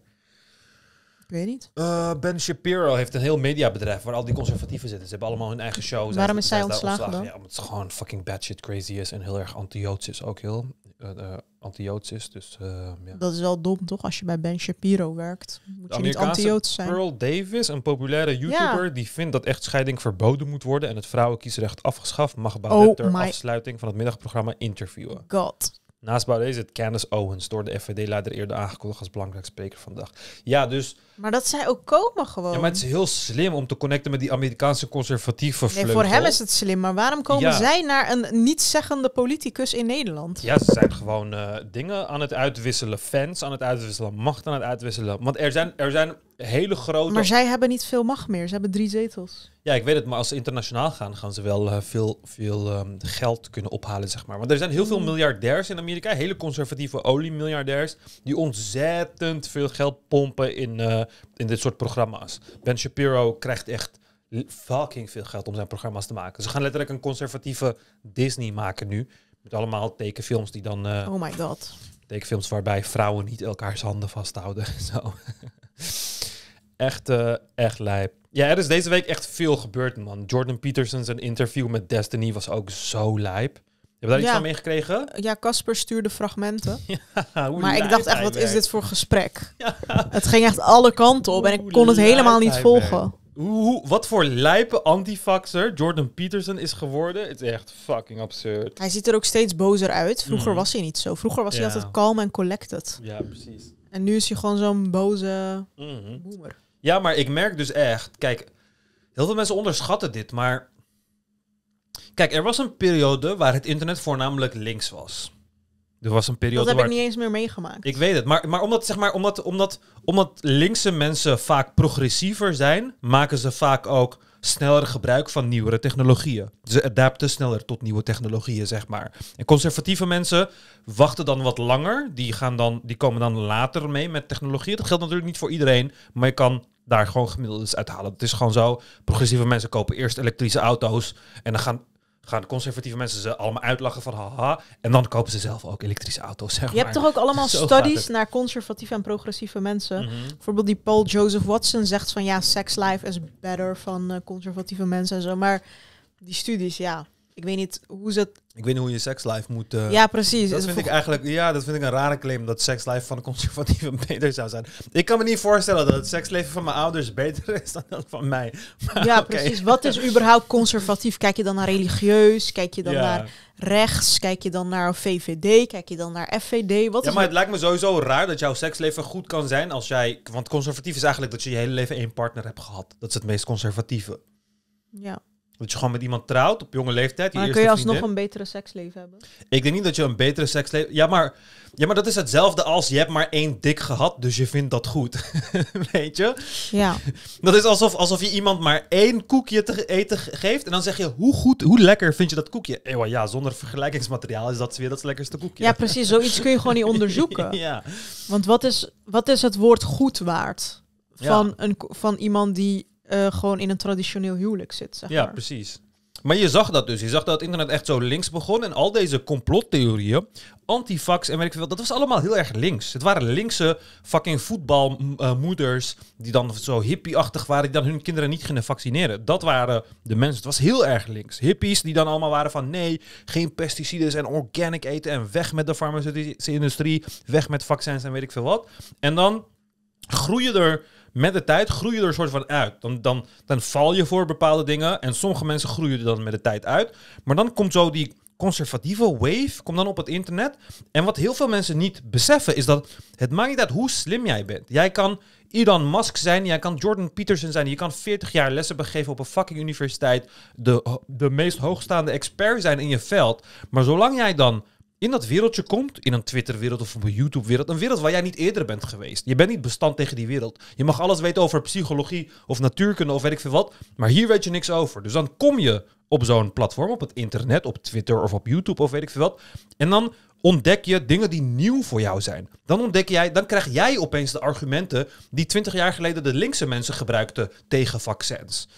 [SPEAKER 2] Ik weet niet. Eh, ben Shapiro heeft een heel mediabedrijf waar al die conservatieven zitten. Ze hebben allemaal hun eigen shows. Waarom is zij ontslagen, ontslagen Ja, omdat het gewoon fucking bad shit crazy is en heel erg anti-Joods is. Ook heel uh, eh, eh, anti-Joods is. Dus, ja. Dat is
[SPEAKER 1] wel dom, toch? Als je bij Ben Shapiro werkt, moet je niet anti-Joods zijn. Pearl
[SPEAKER 2] Davis, een populaire YouTuber, die vindt dat echtscheiding verboden moet worden en het vrouwenkiesrecht afgeschaft, mag Baudet oh ter afsluiting van het middagprogramma interviewen. God. Naast is het Candace Owens, door de FVD-leider eerder aangekondigd als belangrijk spreker vandaag. Ja, dus
[SPEAKER 1] maar dat zij ook komen gewoon. Ja, maar het is
[SPEAKER 2] heel slim om te connecten met die Amerikaanse conservatieve nee, voor hem is
[SPEAKER 1] het slim, maar waarom komen zij naar een nietszeggende politicus in Nederland? Ja,
[SPEAKER 2] ze zijn gewoon eh, dingen aan het uitwisselen. Fans aan het uitwisselen, macht aan het uitwisselen. Want er zijn, er zijn hele grote... Maar zij
[SPEAKER 1] hebben niet veel macht meer, ze hebben drie zetels.
[SPEAKER 2] Ja, ik weet het, maar als ze internationaal gaan, gaan ze wel eh, veel, veel ehm, geld kunnen ophalen, zeg maar. Want er zijn heel veel hmm. miljardairs in Amerika, hele conservatieve oliemiljardairs, die ontzettend veel geld pompen in... Eh, in dit soort programma's. Ben Shapiro krijgt echt fucking veel geld om zijn programma's te maken. Ze gaan letterlijk een conservatieve Disney maken nu. Met allemaal tekenfilms die dan. Eh, oh my god. Tekenfilms waarbij vrouwen niet elkaars handen vasthouden. Zo. echt, uh, echt lijp. Ja, er is deze week echt veel gebeurd, man. Jordan Petersons een interview met Destiny was ook zo lijp. Heb je daar iets van
[SPEAKER 1] meegekregen? Ja, Casper stuurde fragmenten. maar ik dacht echt, wat is dit voor gesprek? Het ging echt alle kanten op en ik kon het helemaal niet volgen.
[SPEAKER 2] Hoe, wat voor lijpe antifaxer Jordan Peterson is geworden. Het is echt fucking absurd. Hij
[SPEAKER 1] ziet er ook steeds bozer uit. Vroeger mhm. was hij niet zo. Vroeger was hij altijd kalm en collected. Ja, precies. En nu is hij gewoon zo'n boze
[SPEAKER 2] mhm. boemer. Ja, maar ik merk dus echt... Kijk, heel veel mensen onderschatten dit, maar Kijk, er was een periode waar het internet voornamelijk links was. Er was een periode. Dat heb ik niet
[SPEAKER 1] eens meer meegemaakt.
[SPEAKER 2] Ik weet het. Maar, maar, omdat, zeg maar omdat, omdat, omdat linkse mensen vaak progressiever zijn, maken ze vaak ook sneller gebruik van nieuwere technologieën. Ze adapten sneller tot nieuwe technologieën, zeg maar. En conservatieve mensen wachten dan wat langer. Die, gaan dan, die komen dan later mee met technologieën. Dat geldt natuurlijk niet voor iedereen, maar je kan daar gewoon gemiddeldes uithalen. Het is gewoon zo. Progressieve mensen kopen eerst elektrische auto's en dan gaan gaan conservatieve mensen ze allemaal uitlachen van haha. En dan kopen ze zelf ook elektrische auto's. Zeg je hebt toch ook allemaal studies naar
[SPEAKER 1] conservatieve en progressieve mensen. Mhm. Bijvoorbeeld die Paul Joseph Watson zegt van ja, sex life is better van eh, conservatieve mensen en zo. Maar die studies, ja ik weet niet hoe ze het...
[SPEAKER 2] Ik weet niet hoe je sekslife moet... Eh, ja, precies. Dat vind ik eigenlijk... Ja, dat vind ik een rare claim, dat sekslife van de conservatieven beter zou zijn. Ik kan me niet voorstellen dat het seksleven van mijn ouders beter is dan dat van mij. ja, precies. Wat is
[SPEAKER 1] überhaupt conservatief? Kijk je dan naar religieus? Kijk je dan naar rechts? Kijk je dan naar VVD? Kijk je dan naar FVD? Wat ja, maar het
[SPEAKER 2] lijkt me sowieso raar dat jouw seksleven goed kan zijn als jij... Want conservatief is eigenlijk dat je je hele leven één partner hebt gehad. Dat is het meest conservatieve. Ja. Dat je gewoon met iemand trouwt op jonge leeftijd. Je kun je alsnog een
[SPEAKER 1] betere seksleven hebben?
[SPEAKER 2] Ik denk niet dat je een betere seksleven... Ja maar, ja, maar dat is hetzelfde als je hebt maar één dik gehad, dus je vindt dat goed. Weet je? Ja. Dat is alsof, alsof je iemand maar één koekje te eten geeft en dan zeg je, hoe goed, hoe lekker vind je dat koekje? Ewa, eh, ja, zonder vergelijkingsmateriaal is dat weer dat lekkerste koekje. Ja, precies. Zoiets kun je gewoon niet onderzoeken. ja.
[SPEAKER 1] Want wat is, wat is het woord goed waard? Van, een, van iemand die eh, gewoon in een traditioneel huwelijk zit. Zeg ja,
[SPEAKER 2] precies. Maar je zag dat dus. Je zag dat het internet echt zo links begon. En al deze complottheorieën, antifax en weet ik veel, dat was allemaal heel erg links. Het waren linkse fucking voetbalmoeders eh, die dan zo hippieachtig waren, die dan hun kinderen niet gingen vaccineren. Dat waren de mensen. Het was heel erg links. Hippies die dan allemaal waren van nee, geen pesticiden en organic eten en weg met de farmaceutische industrie, weg met vaccins en weet ik veel wat. En dan groeien er met de tijd groei je er een soort van uit. Dan, dan, dan val je voor bepaalde dingen. En sommige mensen groeien er dan met de tijd uit. Maar dan komt zo die conservatieve wave, komt dan op het internet. En wat heel veel mensen niet beseffen, is dat het maakt niet uit hoe slim jij bent. Jij kan Elon Musk zijn, jij kan Jordan Peterson zijn, je kan 40 jaar lessen begeven op een fucking universiteit, de, de meest hoogstaande expert zijn in je veld. Maar zolang jij dan in dat wereldje komt, in een Twitter-wereld of een YouTube-wereld, een wereld waar jij niet eerder bent geweest. Je bent niet bestand tegen die wereld. Je mag alles weten over psychologie of natuurkunde of weet ik veel wat, maar hier weet je niks over. Dus dan kom je op zo'n platform, op het internet, op Twitter of op YouTube of weet ik veel wat, en dan ontdek je dingen die nieuw voor jou zijn. Dan ontdek jij, dan krijg jij opeens de argumenten die twintig jaar geleden de linkse mensen gebruikten tegen vaccins.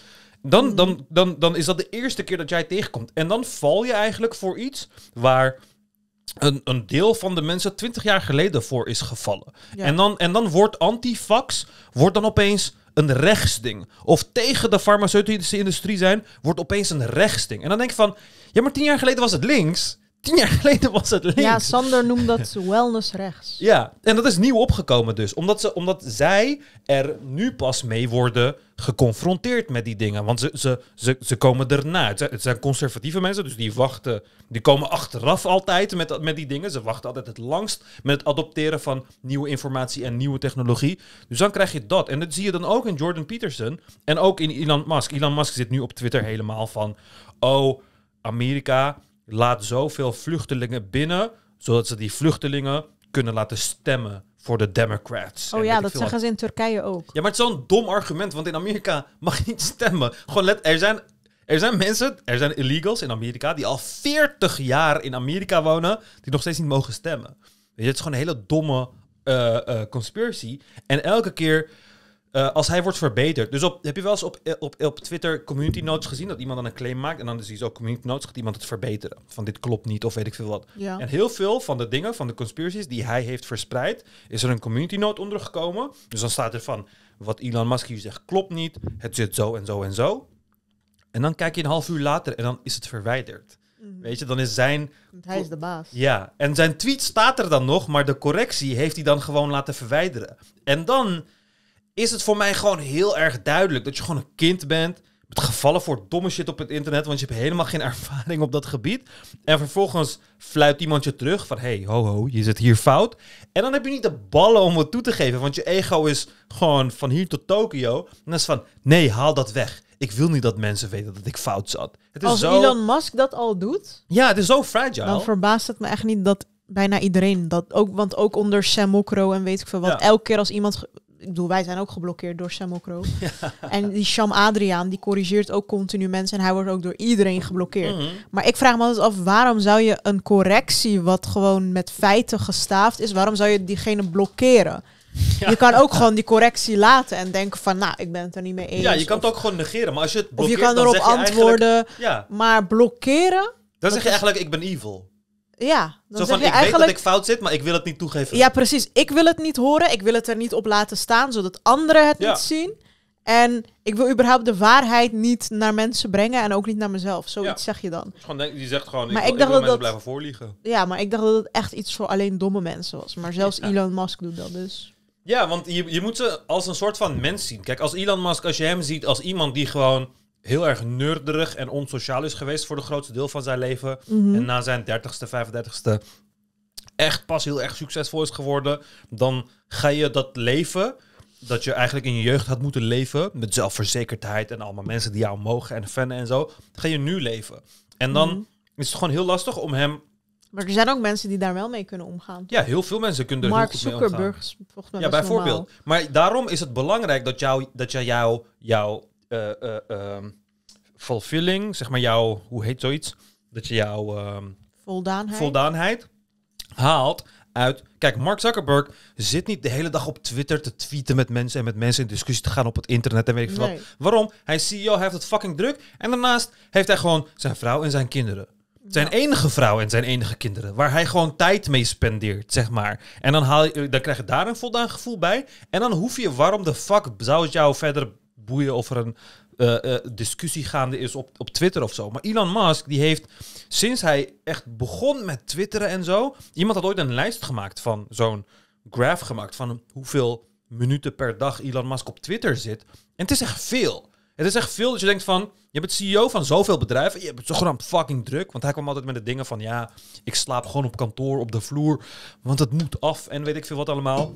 [SPEAKER 2] Dan, dan, dan, dan is dat de eerste keer dat jij tegenkomt. En dan val je eigenlijk voor iets waar een, deel van de mensen twintig jaar geleden voor is gevallen. En, dan, en dan wordt antifax, wordt dan opeens een rechtsding. Of tegen de farmaceutische industrie zijn, wordt opeens een rechtsding. En dan denk ik van, ja maar tien jaar geleden was het links tien jaar geleden was het links. Ja, Sander
[SPEAKER 1] noemt dat wellness rechts.
[SPEAKER 2] Ja, en dat is nieuw opgekomen dus. Omdat, ze, omdat zij er nu pas mee worden geconfronteerd met die dingen. Want ze, ze, ze, ze komen erna. Het zijn, conservatieve mensen, dus die wachten... Die komen achteraf altijd met, met die dingen. Ze wachten altijd het langst met het adopteren van nieuwe informatie en nieuwe technologie. Dus dan krijg je dat. En dat zie je dan ook in Jordan Peterson en ook in Elon Musk. Elon Musk zit nu op Twitter helemaal van... Oh, Amerika laat zoveel vluchtelingen binnen, zodat ze die vluchtelingen kunnen laten stemmen voor de Democrats. Oh ja, dat zeggen ze
[SPEAKER 1] in Turkije ook.
[SPEAKER 2] Ja, maar het is zo'n dom argument, want in Amerika mag je niet stemmen. Gewoon let, er zijn, er zijn mensen, er zijn illegals in Amerika die al 40 jaar in Amerika wonen, die nog steeds niet mogen stemmen. Weet je, het is gewoon een hele domme uh, conspiracy. En elke keer eh, als hij wordt verbeterd. Dus op, heb je wel eens op, eh, op, op Twitter community notes gezien dat iemand dan een claim maakt en dan is hij zo community notes gaat iemand het verbeteren. Van dit klopt niet of weet ik veel wat. En heel veel van de dingen, van de conspiracies die hij heeft verspreid, is er een community note ondergekomen. Dus dan staat er van wat Elon Musk hier zegt klopt niet, het zit zo en zo en zo. En dan kijk je een half uur later en dan is het verwijderd. Mhm. Weet je, dan is zijn. Want hij is de baas. Ja, en zijn tweet staat er dan nog, maar de correctie heeft hij dan gewoon laten verwijderen. En dan is het voor mij gewoon heel erg duidelijk dat je gewoon een kind bent. Met gevallen voor domme shit op het internet, want je hebt helemaal geen ervaring op dat gebied. En vervolgens fluit iemand je terug van, hey, ho, ho, je zit hier fout. En dan heb je niet de ballen om het toe te geven, want je ego is gewoon van hier tot Tokio. En dat is van, nee, haal dat weg. Ik wil niet dat mensen weten dat ik fout zat. Als Elon
[SPEAKER 1] Musk dat al doet...
[SPEAKER 2] Ja, het is zo fragile. Dan
[SPEAKER 1] verbaast het me echt niet dat bijna iedereen dat ook. Want ook onder Sam Mokro en weet ik veel wat. Elke keer als iemand ik bedoel, wij zijn ook geblokkeerd door Samuel. Ja. En die Sham Adriaan, die corrigeert ook continu mensen en hij wordt ook door iedereen geblokkeerd. Mhm. Maar ik vraag me altijd af, waarom zou je een correctie, wat gewoon met feiten gestaafd is, waarom zou je diegene blokkeren? Je kan ook gewoon die correctie laten en denken van, nou, ik ben het er niet mee eens. Ja, je kan het
[SPEAKER 2] ook gewoon negeren, maar als je het blokkeert, Of je kan erop antwoorden,
[SPEAKER 1] maar blokkeren...
[SPEAKER 2] Dan zeg je eigenlijk, ik ben evil.
[SPEAKER 1] Ja, dan zeg je ik eigenlijk... dat ik
[SPEAKER 2] fout zit, maar ik wil het niet toegeven. Ja,
[SPEAKER 1] precies. Ik wil het niet horen, ik wil het er niet op laten staan, zodat anderen het niet zien. En ik wil überhaupt de waarheid niet naar mensen brengen en ook niet naar mezelf. Zoiets zeg je dan. Dus
[SPEAKER 2] gewoon die zegt gewoon, maar ik, dacht dat dat... blijven voorliegen.
[SPEAKER 1] Ja, maar ik dacht dat het echt iets voor alleen domme mensen was. Maar zelfs Elon Musk doet dat dus.
[SPEAKER 2] Ja, want je, je moet ze als een soort van mens zien. Kijk, als Elon Musk, als je hem ziet als iemand die gewoon heel erg nerderig en onsociaal is geweest voor de grootste deel van zijn leven. Mhm. En na zijn 30ste, 35ste echt pas heel erg succesvol is geworden, dan ga je dat leven dat je eigenlijk in je jeugd had moeten leven met zelfverzekerdheid en allemaal mensen die jou mogen en fannen en zo, ga je nu leven. En dan mhm. is het gewoon heel lastig om hem
[SPEAKER 1] maar er zijn ook mensen die daar wel mee kunnen omgaan. Ja, heel veel mensen kunnen er Mark heel goed mee omgaan. Mark Zuckerberg volgens mij Ja, bijvoorbeeld.
[SPEAKER 2] Maar daarom is het belangrijk dat, jou, dat jij jou, jouw eh, eh, ehm, fulfilling, zeg maar jouw, hoe heet zoiets? Dat je jouw ehm, voldaanheid. voldaanheid haalt uit. Kijk, Mark Zuckerberg zit niet de hele dag op Twitter te tweeten met mensen en met mensen in discussie te gaan op het internet en weet ik veel wat. Waarom? Hij is CEO, hij heeft het fucking druk. En daarnaast heeft hij gewoon zijn vrouw en zijn kinderen. Zijn enige vrouw en zijn enige kinderen. Waar hij gewoon tijd mee spendeert, zeg maar. En dan, haal je, dan krijg je daar een voldaan gevoel bij. En dan hoef je, waarom de fuck zou het jou verder boeien of er een uh, discussie gaande is op, op Twitter of zo. Maar Elon Musk, die heeft sinds hij echt begon met twitteren en zo. Iemand had ooit een lijst gemaakt van zo'n graph gemaakt van hoeveel minuten per dag Elon Musk op Twitter zit. En het is echt veel. Het is echt veel dat je denkt van, je bent CEO van zoveel bedrijven, je bent zogenaamd fucking druk. Want hij kwam altijd met de dingen van, ja, ik slaap gewoon op kantoor, op de vloer, want het moet af en weet ik veel wat allemaal.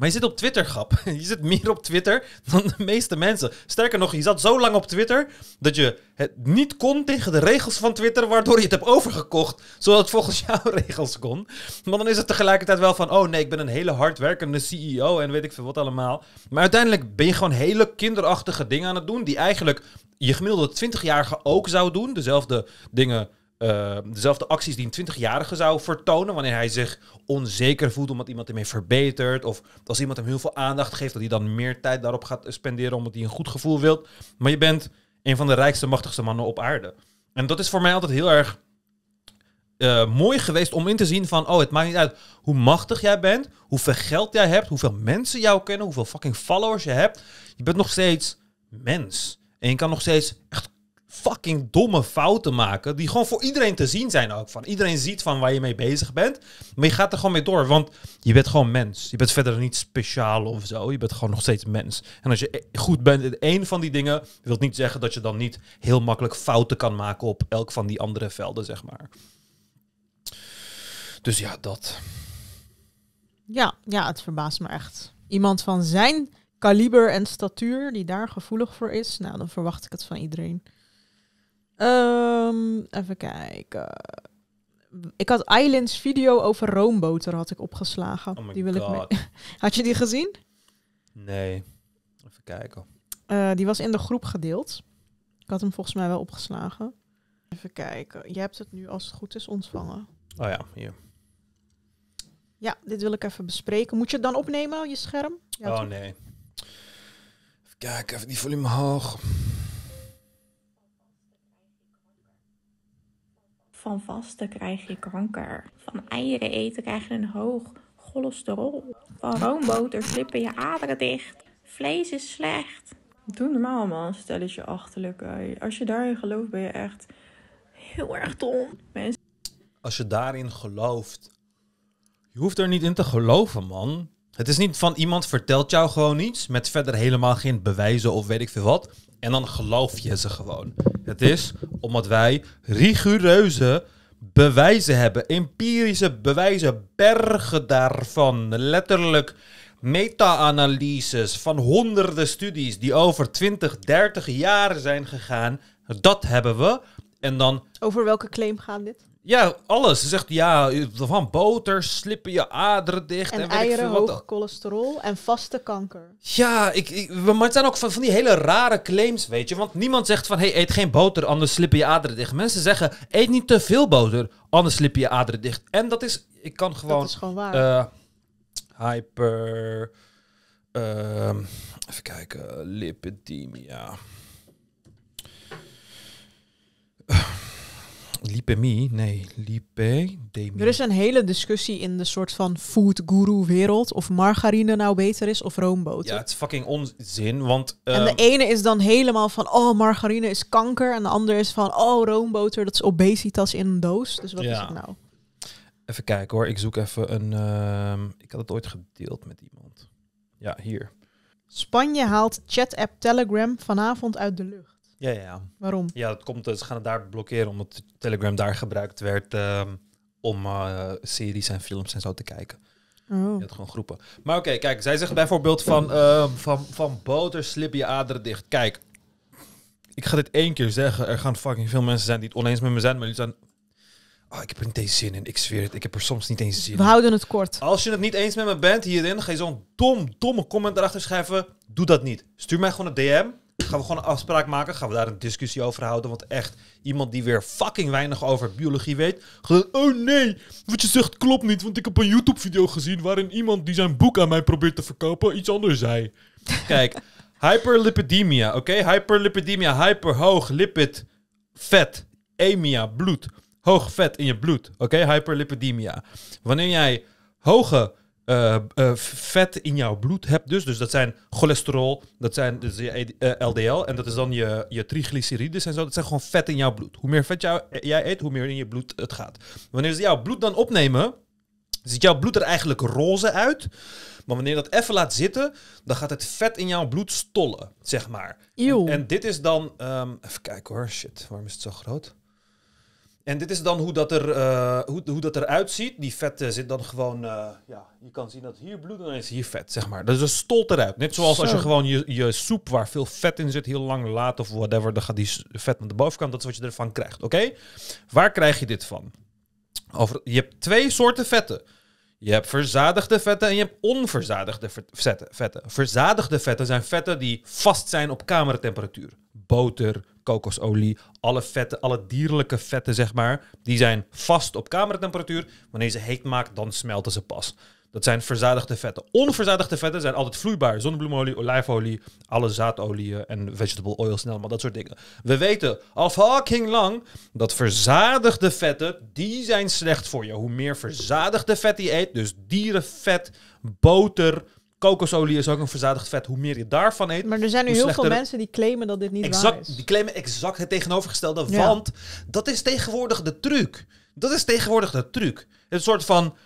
[SPEAKER 2] Maar je zit op Twitter, grap. Je zit meer op Twitter dan de meeste mensen. Sterker nog, je zat zo lang op Twitter dat je het niet kon tegen de regels van Twitter, waardoor je het hebt overgekocht, zodat het volgens jouw regels kon. Maar dan is het tegelijkertijd wel van, oh nee, ik ben een hele hardwerkende CEO en weet ik veel wat allemaal. Maar uiteindelijk ben je gewoon hele kinderachtige dingen aan het doen, die eigenlijk je gemiddelde 20-jarige ook zou doen. Dezelfde dingen Ehm, dezelfde acties die een 20-jarige zou vertonen. wanneer hij zich onzeker voelt omdat iemand hem heeft verbeterd. of als iemand hem heel veel aandacht geeft, dat hij dan meer tijd daarop gaat spenderen. omdat hij een goed gevoel wilt. Maar je bent een van de rijkste, machtigste mannen op aarde. En dat is voor mij altijd heel erg eh, mooi geweest om in te zien van, oh, het maakt niet uit hoe machtig jij bent, hoeveel geld jij hebt, hoeveel mensen jou kennen, hoeveel fucking followers je hebt. Je bent nog steeds mens. En je kan nog steeds echt fucking domme fouten maken. Die gewoon voor iedereen te zien zijn ook. Van iedereen ziet van waar je mee bezig bent. Maar je gaat er gewoon mee door. Want je bent gewoon mens. Je bent verder niet speciaal of zo. Je bent gewoon nog steeds mens. En als je goed bent in één van die dingen, wil niet zeggen dat je dan niet heel makkelijk fouten kan maken op elk van die andere velden, zeg maar. Dus ja, dat.
[SPEAKER 1] Ja, ja, het verbaast me echt. Iemand van zijn kaliber en statuur die daar gevoelig voor is, nou dan verwacht ik het van iedereen. Um, even kijken. Ik had Islands video over roomboter had ik opgeslagen. Oh die wil God. ik mee. Had je die gezien?
[SPEAKER 2] Nee. Even kijken.
[SPEAKER 1] Eh, die was in de groep gedeeld. Ik had hem volgens mij wel opgeslagen. Even kijken. Je hebt het nu als het goed is ontvangen. Oh ja, hier. Ja, dit wil ik even bespreken. Moet je het dan opnemen, je scherm?
[SPEAKER 2] Ja, oh nee. Even kijken, even die volume hoog.
[SPEAKER 4] Van vasten krijg je kanker. Van eieren eten krijg je een hoog cholesterol. Van roomboter slippen je aderen dicht. Vlees is slecht. Doe normaal man, Stel je achterlijk. Als je daarin gelooft ben je echt heel erg dom. Mensen...
[SPEAKER 2] Als je daarin gelooft. Je hoeft er niet in te geloven man. Het is niet van iemand vertelt jou gewoon iets met verder helemaal geen bewijzen of weet ik veel wat. En dan geloof je ze gewoon. Het is omdat wij rigoureuze bewijzen hebben, empirische bewijzen, bergen daarvan, letterlijk meta-analyses van honderden studies die over 20, 30 jaar zijn gegaan. Dat hebben we. En dan. Over welke claim gaan dit? Ja, alles. Ze zegt ja, van boter slippen je aderen dicht. En, en eieren, wat hoog
[SPEAKER 1] cholesterol en vaste kanker.
[SPEAKER 2] Ja, ik, ik, maar het zijn ook van, van die hele rare claims, weet je. Want niemand zegt van, hey, eet geen boter, anders slippen je aderen dicht. Mensen zeggen, eet niet te veel boter, anders slippen je aderen dicht. En dat is, ik kan gewoon... Dat is gewoon waar. Eh, hyper... Eh, even kijken, lipidemia. Uh Lipemie, nee, lipedemie.
[SPEAKER 1] Er is een hele discussie in de soort van food guru wereld of margarine nou beter is of roomboter. Ja, het
[SPEAKER 2] is fucking onzin, want... En de ehm,
[SPEAKER 1] ene is dan helemaal van, oh, margarine is kanker. En de ander is van, oh, roomboter, dat is obesitas in een doos. Dus wat is het nou?
[SPEAKER 2] Even kijken hoor, ik zoek even een... Ehm, ik had het ooit gedeeld met iemand. Ja, hier.
[SPEAKER 1] Spanje haalt chat-app Telegram vanavond uit de lucht.
[SPEAKER 2] Ja, ja. Waarom? Ja, het komt, eh, ze gaan het daar blokkeren omdat Telegram daar gebruikt werd ehm, om eh, series en films en zo te kijken. Oh. gewoon groepen. Maar oké, kijk, zij zeggen bijvoorbeeld van, uh, van, van boter slip je aderen dicht. Kijk, ik ga dit één keer zeggen. Er gaan fucking veel mensen zijn die het oneens met me zijn, maar die zijn... Oh, ik heb er niet eens zin in. Ik zweer het. Ik heb er soms niet eens zin in. We houden het kort. Als je het niet eens met me bent hierin, ga je zo'n dom, domme comment erachter schrijven. Doe dat niet. Stuur mij gewoon een DM gaan we gewoon een afspraak maken. Gaan we daar een discussie over houden. Want echt, iemand die weer fucking weinig over biologie weet. oh nee, wat je zegt klopt niet. Want ik heb een YouTube-video gezien waarin iemand die zijn boek aan mij probeert te verkopen iets anders zei. Kijk, hyperlipidemia, oké? Okay? Hyperlipidemia, hyperhoog, lipid, vet, emia, bloed. Hoog vet in je bloed, oké? Okay? Hyperlipidemia. Wanneer jij hoge eh, eh, vet in jouw bloed hebt. Dus. dus dat zijn cholesterol, dat zijn dus je LDL e eh, en dat is dan je, je triglycerides en zo. Dat zijn gewoon vet in jouw bloed. Hoe meer vet jij eet, hoe meer in je bloed het gaat. Wanneer ze jouw bloed dan opnemen, ziet jouw bloed er eigenlijk roze uit. Maar wanneer dat even laat zitten, dan gaat het vet in jouw bloed stollen, zeg maar. En, en, dit is dan, ehm, even kijken hoor, shit, waarom is het zo groot? En dit is dan hoe dat, er, eh, hoe, hoe dat eruit ziet. Die vetten eh, zit dan gewoon, eh, ja, je kan zien dat hier bloed en dan is hier vet, zeg maar. Dus een stolt eruit. Net zoals als je gewoon je, je soep waar veel vet in zit heel lang laat of whatever, dan gaat die vet naar de bovenkant. Dat is wat je ervan krijgt, oké? Waar krijg je dit van? Over, je hebt twee soorten vetten. Je hebt verzadigde vetten en je hebt onverzadigde vetten. Verzadigde vetten zijn vetten die vast zijn op kamertemperatuur. Boter, kokosolie, alle vetten, alle dierlijke vetten zeg maar, die zijn vast op kamertemperatuur. Wanneer je ze heet maakt, dan smelten ze pas. Dat zijn verzadigde vetten. Onverzadigde vetten zijn altijd vloeibaar. Zonnebloemolie, olijfolie, alle zaadolieën en vegetable oils en maar dat soort dingen. We weten al fucking lang dat verzadigde vetten, die zijn slecht voor je. Hoe meer verzadigde vet je eet, dus dierenvet, boter, kokosolie is ook een verzadigd vet. Hoe meer je daarvan eet. Maar er zijn nu heel veel mensen
[SPEAKER 1] die claimen dat dit niet exact, waar
[SPEAKER 2] is. Die claimen exact het tegenovergestelde. Want dat is tegenwoordig de truc. Dat is tegenwoordig de truc. Het soort van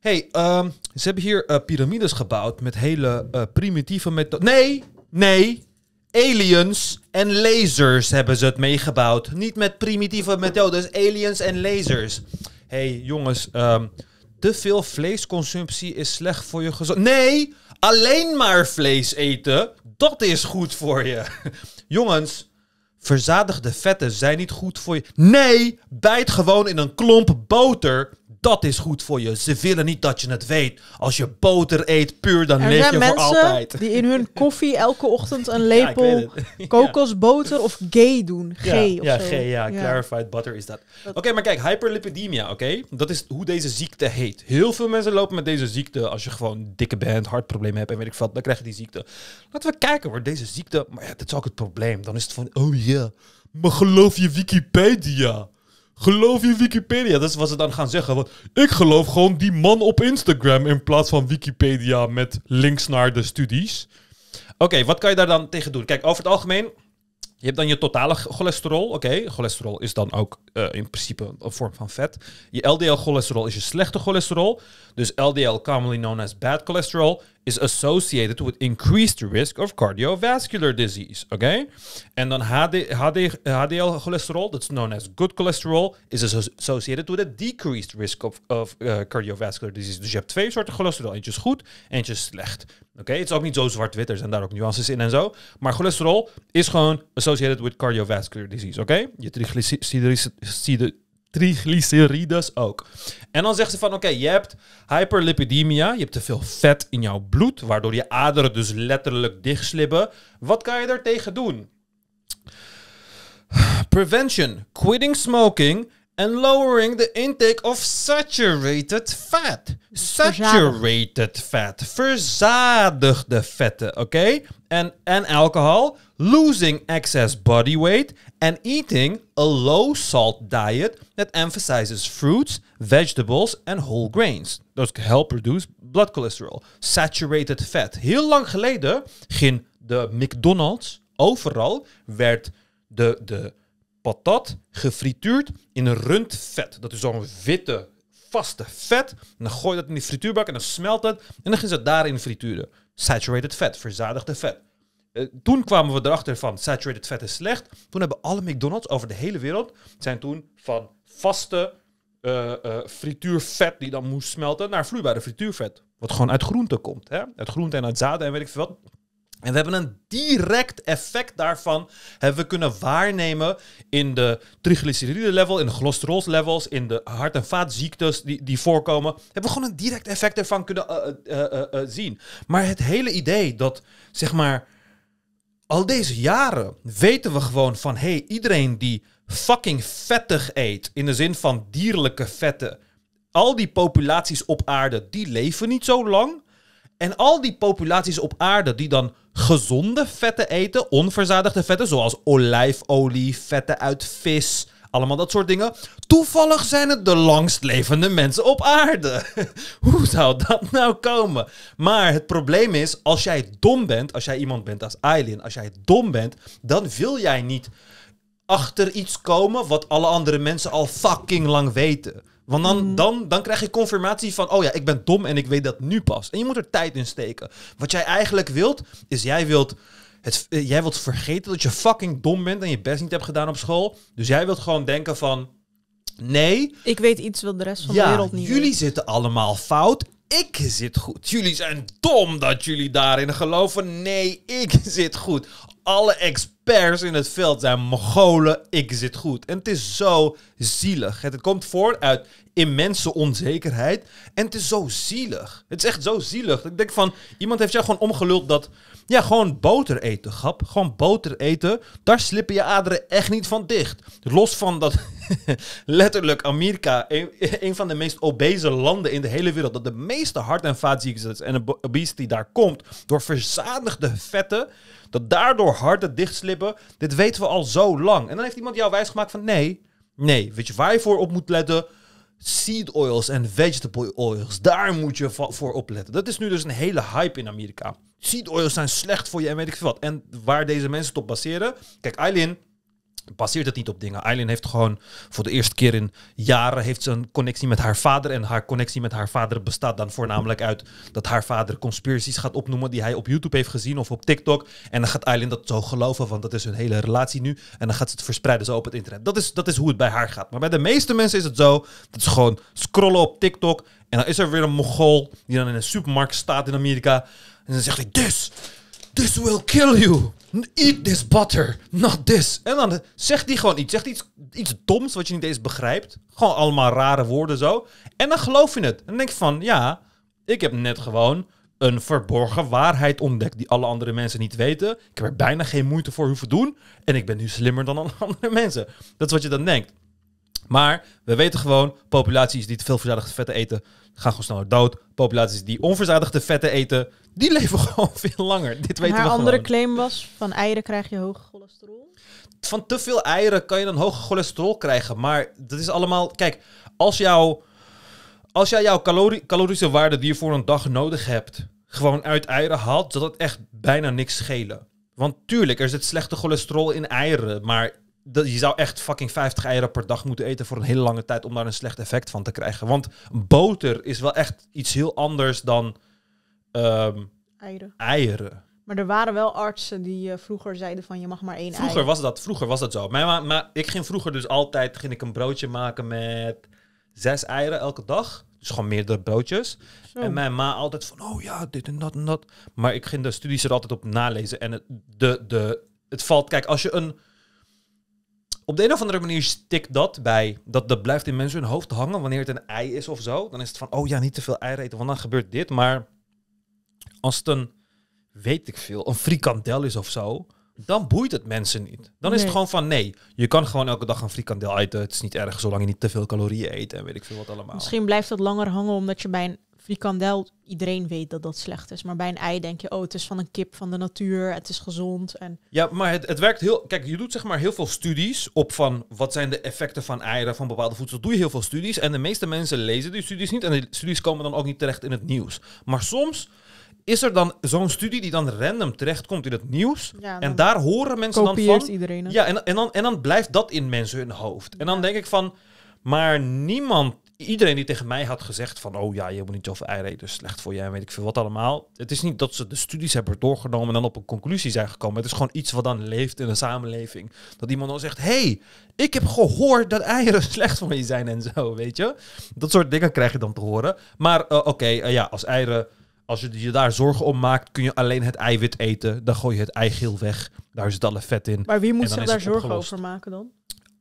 [SPEAKER 2] hey, ehm, ze hebben hier eh, piramides gebouwd met hele eh, primitieve methoden. Nee, nee. Aliens en lasers hebben ze het meegebouwd. Niet met primitieve methodes, aliens en lasers. hey, jongens, ehm, te veel vleesconsumptie is slecht voor je gezond. Nee, alleen maar vlees eten, dat is goed voor je. jongens, verzadigde vetten zijn niet goed voor je. Nee, bijt gewoon in een klomp boter dat is goed voor je. Ze willen niet dat je het weet. Als je boter eet puur, dan leef je voor altijd. zijn mensen die in
[SPEAKER 1] hun koffie elke ochtend een lepel kokosboter of gay doen. G ja, ja, ja, clarified
[SPEAKER 2] butter is dat. Oké, maar kijk, hyperlipidemia, oké? Dat is hoe deze ziekte heet. Heel veel mensen lopen met deze ziekte. Als je gewoon dikke bent, hartproblemen hebt en weet ik wat, dan krijg je die ziekte. Laten we kijken hoor, deze ziekte. Maar ja, dat is ook het probleem. Dan is het van, oh ja, maar geloof je Wikipedia? Geloof je Wikipedia? Dat is wat ze dan gaan zeggen. Want ik geloof gewoon die man op Instagram in plaats van Wikipedia met links naar de studies. Oké, wat kan je daar dan tegen doen? Kijk, over het algemeen, je hebt dan je totale cholesterol. Oké, cholesterol is dan ook eh, in principe een vorm van vet. Je LDL-cholesterol is je slechte cholesterol. Dus LDL, commonly known as bad cholesterol is associated with increased risk of cardiovascular disease. Okay? En dan HDL cholesterol, that's known as good cholesterol, is associated with a decreased risk of, of eh, cardiovascular disease. Dus je hebt twee soorten cholesterol. Eentje is goed, eentje is slecht. Oké, het is ook niet zo zwart-wit, er zijn daar ook nuances in en zo. Maar cholesterol is gewoon associated with cardiovascular disease. Oké, okay? je triglyceride triglycerides dus ook. En dan zegt ze van oké, je hebt hyperlipidemia, je hebt te veel vet in jouw bloed, waardoor je aderen dus letterlijk dichtslippen. Wat kan je daartegen doen? Prevention, quitting smoking, and lowering the intake of saturated fat. Saturated fat. Verzadigde vetten, oké? Okay? En, en alcohol. Losing excess body weight. And eating a low salt diet that emphasizes fruits, vegetables and whole grains. can help reduce blood cholesterol. Saturated fat. Heel lang geleden ging de McDonald's overal werd de... de patat gefrituurd in rundvet. Dat is zo'n witte, vaste vet. dan gooi je dat in die frituurbak en dan smelt het. En dan ging ze daarin frituren. Saturated vet, verzadigde vet. Eh, toen kwamen we erachter van saturated vet is slecht. Toen hebben alle McDonald's over de hele wereld zijn toen van vaste eh, eh, frituurvet die dan moest smelten naar vloeibare frituurvet. Wat gewoon uit groenten komt. Hè? Uit groenten en uit zaden en weet ik veel wat. En we hebben een direct effect daarvan hebben we kunnen waarnemen in de triglyceride level, in de cholesterol levels, in de hart- en vaatziektes die, die voorkomen. Hebben we gewoon een direct effect ervan kunnen eh, eh, eh, zien. Maar het hele idee dat, zeg maar, al deze jaren weten we gewoon van, hé, hey, iedereen die fucking vettig eet, in de zin van dierlijke vetten, al die populaties op aarde, die leven niet zo lang. En al die populaties op aarde die dan gezonde vetten eten, onverzadigde vetten, zoals olijfolie, vetten uit vis, allemaal dat soort dingen. Toevallig zijn het de langstlevende mensen op aarde. Hoe zou dat nou komen? Maar het probleem is, als jij dom bent, als jij iemand bent als Aileen, als jij dom bent, dan wil jij niet achter iets komen wat alle andere mensen al fucking lang weten. Want dan, mm. dan, dan krijg je confirmatie van, oh ja, ik ben dom en ik weet dat nu pas. En je moet er tijd in steken. Wat jij eigenlijk wilt, is jij wilt, het, eh, jij wilt vergeten dat je fucking dom bent en je best niet hebt gedaan op school. Dus jij wilt gewoon denken van, nee.
[SPEAKER 1] Ik weet iets wat de rest van de wereld
[SPEAKER 2] niet jullie zitten allemaal fout. Ik zit goed. Jullie zijn dom dat jullie daarin geloven. Nee, ik zit goed alle experts in het veld zijn mogolen, ik zit goed. En het is zo zielig. Het, komt voort uit immense onzekerheid. En het is zo zielig. Het is echt zo zielig. Ik denk van, iemand heeft jou gewoon omgeluld dat ja, gewoon boter eten, grap. Gewoon boter eten. Daar slippen je aderen echt niet van dicht. Los van dat letterlijk Amerika, een, van de meest obese landen in de hele wereld, dat de meeste hart- en vaatziektes en obesity daar komt door verzadigde vetten, dat daardoor harten slippen. dit weten we al zo lang. En dan heeft iemand jou wijsgemaakt van nee, nee, weet je waar je voor op moet letten? seed oils en vegetable oils. Daar moet je voor opletten. Dat is nu dus een hele hype in Amerika. Seed oils zijn slecht voor je en weet ik veel wat. En waar deze mensen op baseren. Kijk, Eileen passeert het niet op dingen. Eileen heeft gewoon voor de eerste keer in jaren heeft ze een connectie met haar vader. En haar connectie met haar vader bestaat dan voornamelijk uit dat haar vader conspiracies gaat opnoemen die hij op YouTube heeft gezien of op TikTok. En dan gaat Eileen dat zo geloven, want dat is hun hele relatie nu. En dan gaat ze het verspreiden zo op het internet. Dat is, dat is hoe het bij haar gaat. Maar bij de meeste mensen is het zo. Dat ze gewoon scrollen op TikTok. En dan is er weer een mogol die dan in een supermarkt staat in Amerika. En dan zegt hij, This, dus, this dus will kill you. Eat this butter, not this. En dan zegt hij gewoon iets. Zegt iets, iets doms wat je niet eens begrijpt. Gewoon allemaal rare woorden zo. En dan geloof je het. En dan denk je van, ja, ik heb net gewoon een verborgen waarheid ontdekt die alle andere mensen niet weten. Ik heb er bijna geen moeite voor hoeven doen. En ik ben nu slimmer dan alle andere mensen. Dat is wat je dan denkt. Maar we weten gewoon, populaties die te veel verzadigde vetten eten, gaan gewoon sneller dood. Populaties die onverzadigde vetten eten, die leven gewoon veel langer. Dit weten Haar we andere
[SPEAKER 1] claim was, van eieren krijg je hoog cholesterol.
[SPEAKER 2] Van te veel eieren kan je dan hoog cholesterol krijgen. Maar dat is allemaal... Kijk, als, jou, als jij jouw calorie, calorische waarde die je voor een dag nodig hebt... gewoon uit eieren haalt, zal dat echt bijna niks schelen. Want tuurlijk, er zit slechte cholesterol in eieren. Maar dat, je zou echt fucking 50 eieren per dag moeten eten voor een hele lange tijd om daar een slecht effect van te krijgen. Want boter is wel echt iets heel anders dan Ehm, eieren. eieren.
[SPEAKER 1] Maar er waren wel artsen die eh, vroeger zeiden van je mag maar één vroeger Was
[SPEAKER 2] dat, vroeger was dat zo. Maar, maar, maar, ik ging vroeger dus altijd ging ik een broodje maken met zes eieren elke dag. Dus gewoon meerdere broodjes. En mijn ma altijd van, oh ja, dit en dat en dat. Maar ik ging de studies er altijd op nalezen. En het, de, de, het valt, kijk, als je een... Op de een of andere manier stikt dat bij. Dat, dat blijft in mensen hun hoofd hangen wanneer het een ei is of zo. Dan is het van, oh ja, niet te veel eieren eten, want dan gebeurt dit. Maar als het een, weet ik veel, een frikandel is of zo, dan boeit het mensen niet. Dan is het gewoon van nee, je kan gewoon elke dag een frikandel eten. Het is niet erg zolang je niet te veel calorieën eet en weet ik veel wat allemaal.
[SPEAKER 1] Misschien blijft dat langer hangen omdat je bij een frikandel iedereen weet dat dat slecht is. Maar bij een ei denk je, oh, het is van een kip van de natuur, het is gezond. En...
[SPEAKER 2] Ja, maar het, het werkt heel... Kijk, je doet zeg maar heel veel studies op van wat zijn de effecten van eieren, van bepaalde voedsel. Doe je heel veel studies en de meeste mensen lezen die studies niet en de studies komen dan ook niet terecht in het nieuws. Maar soms is er dan zo'n studie die dan random terechtkomt in het nieuws. en daar horen mensen dan van. Iedereen ja, en, en, dan, en dan blijft dat in mensen hun hoofd. En dan denk ik van, maar niemand, iedereen die tegen mij had gezegd van, oh ja, je moet niet over eieren dus slecht voor je en weet ik veel wat allemaal. Het is niet dat ze de studies hebben doorgenomen en dan op een conclusie zijn gekomen. Het is gewoon iets wat dan leeft in de samenleving. Dat iemand dan zegt, hey, ik heb gehoord dat eieren slecht voor je zijn en zo, weet je. Dat soort dingen krijg je dan te horen. Maar eh, oké, eh, ja, als eieren als je je daar zorgen om maakt, kun je alleen het eiwit eten. Dan gooi je het eigeel weg. Daar zit alle vet in. Maar wie moet zich daar zorgen over maken dan?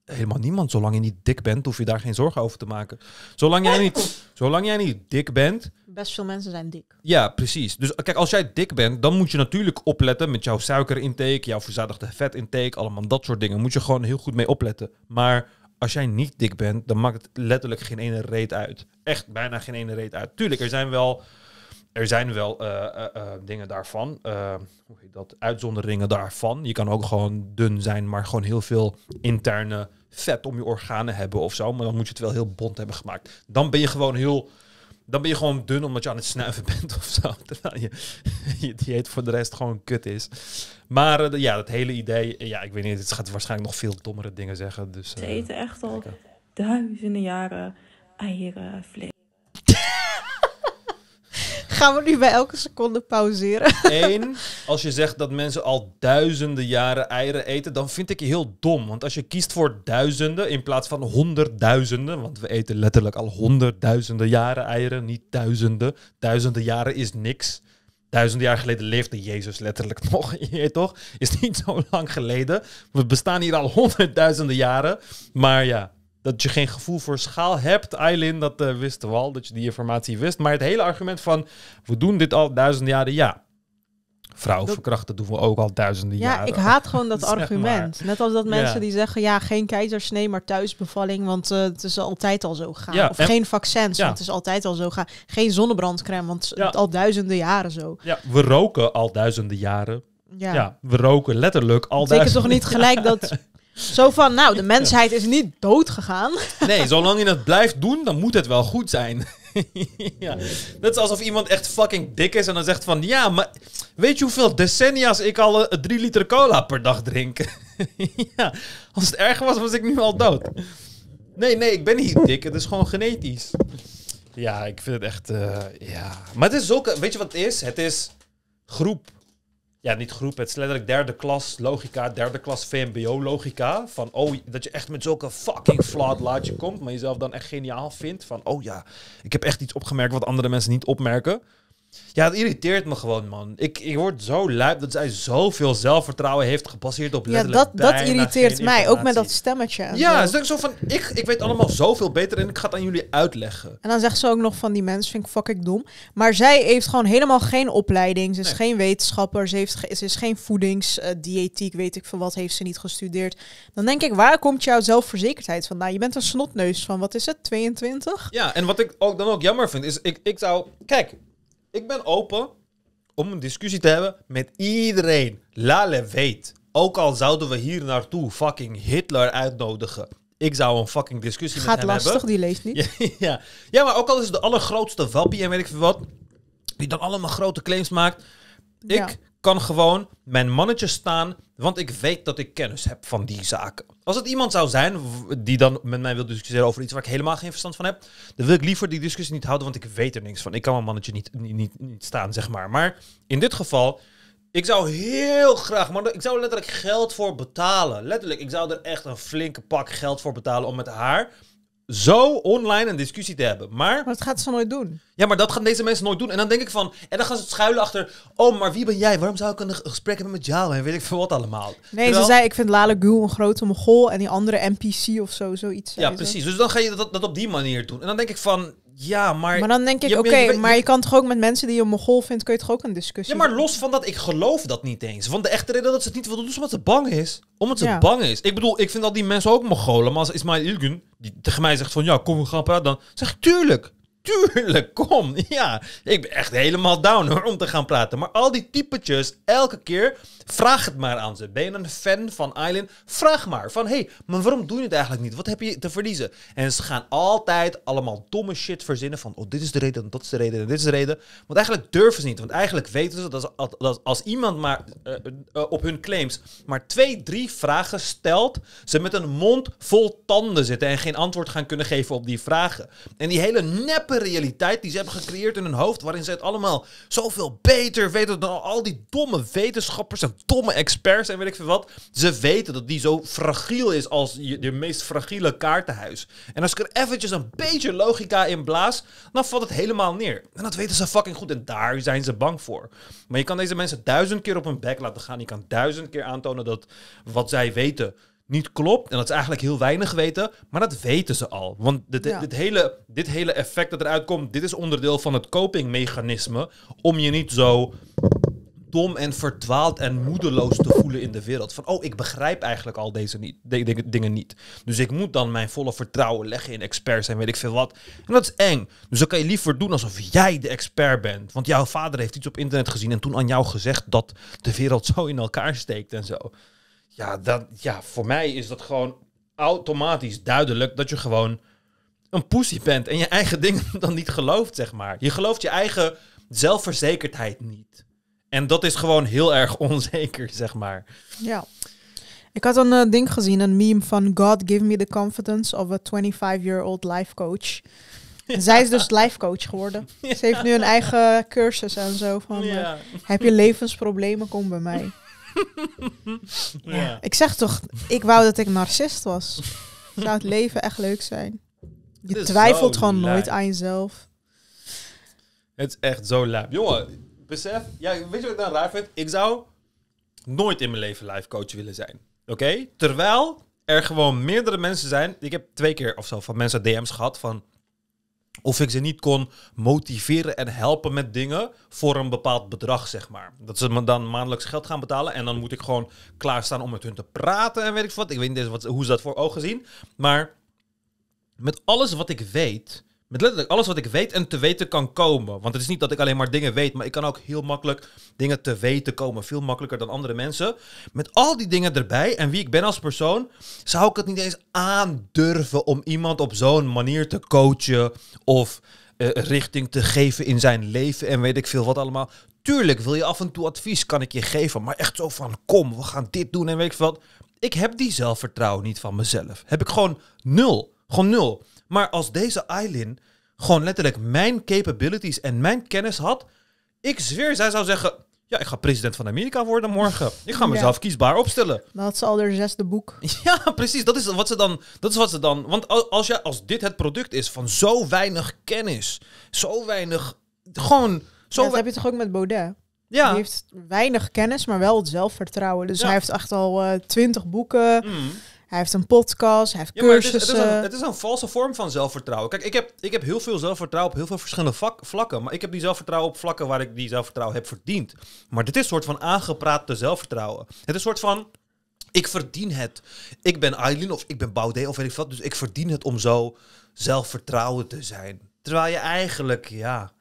[SPEAKER 2] Helemaal niemand. Zolang je niet dik bent, hoef je daar geen zorgen over te maken. Zolang jij niet, zolang jij niet dik bent.
[SPEAKER 1] Best veel mensen zijn dik.
[SPEAKER 2] Ja, precies. Dus kijk, als jij dik bent, dan moet je natuurlijk opletten met jouw suikerintake, jouw verzadigde vetintake, allemaal dat soort dingen. Moet je gewoon heel goed mee opletten. Maar als jij niet dik bent, dan maakt het letterlijk geen ene reet uit. Echt bijna geen ene reet uit. Tuurlijk, er zijn wel er zijn wel eh, eh, eh, dingen daarvan. dat? Uitzonderingen daarvan. Je kan ook gewoon dun zijn, maar gewoon heel veel interne vet om je organen hebben of zo. Maar dan moet je het wel heel bont hebben gemaakt. Dan ben je gewoon heel. Dan ben je gewoon dun omdat je aan het snuiven bent of zo. Terwijl je, je dieet voor de rest gewoon kut is. Maar ja, dat hele idee. ja, ik weet niet. Het gaat waarschijnlijk nog veel dommere dingen zeggen. Dus, eten echt al
[SPEAKER 4] duizenden jaren eieren, vlees. Gaan we nu bij elke seconde pauzeren?
[SPEAKER 2] Eén, als je zegt dat mensen al duizenden jaren eieren eten, dan vind ik je heel dom. Want als je kiest voor duizenden in plaats van honderdduizenden, want we eten letterlijk al honderdduizenden jaren eieren, niet duizenden. Duizenden jaren is niks. Duizenden jaar geleden leefde Jezus letterlijk nog. Je toch? Is niet zo lang geleden. We bestaan hier al honderdduizenden jaren. Maar ja, dat je geen gevoel voor schaal hebt, Eileen, dat eh, wisten we al, dat je die informatie wist. Maar het hele argument van, we doen dit al duizenden jaren, ja. Vrouwen verkrachten doen we ook al duizenden jaren. Ja, ik haat gewoon dat argument.
[SPEAKER 1] Net als dat mensen die zeggen, ja, geen keizersnee, maar thuisbevalling, want eh, het is altijd al zo gaan. of geen vaccins, want het is altijd al zo gaan. Geen zonnebrandcrème, want het al duizenden jaren zo. Ja,
[SPEAKER 2] we roken al duizenden jaren. Ja. we roken letterlijk al. Zeker toch niet gelijk
[SPEAKER 1] dat zo van, nou, de mensheid is niet dood gegaan.
[SPEAKER 2] Nee, zolang je dat blijft doen, dan moet het wel goed zijn. ja. Dat is alsof iemand echt fucking dik is en dan zegt van... Ja, maar weet je hoeveel decennia's ik al uh, drie liter cola per dag drink? ja, als het erger was, was ik nu al dood. Nee, nee, ik ben niet dik. Het is gewoon genetisch. Ja, ik vind het echt... Eh, ja. Maar het is zulke. Weet je wat het is? Het is groep ja, niet groep, het is letterlijk derde klas logica, derde klas VMBO logica. Van, oh, dat je echt met zulke fucking flat laadje komt, maar jezelf dan echt geniaal vindt. Van, oh ja, ik heb echt iets opgemerkt wat andere mensen niet opmerken. Ja, het irriteert me gewoon, man. Ik, ik word zo lui dat zij zoveel zelfvertrouwen heeft gebaseerd op letterlijk Ja, dat, dat irriteert mij, ook met dat
[SPEAKER 1] stemmetje. Ja, is denkt
[SPEAKER 2] zo van, ik, ik weet allemaal zoveel beter en ik ga het aan jullie uitleggen.
[SPEAKER 1] En dan zegt ze ook nog van die mens vind ik fucking dom. Maar zij heeft gewoon helemaal geen opleiding, ze is geen wetenschapper, ze, heeft ze is geen voedingsdiëtiek, eh, weet ik veel wat, heeft ze niet gestudeerd. Dan denk ik, waar komt jouw zelfverzekerdheid vandaan? Je bent een snotneus van, wat is het, 22?
[SPEAKER 2] Ja, en wat ik ook dan ook jammer vind, is ik, ik zou... Kijk, ik ben open om een discussie te hebben met iedereen. Lale weet. Ook al zouden we hier naartoe fucking Hitler uitnodigen. Ik zou een fucking discussie Gaat met hem lastig, die leest niet. ja, ja. maar ook al is het de allergrootste wappie en weet ik veel wat. Die dan allemaal grote claims maakt. Ik kan gewoon mijn mannetje staan want ik weet dat ik kennis heb van die zaken. Als het iemand zou zijn die dan met mij wil discussiëren over iets waar ik helemaal geen verstand van heb, dan wil ik liever die discussie niet houden, want ik weet er niks van. Ik kan mijn mannetje niet, niet, niet, niet staan, zeg maar. Maar in dit geval, ik zou heel graag, maar ik zou letterlijk geld voor betalen. Letterlijk, ik zou er echt een flinke pak geld voor betalen om met haar zo online een discussie te hebben. Maar... Maar dat gaat ze nooit doen. Ja, maar dat gaan deze mensen nooit doen. En dan denk ik van... En dan gaan ze schuilen achter... Oh, maar wie ben jij? Waarom zou ik een gesprek hebben met jou? En weet ik veel wat allemaal. Nee, ze zei...
[SPEAKER 1] Ik vind Lale Gül een grote mogol. En die andere NPC of zo. Zoiets. Ja,
[SPEAKER 2] precies. Dus dan ga je dat, dat op die manier doen. En dan denk ik van... Ja, maar... Maar dan denk ik, oké, maar je
[SPEAKER 1] kan toch ook met mensen die je mogol vindt, kun je toch ook een discussie Ja, maar
[SPEAKER 2] los van dat, ik geloof dat niet eens. Want de echte reden dat ze het niet wil doen, is omdat ze bang is. Omdat ze bang is. Ik bedoel, ik vind dat die mensen ook mogolen. Maar als Ismail Ilgun die tegen mij zegt van, ja, kom, we gaan praten, dan zeg ik, tuurlijk. Tuurlijk, kom. Ja, ik ben echt helemaal down hoor, om te gaan praten. Maar al die typetjes, elke keer Vraag het maar aan ze. Ben je een fan van Island? Vraag maar. Van, hé, hey, maar waarom doe je het eigenlijk niet? Wat heb je te verliezen? En ze gaan altijd allemaal domme shit verzinnen van, oh, dit is de reden, dat is de reden, en dit is de reden. Want eigenlijk durven ze niet. Want eigenlijk weten ze dat, als, iemand maar eh, eh, op hun claims maar twee, drie vragen stelt, ze met een mond vol tanden zitten en geen antwoord gaan kunnen geven op die vragen. En die hele neppe realiteit die ze hebben gecreëerd in hun hoofd, waarin ze het allemaal zoveel beter weten dan al die domme wetenschappers domme experts en weet ik veel wat. Ze weten dat die zo fragiel is als je, meest fragiele kaartenhuis. En als ik er eventjes een beetje logica in blaas, dan valt het helemaal neer. En dat weten ze fucking goed en daar zijn ze bang voor. Maar je kan deze mensen duizend keer op hun bek laten gaan. Je kan duizend keer aantonen dat wat zij weten niet klopt. En dat ze eigenlijk heel weinig weten. Maar dat weten ze al. Want dit, dit, hele, dit hele effect dat eruit komt, dit is onderdeel van het copingmechanisme. Om je niet zo dom en verdwaald en moedeloos te voelen in de wereld. Van, oh, ik begrijp eigenlijk al deze niet, de, dingen niet. Dus ik moet dan mijn volle vertrouwen leggen in experts en weet ik veel wat. En dat is eng. Dus dan kan je liever doen alsof jij de expert bent. Want jouw vader heeft iets op internet gezien en toen aan jou gezegd dat de wereld zo in elkaar steekt en zo. Ja, dat, ja voor mij is dat gewoon automatisch duidelijk dat je gewoon een pussy bent en je eigen dingen dan niet gelooft, zeg maar. Je gelooft je eigen zelfverzekerdheid niet. En dat is gewoon heel erg onzeker, zeg maar.
[SPEAKER 1] Ja. Ik had een eh, ding gezien, een meme van God give me the confidence of a 25-year-old life coach. Zij is dus life coach geworden. Ze heeft nu een eigen cursus en zo van eh, heb je levensproblemen, kom bij mij. Ik zeg toch, ik wou dat ik narcist was. Zou het leven echt leuk zijn? Je twijfelt gewoon nooit aan jezelf.
[SPEAKER 2] Het is echt zo laap. Jongen, besef, ja, weet je wat ik dan raar vind? Ik zou nooit in mijn leven live coach willen zijn. Oké? Terwijl er gewoon meerdere mensen zijn. Ik heb twee keer of zo van mensen DM's gehad van of ik ze niet kon motiveren en helpen met dingen voor een bepaald bedrag, zeg maar. Dat ze me dan maandelijks geld gaan betalen en dan moet ik gewoon klaarstaan om met hun te praten en weet ik wat. Ik weet niet eens wat, hoe ze dat voor ogen zien. Maar met alles wat ik weet, met letterlijk alles wat ik weet en te weten kan komen. Want het is niet dat ik alleen maar dingen weet, maar ik kan ook heel makkelijk dingen te weten komen. Veel makkelijker dan andere mensen. Met al die dingen erbij en wie ik ben als persoon, zou ik het niet eens aandurven om iemand op zo'n manier te coachen of eh, richting te geven in zijn leven en weet ik veel wat allemaal. Tuurlijk wil je af en toe advies, kan ik je geven, maar echt zo van kom, we gaan dit doen en weet ik veel wat. Ik heb die zelfvertrouwen niet van mezelf. Heb ik gewoon nul. Gewoon nul. Maar als deze Aylin gewoon letterlijk mijn capabilities en mijn kennis had, ik zweer, zij zou zeggen: Ja, ik ga president van Amerika worden morgen. Ik ga mezelf kiesbaar opstellen.
[SPEAKER 1] Dat ze al haar zesde boek.
[SPEAKER 2] Ja, precies. Dat is wat ze dan. Dat is wat ze dan want als, jij, als dit het product is van zo weinig kennis, zo weinig.
[SPEAKER 1] Gewoon. Zo dat heb je toch ook met Baudet? Ja. Die heeft weinig kennis, maar wel het zelfvertrouwen. Dus hij heeft echt al eh, twintig boeken. Mm. Hij heeft een podcast, hij heeft cursussen. Het is, het, is een, het is,
[SPEAKER 2] een, valse vorm van zelfvertrouwen. Kijk, ik heb, ik heb heel veel zelfvertrouwen op heel veel verschillende vak, vlakken. Maar ik heb die zelfvertrouwen op vlakken waar ik die zelfvertrouwen heb verdiend. Maar dit is een soort van aangepraatte zelfvertrouwen. Het is een soort van... Ik verdien het. Ik ben Eileen of ik ben Baudet of weet ik wat. Dus ik verdien het om zo zelfvertrouwen te zijn. Terwijl je eigenlijk, ja...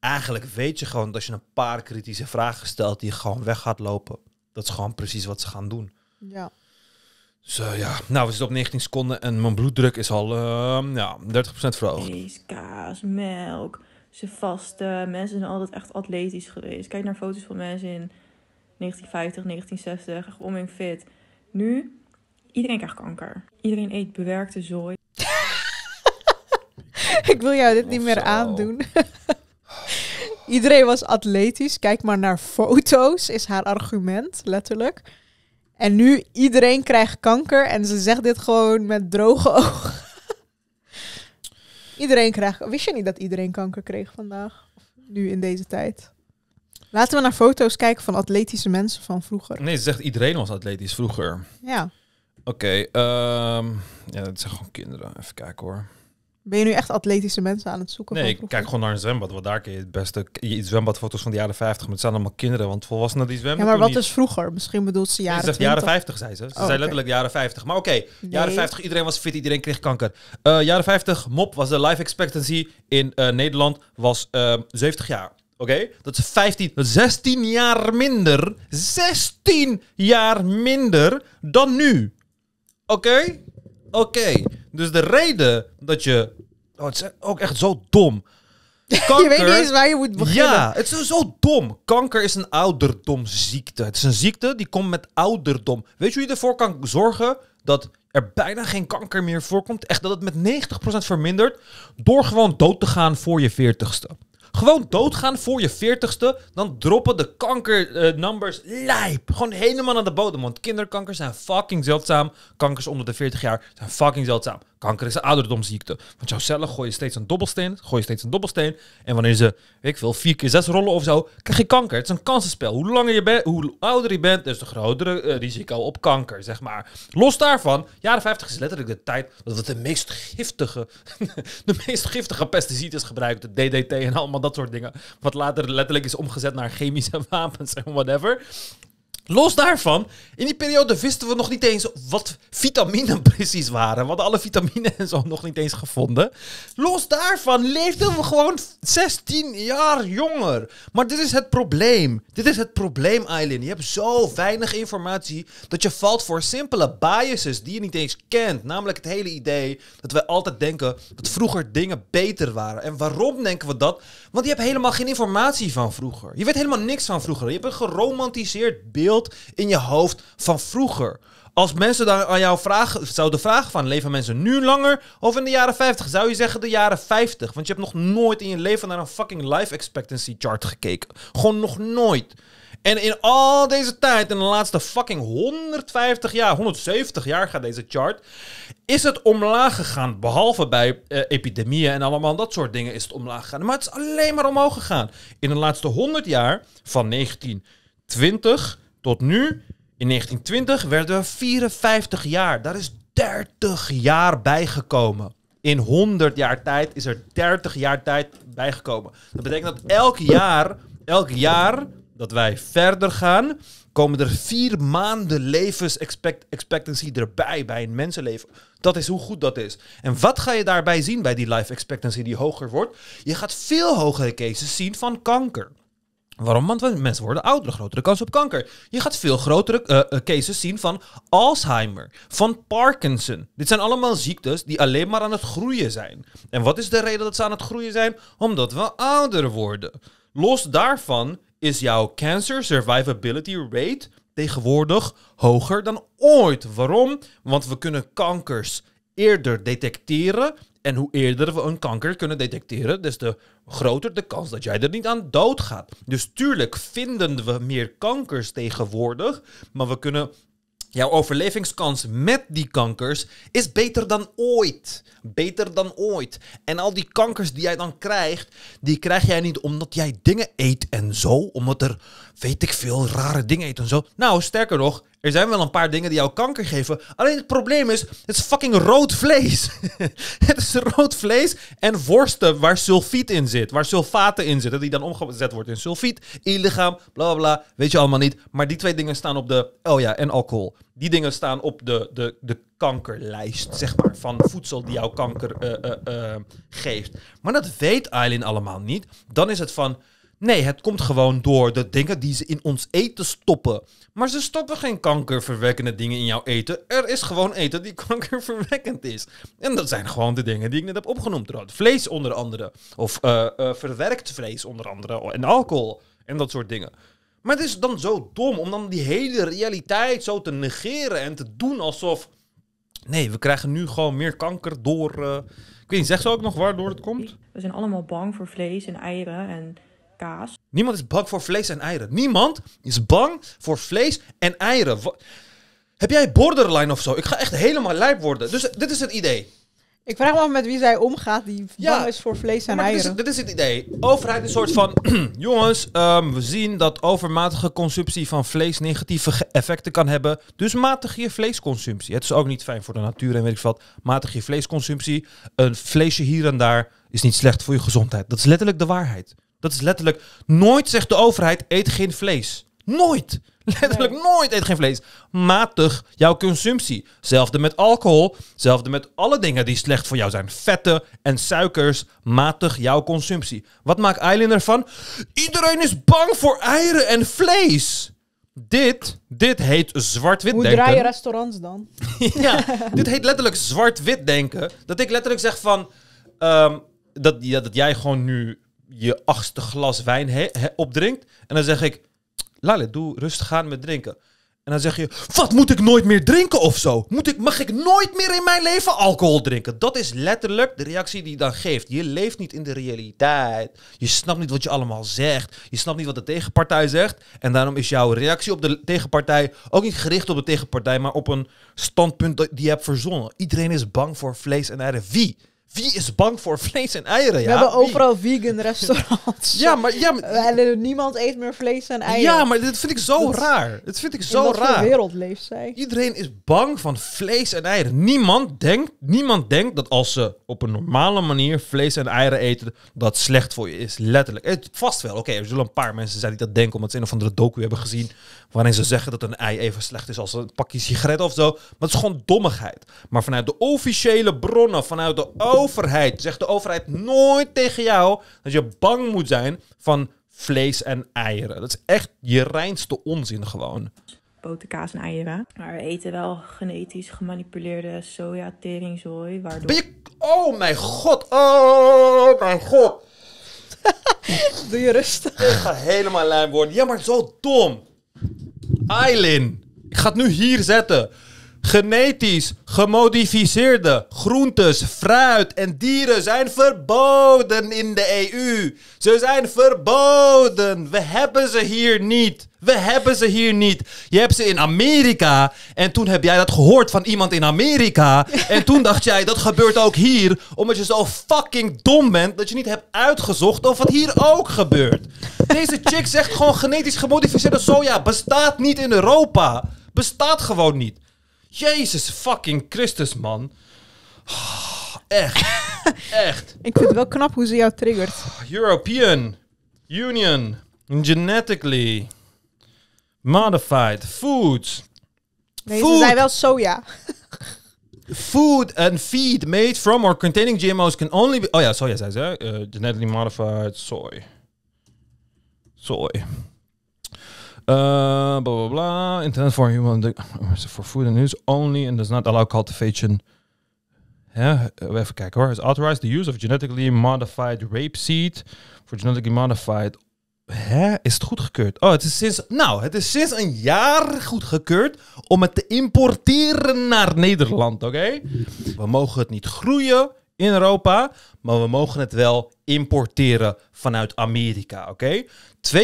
[SPEAKER 2] Eigenlijk weet je gewoon dat je een paar kritische vragen stelt die je gewoon weg gaat lopen. Dat is gewoon precies wat ze gaan doen. Ja. Dus eh, ja, nou, we zitten op 19 seconden en mijn bloeddruk is al ehm, ja, 30% verhoogd. Vlees,
[SPEAKER 4] kaas, melk, ze vasten. Mensen zijn altijd echt atletisch geweest. Kijk naar foto's van mensen in 1950, 1960, echt om in fit. Nu, iedereen krijgt kanker. Iedereen eet bewerkte zooi. Ik wil jou dit niet meer
[SPEAKER 1] aandoen. iedereen was atletisch. Kijk maar naar foto's, is haar argument, letterlijk. En nu iedereen krijgt kanker en ze zegt dit gewoon met droge ogen. iedereen krijgt. Wist je niet dat iedereen kanker kreeg vandaag? Of nu in deze tijd? Laten we naar foto's kijken van atletische mensen van vroeger.
[SPEAKER 2] Nee, ze zegt iedereen was atletisch vroeger. Ja. Oké, ehm, ja, dat zijn gewoon kinderen. Even kijken hoor.
[SPEAKER 1] Ben je nu echt atletische mensen aan het zoeken? Nee, ik kijk
[SPEAKER 2] gewoon naar een zwembad. Want daar kun je het beste je zwembadfoto's van de jaren 50. Maar het zijn allemaal kinderen, want volwassenen die zwemmen. Ja, maar wat is
[SPEAKER 1] vroeger? Misschien bedoelt ze jaren. 50. ze jaren 50, zei ze. Ze oh, zei letterlijk
[SPEAKER 2] jaren 50. Maar oké, jaren 50, iedereen was fit, iedereen kreeg kanker. Eh, jaren 50, mop, was de life expectancy in eh, Nederland was 70 eh, jaar. Oké, dat is 15, 16 jaar minder. 16 jaar minder dan nu. Oké? Oké. Dus de reden dat je... Oh, het is ook echt zo dom.
[SPEAKER 4] Kanker, je weet niet eens waar je moet beginnen. Ja, het
[SPEAKER 2] is zo dom. Kanker is een ouderdomziekte. Het is een ziekte die komt met ouderdom. Weet je hoe je ervoor kan zorgen dat er bijna geen kanker meer voorkomt? Echt dat het met 90% vermindert door gewoon dood te gaan voor je 40ste. Gewoon doodgaan voor je veertigste. Dan droppen de kankernumbers eh, uh, lijp. Gewoon helemaal naar de bodem. Want kinderkankers zijn fucking zeldzaam. Kankers onder de 40 jaar zijn fucking zeldzaam kanker is een ouderdomziekte, Want jouw cellen gooien steeds een dobbelsteen, gooien steeds een dobbelsteen. En wanneer ze, weet ik veel, vier keer zes rollen of zo, krijg je kanker. Het is een kansenspel. Hoe langer je bent, hoe ouder je bent, dus de grotere eh, risico op kanker, zeg maar. Los daarvan, jaren 50 is letterlijk de tijd dat het de meest giftige, de meest giftige pesticides gebruikt. De DDT en allemaal dat soort dingen. Wat later letterlijk is omgezet naar chemische wapens en whatever. Los daarvan, in die periode wisten we nog niet eens wat vitamine precies waren. We hadden alle vitamine en zo nog niet eens gevonden. Los daarvan leefden we gewoon 16 jaar jonger. Maar dit is het probleem. Dit is het probleem, Eileen. Je hebt zo weinig informatie dat je valt voor simpele biases die je niet eens kent. Namelijk het hele idee dat we altijd denken dat vroeger dingen beter waren. En waarom denken we dat? Want je hebt helemaal geen informatie van vroeger. Je weet helemaal niks van vroeger. Je hebt een geromantiseerd beeld in je hoofd van vroeger. Als mensen dan aan jou vragen, zouden vragen van leven mensen nu langer of in de jaren 50, zou je zeggen de jaren 50. Want je hebt nog nooit in je leven naar een fucking life expectancy chart gekeken. Gewoon nog nooit. En in al deze tijd, in de laatste fucking 150 jaar, 170 jaar gaat deze chart, is het omlaag gegaan. Behalve bij eh, epidemieën en allemaal dat soort dingen is het omlaag gegaan. Maar het is alleen maar omhoog gegaan. In de laatste 100 jaar, van 1920 tot nu, in 1920, werden we 54 jaar. Daar is 30 jaar bijgekomen. In 100 jaar tijd is er 30 jaar tijd bijgekomen. Dat betekent dat elk jaar, elk jaar dat wij verder gaan, komen er vier maanden levensexpectancy erbij bij een mensenleven. Dat is hoe goed dat is. En wat ga je daarbij zien bij die life expectancy die hoger wordt? Je gaat veel hogere cases zien van kanker. Waarom? Want mensen worden ouder, grotere kans op kanker. Je gaat veel grotere eh, eh, cases zien van Alzheimer, van Parkinson. Dit zijn allemaal ziektes die alleen maar aan het groeien zijn. En wat is de reden dat ze aan het groeien zijn? Omdat we ouder worden. Los daarvan is jouw cancer survivability rate tegenwoordig hoger dan ooit. Waarom? Want we kunnen kankers eerder detecteren en hoe eerder we een kanker kunnen detecteren, des te groter de kans dat jij er niet aan doodgaat. Dus tuurlijk vinden we meer kankers tegenwoordig, maar we kunnen Jouw overlevingskans met die kankers is beter dan ooit. Beter dan ooit. En al die kankers die jij dan krijgt, die krijg jij niet omdat jij dingen eet en zo. Omdat er weet ik veel, rare dingen eten en zo. Nou, sterker nog, er zijn wel een paar dingen die jou kanker geven. Alleen het probleem is, het is fucking rood vlees. het is rood vlees en worsten waar sulfiet in zit. Waar sulfaten in zitten, die dan omgezet wordt in sulfiet, in je lichaam, bla bla bla. Weet je allemaal niet. Maar die twee dingen staan op de, oh ja, en alcohol. Die dingen staan op de, de, de kankerlijst, zeg maar, van voedsel die jou kanker eh, eh, eh, geeft. Maar dat weet Eileen allemaal niet. Dan is het van, Nee, het komt gewoon door de dingen die ze in ons eten stoppen. Maar ze stoppen geen kankerverwekkende dingen in jouw eten. Er is gewoon eten die kankerverwekkend is. En dat zijn gewoon de dingen die ik net heb opgenoemd. Vlees onder andere. Of eh, eh, verwerkt vlees onder andere. En alcohol. En dat soort dingen. Maar het is dan zo dom om dan die hele realiteit zo te negeren. En te doen alsof... Nee, we krijgen nu gewoon meer kanker door... Uh... Ik weet niet, zeg ze ook nog waardoor het komt?
[SPEAKER 4] We zijn allemaal bang voor vlees en eieren en
[SPEAKER 2] kaas. Niemand is bang voor vlees en eieren. Niemand is bang voor vlees en eieren. Heb jij borderline of zo? Ik ga echt helemaal lijp worden. Dus dit is het idee.
[SPEAKER 1] Ik vraag me af met wie zij omgaat die bang is voor vlees en eieren.
[SPEAKER 2] dit is het idee. Overheid is een soort van... jongens, ehm, we zien dat overmatige consumptie van vlees negatieve effecten kan hebben. Dus matig je vleesconsumptie. Het is ook niet fijn voor de natuur en weet ik wat. Matig je vleesconsumptie. Een vleesje hier en daar is niet slecht voor je gezondheid. Dat is letterlijk de waarheid. Dat is letterlijk, nooit zegt de overheid, eet geen vlees. Nooit. Letterlijk nooit eet geen vlees. Matig jouw consumptie. Zelfde met alcohol. Zelfde met alle dingen die slecht voor jou zijn. Vetten en suikers. Matig jouw consumptie. Wat maakt Eileen ervan? Iedereen is bang voor eieren en vlees. Dit, dit heet zwart-wit denken. Hoe draai je
[SPEAKER 1] restaurants dan? ja, dit
[SPEAKER 2] heet letterlijk zwart-wit denken. Dat ik letterlijk zeg van... Ehm, dat, dat jij gewoon nu je achtste glas wijn opdrinkt. En dan zeg ik, Lale, doe rustig aan met drinken. En dan zeg je, wat moet ik nooit meer drinken of zo? Moet ik, mag ik nooit meer in mijn leven alcohol drinken? Dat is letterlijk de reactie die je dan geeft. Je leeft niet in de realiteit. Je snapt niet wat je allemaal zegt. Je snapt niet wat de tegenpartij zegt. En daarom is jouw reactie op de tegenpartij ook niet gericht op de tegenpartij, maar op een standpunt die je hebt verzonnen. Iedereen is bang voor vlees en eieren. Wie? Wie is bang voor vlees en eieren? Ja? We hebben overal vegan restaurants.
[SPEAKER 1] ja, maar, ja, maar, niemand eet meer vlees en eieren. Ja, maar dit vind ik zo raar. Dit vind ik zo in raar. wereld leeft zij. Iedereen is
[SPEAKER 2] bang van vlees en eieren. Niemand denkt, niemand denkt dat als ze op een normale manier vlees en eieren eten, dat slecht voor je is. Letterlijk. Het, vast wel. Oké, er zullen een paar mensen zijn die dat denken omdat ze een of andere docu hebben gezien Waarin ze zeggen dat een ei even slecht is als een pakje sigaret of zo. Maar het is gewoon dommigheid. Maar vanuit de officiële bronnen, vanuit de overheid, zegt de overheid nooit tegen jou dat je bang moet zijn van vlees en eieren. Dat is echt je reinste onzin gewoon.
[SPEAKER 4] Boterkaas en eieren. Maar we eten wel genetisch gemanipuleerde soja
[SPEAKER 2] teringzooi. Waardoor... Ben je... Oh mijn god! Oh mijn god! Doe je rustig. Ik ga helemaal lijn worden. Ja, maar zo dom. Eilen! ik ga het nu hier zetten. Genetisch gemodificeerde groentes, fruit en dieren zijn verboden in de EU. Ze zijn verboden. We hebben ze hier niet. We hebben ze hier niet. Je hebt ze in Amerika. En toen heb jij dat gehoord van iemand in Amerika. En toen dacht jij, dat gebeurt ook hier. Omdat je zo fucking dom bent dat je niet hebt uitgezocht of het hier ook gebeurt. Deze chick zegt gewoon genetisch gemodificeerde soja bestaat niet in Europa. Bestaat gewoon niet. Jezus fucking Christus, man. Ah, echt. echt. Ik vind het wel knap hoe ze jou triggert. European Union genetically modified foods. Nee, ze zijn
[SPEAKER 1] wel soja.
[SPEAKER 2] Food and feed made from or containing GMO's can only be... Oh ja, soja zei ze. Eh, genetically modified soy. Soy. Eh, bla bla bla. Internet for human for food and use only and does not allow cultivation. Ja, even kijken hoor. Is authorized the use of genetically modified rapeseed for genetically modified. Hè? Is het goedgekeurd? Oh, het is sinds, nou, het is sinds een jaar goedgekeurd om het te importeren naar Nederland, oké? We mogen het niet groeien in Europa, maar we mogen het wel importeren vanuit Amerika, oké? 2%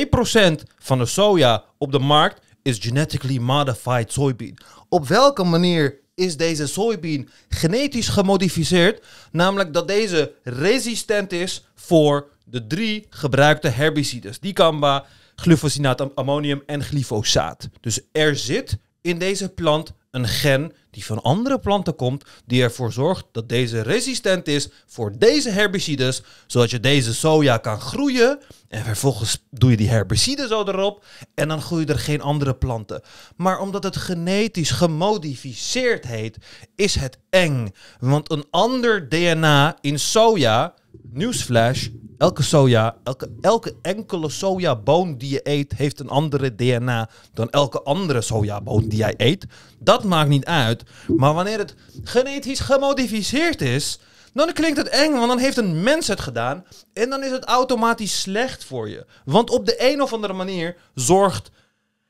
[SPEAKER 2] van de soja op de markt is genetically modified soybean. Op welke manier is deze soybean genetisch gemodificeerd? Namelijk dat deze resistent is voor de drie gebruikte herbicides: dicamba, glyfosinaat, ammonium en glyfosaat. Dus er zit in deze plant een gen die van andere planten komt, die ervoor zorgt dat deze resistent is voor deze herbicides, zodat je deze soja kan groeien. En vervolgens doe je die herbiciden zo erop en dan groeien er geen andere planten. Maar omdat het genetisch gemodificeerd heet, is het eng. Want een ander DNA in soja, nieuwsflash, Elke soja, elke, enkele sojaboon die je eet, heeft een andere DNA dan elke andere sojaboon die jij eet. Dat maakt niet uit. Maar wanneer het genetisch gemodificeerd is, dan klinkt het eng, want dan heeft een mens het gedaan. En dan is het automatisch slecht voor je. Want op de een of andere manier zorgt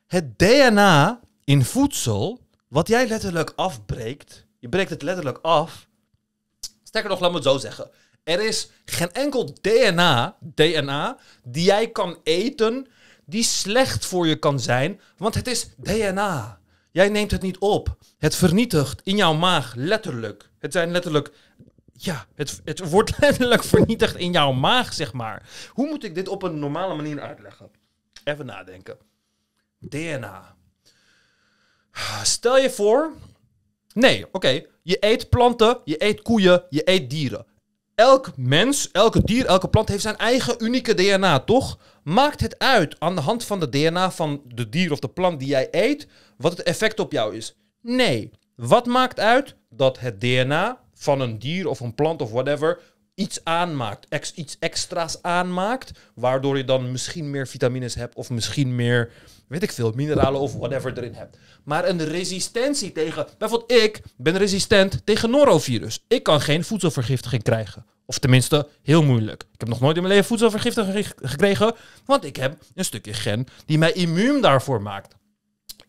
[SPEAKER 2] het DNA in voedsel, wat jij letterlijk afbreekt. Je breekt het letterlijk af. Sterker nog, laat me het zo zeggen. Er is geen enkel DNA, DNA die jij kan eten die slecht voor je kan zijn, want het is DNA. Jij neemt het niet op. Het vernietigt in jouw maag, letterlijk. Het zijn letterlijk. Ja, het, het wordt letterlijk vernietigd in jouw maag, zeg maar. Hoe moet ik dit op een normale manier uitleggen? Even nadenken. DNA. Stel je voor. Nee, oké. Je eet planten, je eet koeien, je eet dieren elk mens, elke dier, elke plant heeft zijn eigen unieke DNA, toch? Maakt het uit aan de hand van de DNA van de dier of de plant die jij eet, wat het effect op jou is? Nee. Wat maakt uit dat het DNA van een dier of een plant of whatever iets aanmaakt, iets extra's aanmaakt, waardoor je dan misschien meer vitamines hebt of misschien meer weet ik veel, mineralen of whatever erin hebt. Maar een resistentie tegen, bijvoorbeeld ik ben resistent tegen norovirus. Ik kan geen voedselvergiftiging krijgen. Of tenminste, heel moeilijk. Ik heb nog nooit in mijn leven voedselvergiftiging gekregen, want ik heb een stukje gen die mij immuun daarvoor maakt.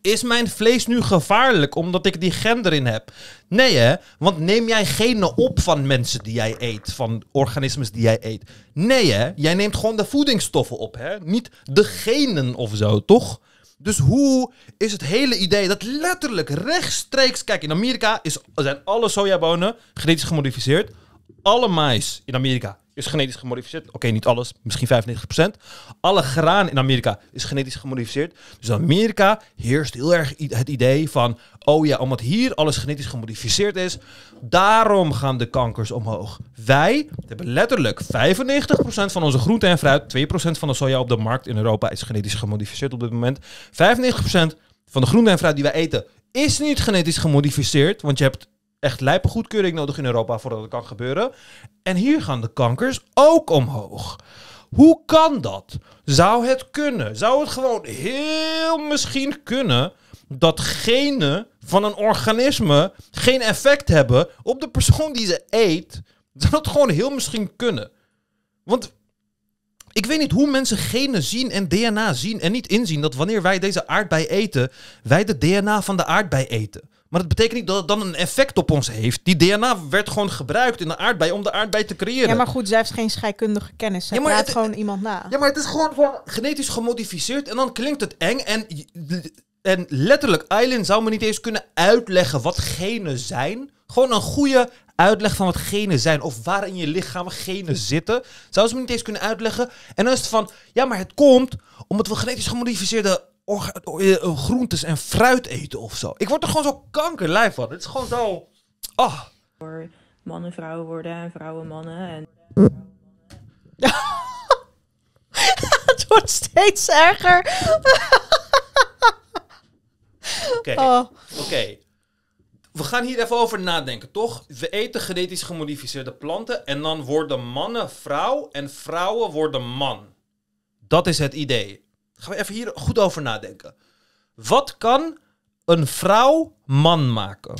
[SPEAKER 2] Is mijn vlees nu gevaarlijk omdat ik die gen erin heb? Nee hè, want neem jij genen op van mensen die jij eet, van organismes die jij eet? Nee hè, jij neemt gewoon de voedingsstoffen op hè, niet de genen of zo, toch? Dus hoe is het hele idee dat letterlijk rechtstreeks... Kijk, in Amerika is, zijn alle sojabonen genetisch gemodificeerd. Alle mais in Amerika is genetisch gemodificeerd. Oké, niet alles, misschien 95%. Alle graan in Amerika is genetisch gemodificeerd. Dus in Amerika heerst heel erg het idee van, oh ja, omdat hier alles genetisch gemodificeerd is, daarom gaan de kankers omhoog. Wij hebben letterlijk 95% van onze groente en fruit, 2% van de soja op de markt in Europa is genetisch gemodificeerd op dit moment. 95% van de groente en fruit die wij eten is niet genetisch gemodificeerd, want je hebt echt lijpe goedkeuring nodig in Europa voordat het kan gebeuren. En hier gaan de kankers ook omhoog. Hoe kan dat? Zou het kunnen? Zou het gewoon heel misschien kunnen dat genen van een organisme geen effect hebben op de persoon die ze eet? Zou het gewoon heel misschien kunnen? Want ik weet niet hoe mensen genen zien en DNA zien en niet inzien dat wanneer wij deze aardbei eten, wij de DNA van de aardbei eten. Maar dat betekent niet dat het dan een effect op ons heeft. Die DNA werd gewoon gebruikt in de aardbei om de aardbei te creëren. Ja, maar goed, zij heeft geen scheikundige kennis. Zij ja, gewoon
[SPEAKER 1] iemand na. Ja, maar het is gewoon
[SPEAKER 2] van genetisch gemodificeerd en dan klinkt het eng. En, en letterlijk, Eileen zou me niet eens kunnen uitleggen wat genen zijn. Gewoon een goede uitleg van wat genen zijn of waar in je lichaam genen zitten. Zou ze me niet eens kunnen uitleggen. En dan is het van, ja, maar het komt omdat we genetisch gemodificeerde eh, eh, groentes en fruit eten of zo. Ik word er gewoon zo kankerlijf van. Het is gewoon zo... Oh.
[SPEAKER 4] Mannen vrouwen worden en vrouwen mannen. En... het wordt steeds erger.
[SPEAKER 2] Oh. Oké. We gaan hier even over nadenken, toch? We eten genetisch gemodificeerde planten en dan worden mannen vrouw en vrouwen worden man. Dat is het idee. Gaan we even hier goed over nadenken. Wat kan een vrouw man maken?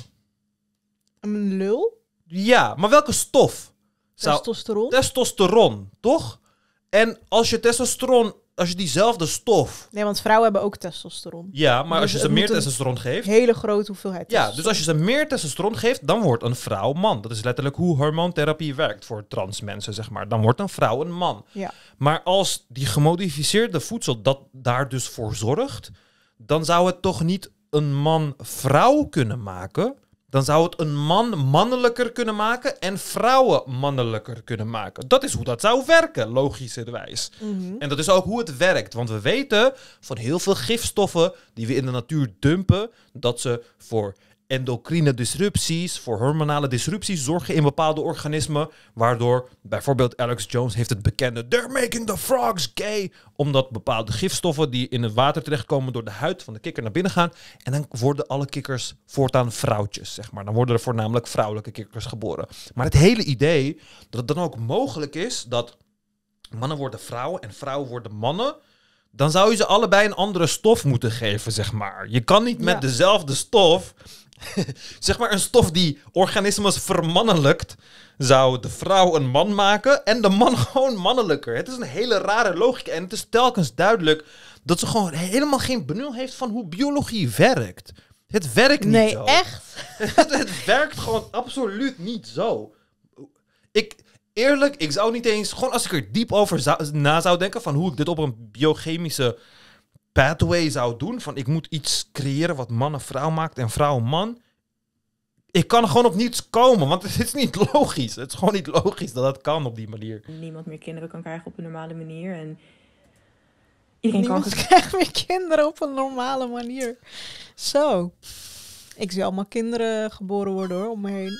[SPEAKER 2] Een lul? Ja, maar welke stof? Testosteron? Testosteron, toch? En als je testosteron als je diezelfde stof.
[SPEAKER 1] Nee, want vrouwen hebben ook testosteron. Ja, maar dus als je ze meer
[SPEAKER 2] testosteron geeft.
[SPEAKER 1] Hele grote hoeveelheid. Ja,
[SPEAKER 2] dus als je ze meer testosteron geeft, dan wordt een vrouw man. Dat is letterlijk hoe hormoontherapie werkt voor trans mensen, zeg maar. Dan wordt een vrouw een man. Ja. Maar als die gemodificeerde voedsel dat daar dus voor zorgt, dan zou het toch niet een man-vrouw kunnen maken, dan zou het een man mannelijker kunnen maken en vrouwen mannelijker kunnen maken. Dat is hoe dat zou werken, logischerwijs. Mm -hmm. En dat is ook hoe het werkt, want we weten van heel veel gifstoffen die we in de natuur dumpen, dat ze voor endocrine disrupties, voor hormonale disrupties zorgen in bepaalde organismen, waardoor bijvoorbeeld Alex Jones heeft het bekende They're making the frogs gay, omdat bepaalde gifstoffen die in het water terechtkomen door de huid van de kikker naar binnen gaan en dan worden alle kikkers voortaan vrouwtjes, zeg maar. Dan worden er voornamelijk vrouwelijke kikkers geboren. Maar het hele idee dat het dan ook mogelijk is dat mannen worden vrouwen en vrouwen worden mannen, dan zou je ze allebei een andere stof moeten geven, zeg maar. Je kan niet met dezelfde stof zeg maar een stof die organismes vermannelijkt, zou de vrouw een man maken en de man gewoon mannelijker. Het is een hele rare logica en het is telkens duidelijk dat ze gewoon helemaal geen benul heeft van hoe biologie werkt. Het werkt niet nee, zo. Nee, echt? het, werkt gewoon absoluut niet zo. Ik, eerlijk, ik zou niet eens, gewoon als ik er diep over zou, na zou denken van hoe ik dit op een biochemische pathway zou doen, van ik moet iets creëren wat man vrouw maakt en vrouw man, ik kan gewoon op niets komen, want het is niet logisch. Het is gewoon niet logisch dat dat kan op die manier.
[SPEAKER 4] Niemand meer kinderen kan krijgen op een normale manier en iedereen Niemand kan... krijgt meer kinderen op een normale manier.
[SPEAKER 1] Zo. Ik zie allemaal kinderen geboren worden hoor, om me heen.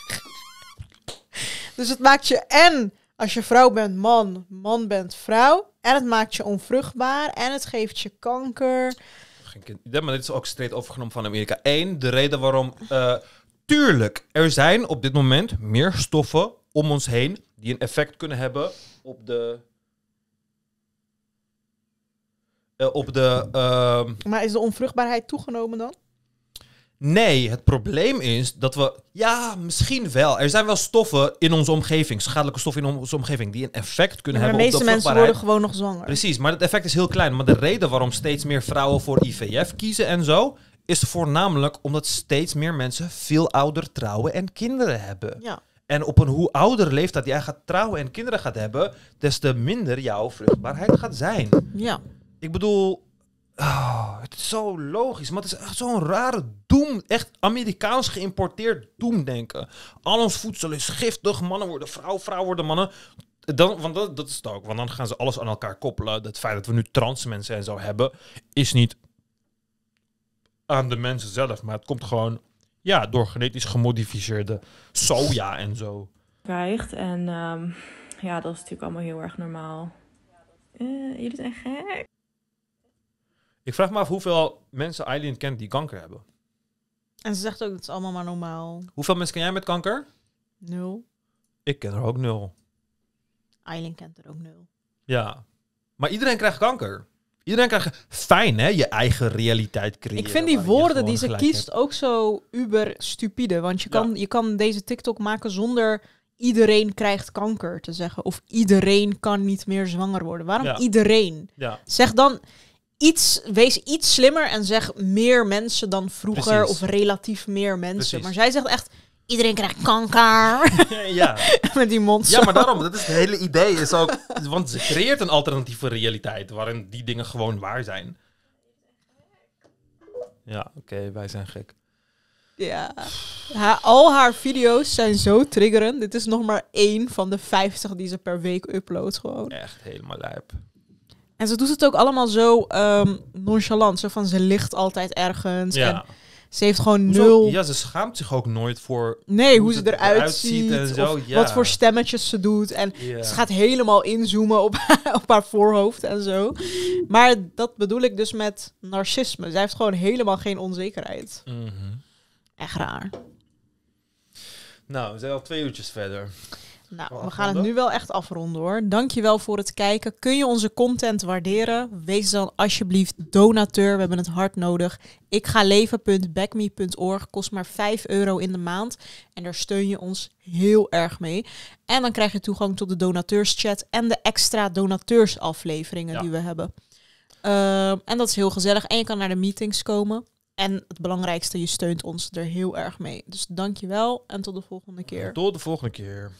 [SPEAKER 1] dus het maakt je en als je vrouw bent man, man bent vrouw, en het maakt je onvruchtbaar en het geeft je kanker.
[SPEAKER 2] Ja, maar dit is ook steeds overgenomen van Amerika. Eén, de reden waarom... Eh, tuurlijk, er zijn op dit moment meer stoffen om ons heen die een effect kunnen hebben op de eh, op de. Ehm, maar is de onvruchtbaarheid toegenomen dan? Nee, het probleem is dat we. Ja, misschien wel. Er zijn wel stoffen in onze omgeving, schadelijke stoffen in onze omgeving, die een effect kunnen hebben. op de meeste op de mensen worden gewoon nog zwanger. Precies, maar het effect is heel klein. Maar de reden waarom steeds meer vrouwen voor IVF kiezen en zo, is voornamelijk omdat steeds meer mensen veel ouder trouwen en kinderen hebben. Ja. En op een hoe ouder leeftijd jij gaat trouwen en kinderen gaat hebben, des te minder jouw vruchtbaarheid gaat zijn. Ja. Ik bedoel, Oh, het is zo logisch, maar het is echt zo'n rare doem. Echt Amerikaans geïmporteerd doemdenken. Al ons voedsel is giftig, mannen worden vrouw, vrouwen worden mannen. Dan, want dat, dat is het ook, want dan gaan ze alles aan elkaar koppelen. Het feit dat we nu trans mensen en zo hebben, is niet aan de mensen zelf, maar het komt gewoon ja, door genetisch gemodificeerde soja en zo.
[SPEAKER 4] Krijgt en ehm, ja, dat is natuurlijk allemaal heel erg normaal. Eh, jullie zijn gek.
[SPEAKER 2] Ik vraag me af hoeveel mensen Eileen kent die kanker hebben.
[SPEAKER 4] En ze zegt ook, dat het allemaal maar
[SPEAKER 1] normaal.
[SPEAKER 2] Hoeveel mensen ken jij met kanker? Nul. Ik ken er ook nul.
[SPEAKER 1] Eileen kent er ook nul.
[SPEAKER 2] Ja. Maar iedereen krijgt kanker. Iedereen krijgt... Fijn, hè? Je eigen realiteit creëren. Ik vind die woorden die ze kiest
[SPEAKER 1] ook zo uber stupide. Want je, kan, je kan deze TikTok maken zonder iedereen krijgt kanker te zeggen. Of iedereen kan niet meer zwanger worden. Waarom iedereen? Zeg dan iets, wees iets slimmer en zeg meer mensen dan vroeger of relatief meer mensen. Maar zij zegt echt, iedereen krijgt kanker.
[SPEAKER 2] ja. Met die mond. Ja, maar daarom, dat is het hele idee. Is ook, want ze creëert een alternatieve realiteit waarin die dingen gewoon waar zijn. Ja, oké, wij zijn gek.
[SPEAKER 4] Ja.
[SPEAKER 1] al haar video's zijn zo triggerend. Dit is nog maar één van de 50 die ze per week uploadt gewoon. Echt helemaal lijp. En ze doet het ook allemaal zo ehm, nonchalant. Zo van ze ligt altijd ergens. Ja. En ze heeft gewoon nul. Ja,
[SPEAKER 2] ze schaamt zich ook nooit voor. Nee, hoe, ze, eruit, ziet. En zo, ja. Wat voor
[SPEAKER 1] stemmetjes ze doet. En ze gaat helemaal inzoomen op, op haar voorhoofd en zo. Maar dat bedoel ik dus met narcisme. Zij heeft gewoon helemaal geen onzekerheid. Mm Echt raar.
[SPEAKER 2] Nou, we zijn al twee uurtjes verder. Nou, we gaan het
[SPEAKER 1] nu wel echt afronden hoor. Dankjewel voor het kijken. Kun je onze content waarderen? Wees dan alsjeblieft donateur. We hebben het hard nodig. Ik ga leven.backme.org kost maar 5 euro in de maand. En daar steun je ons heel erg mee. En dan krijg je toegang tot de donateurschat en de extra donateursafleveringen die we hebben. Ehm, en dat is heel gezellig. En je kan naar de meetings komen. En het belangrijkste, je steunt ons er heel erg mee. Dus dank je wel en tot de volgende keer. Tot de
[SPEAKER 2] volgende keer.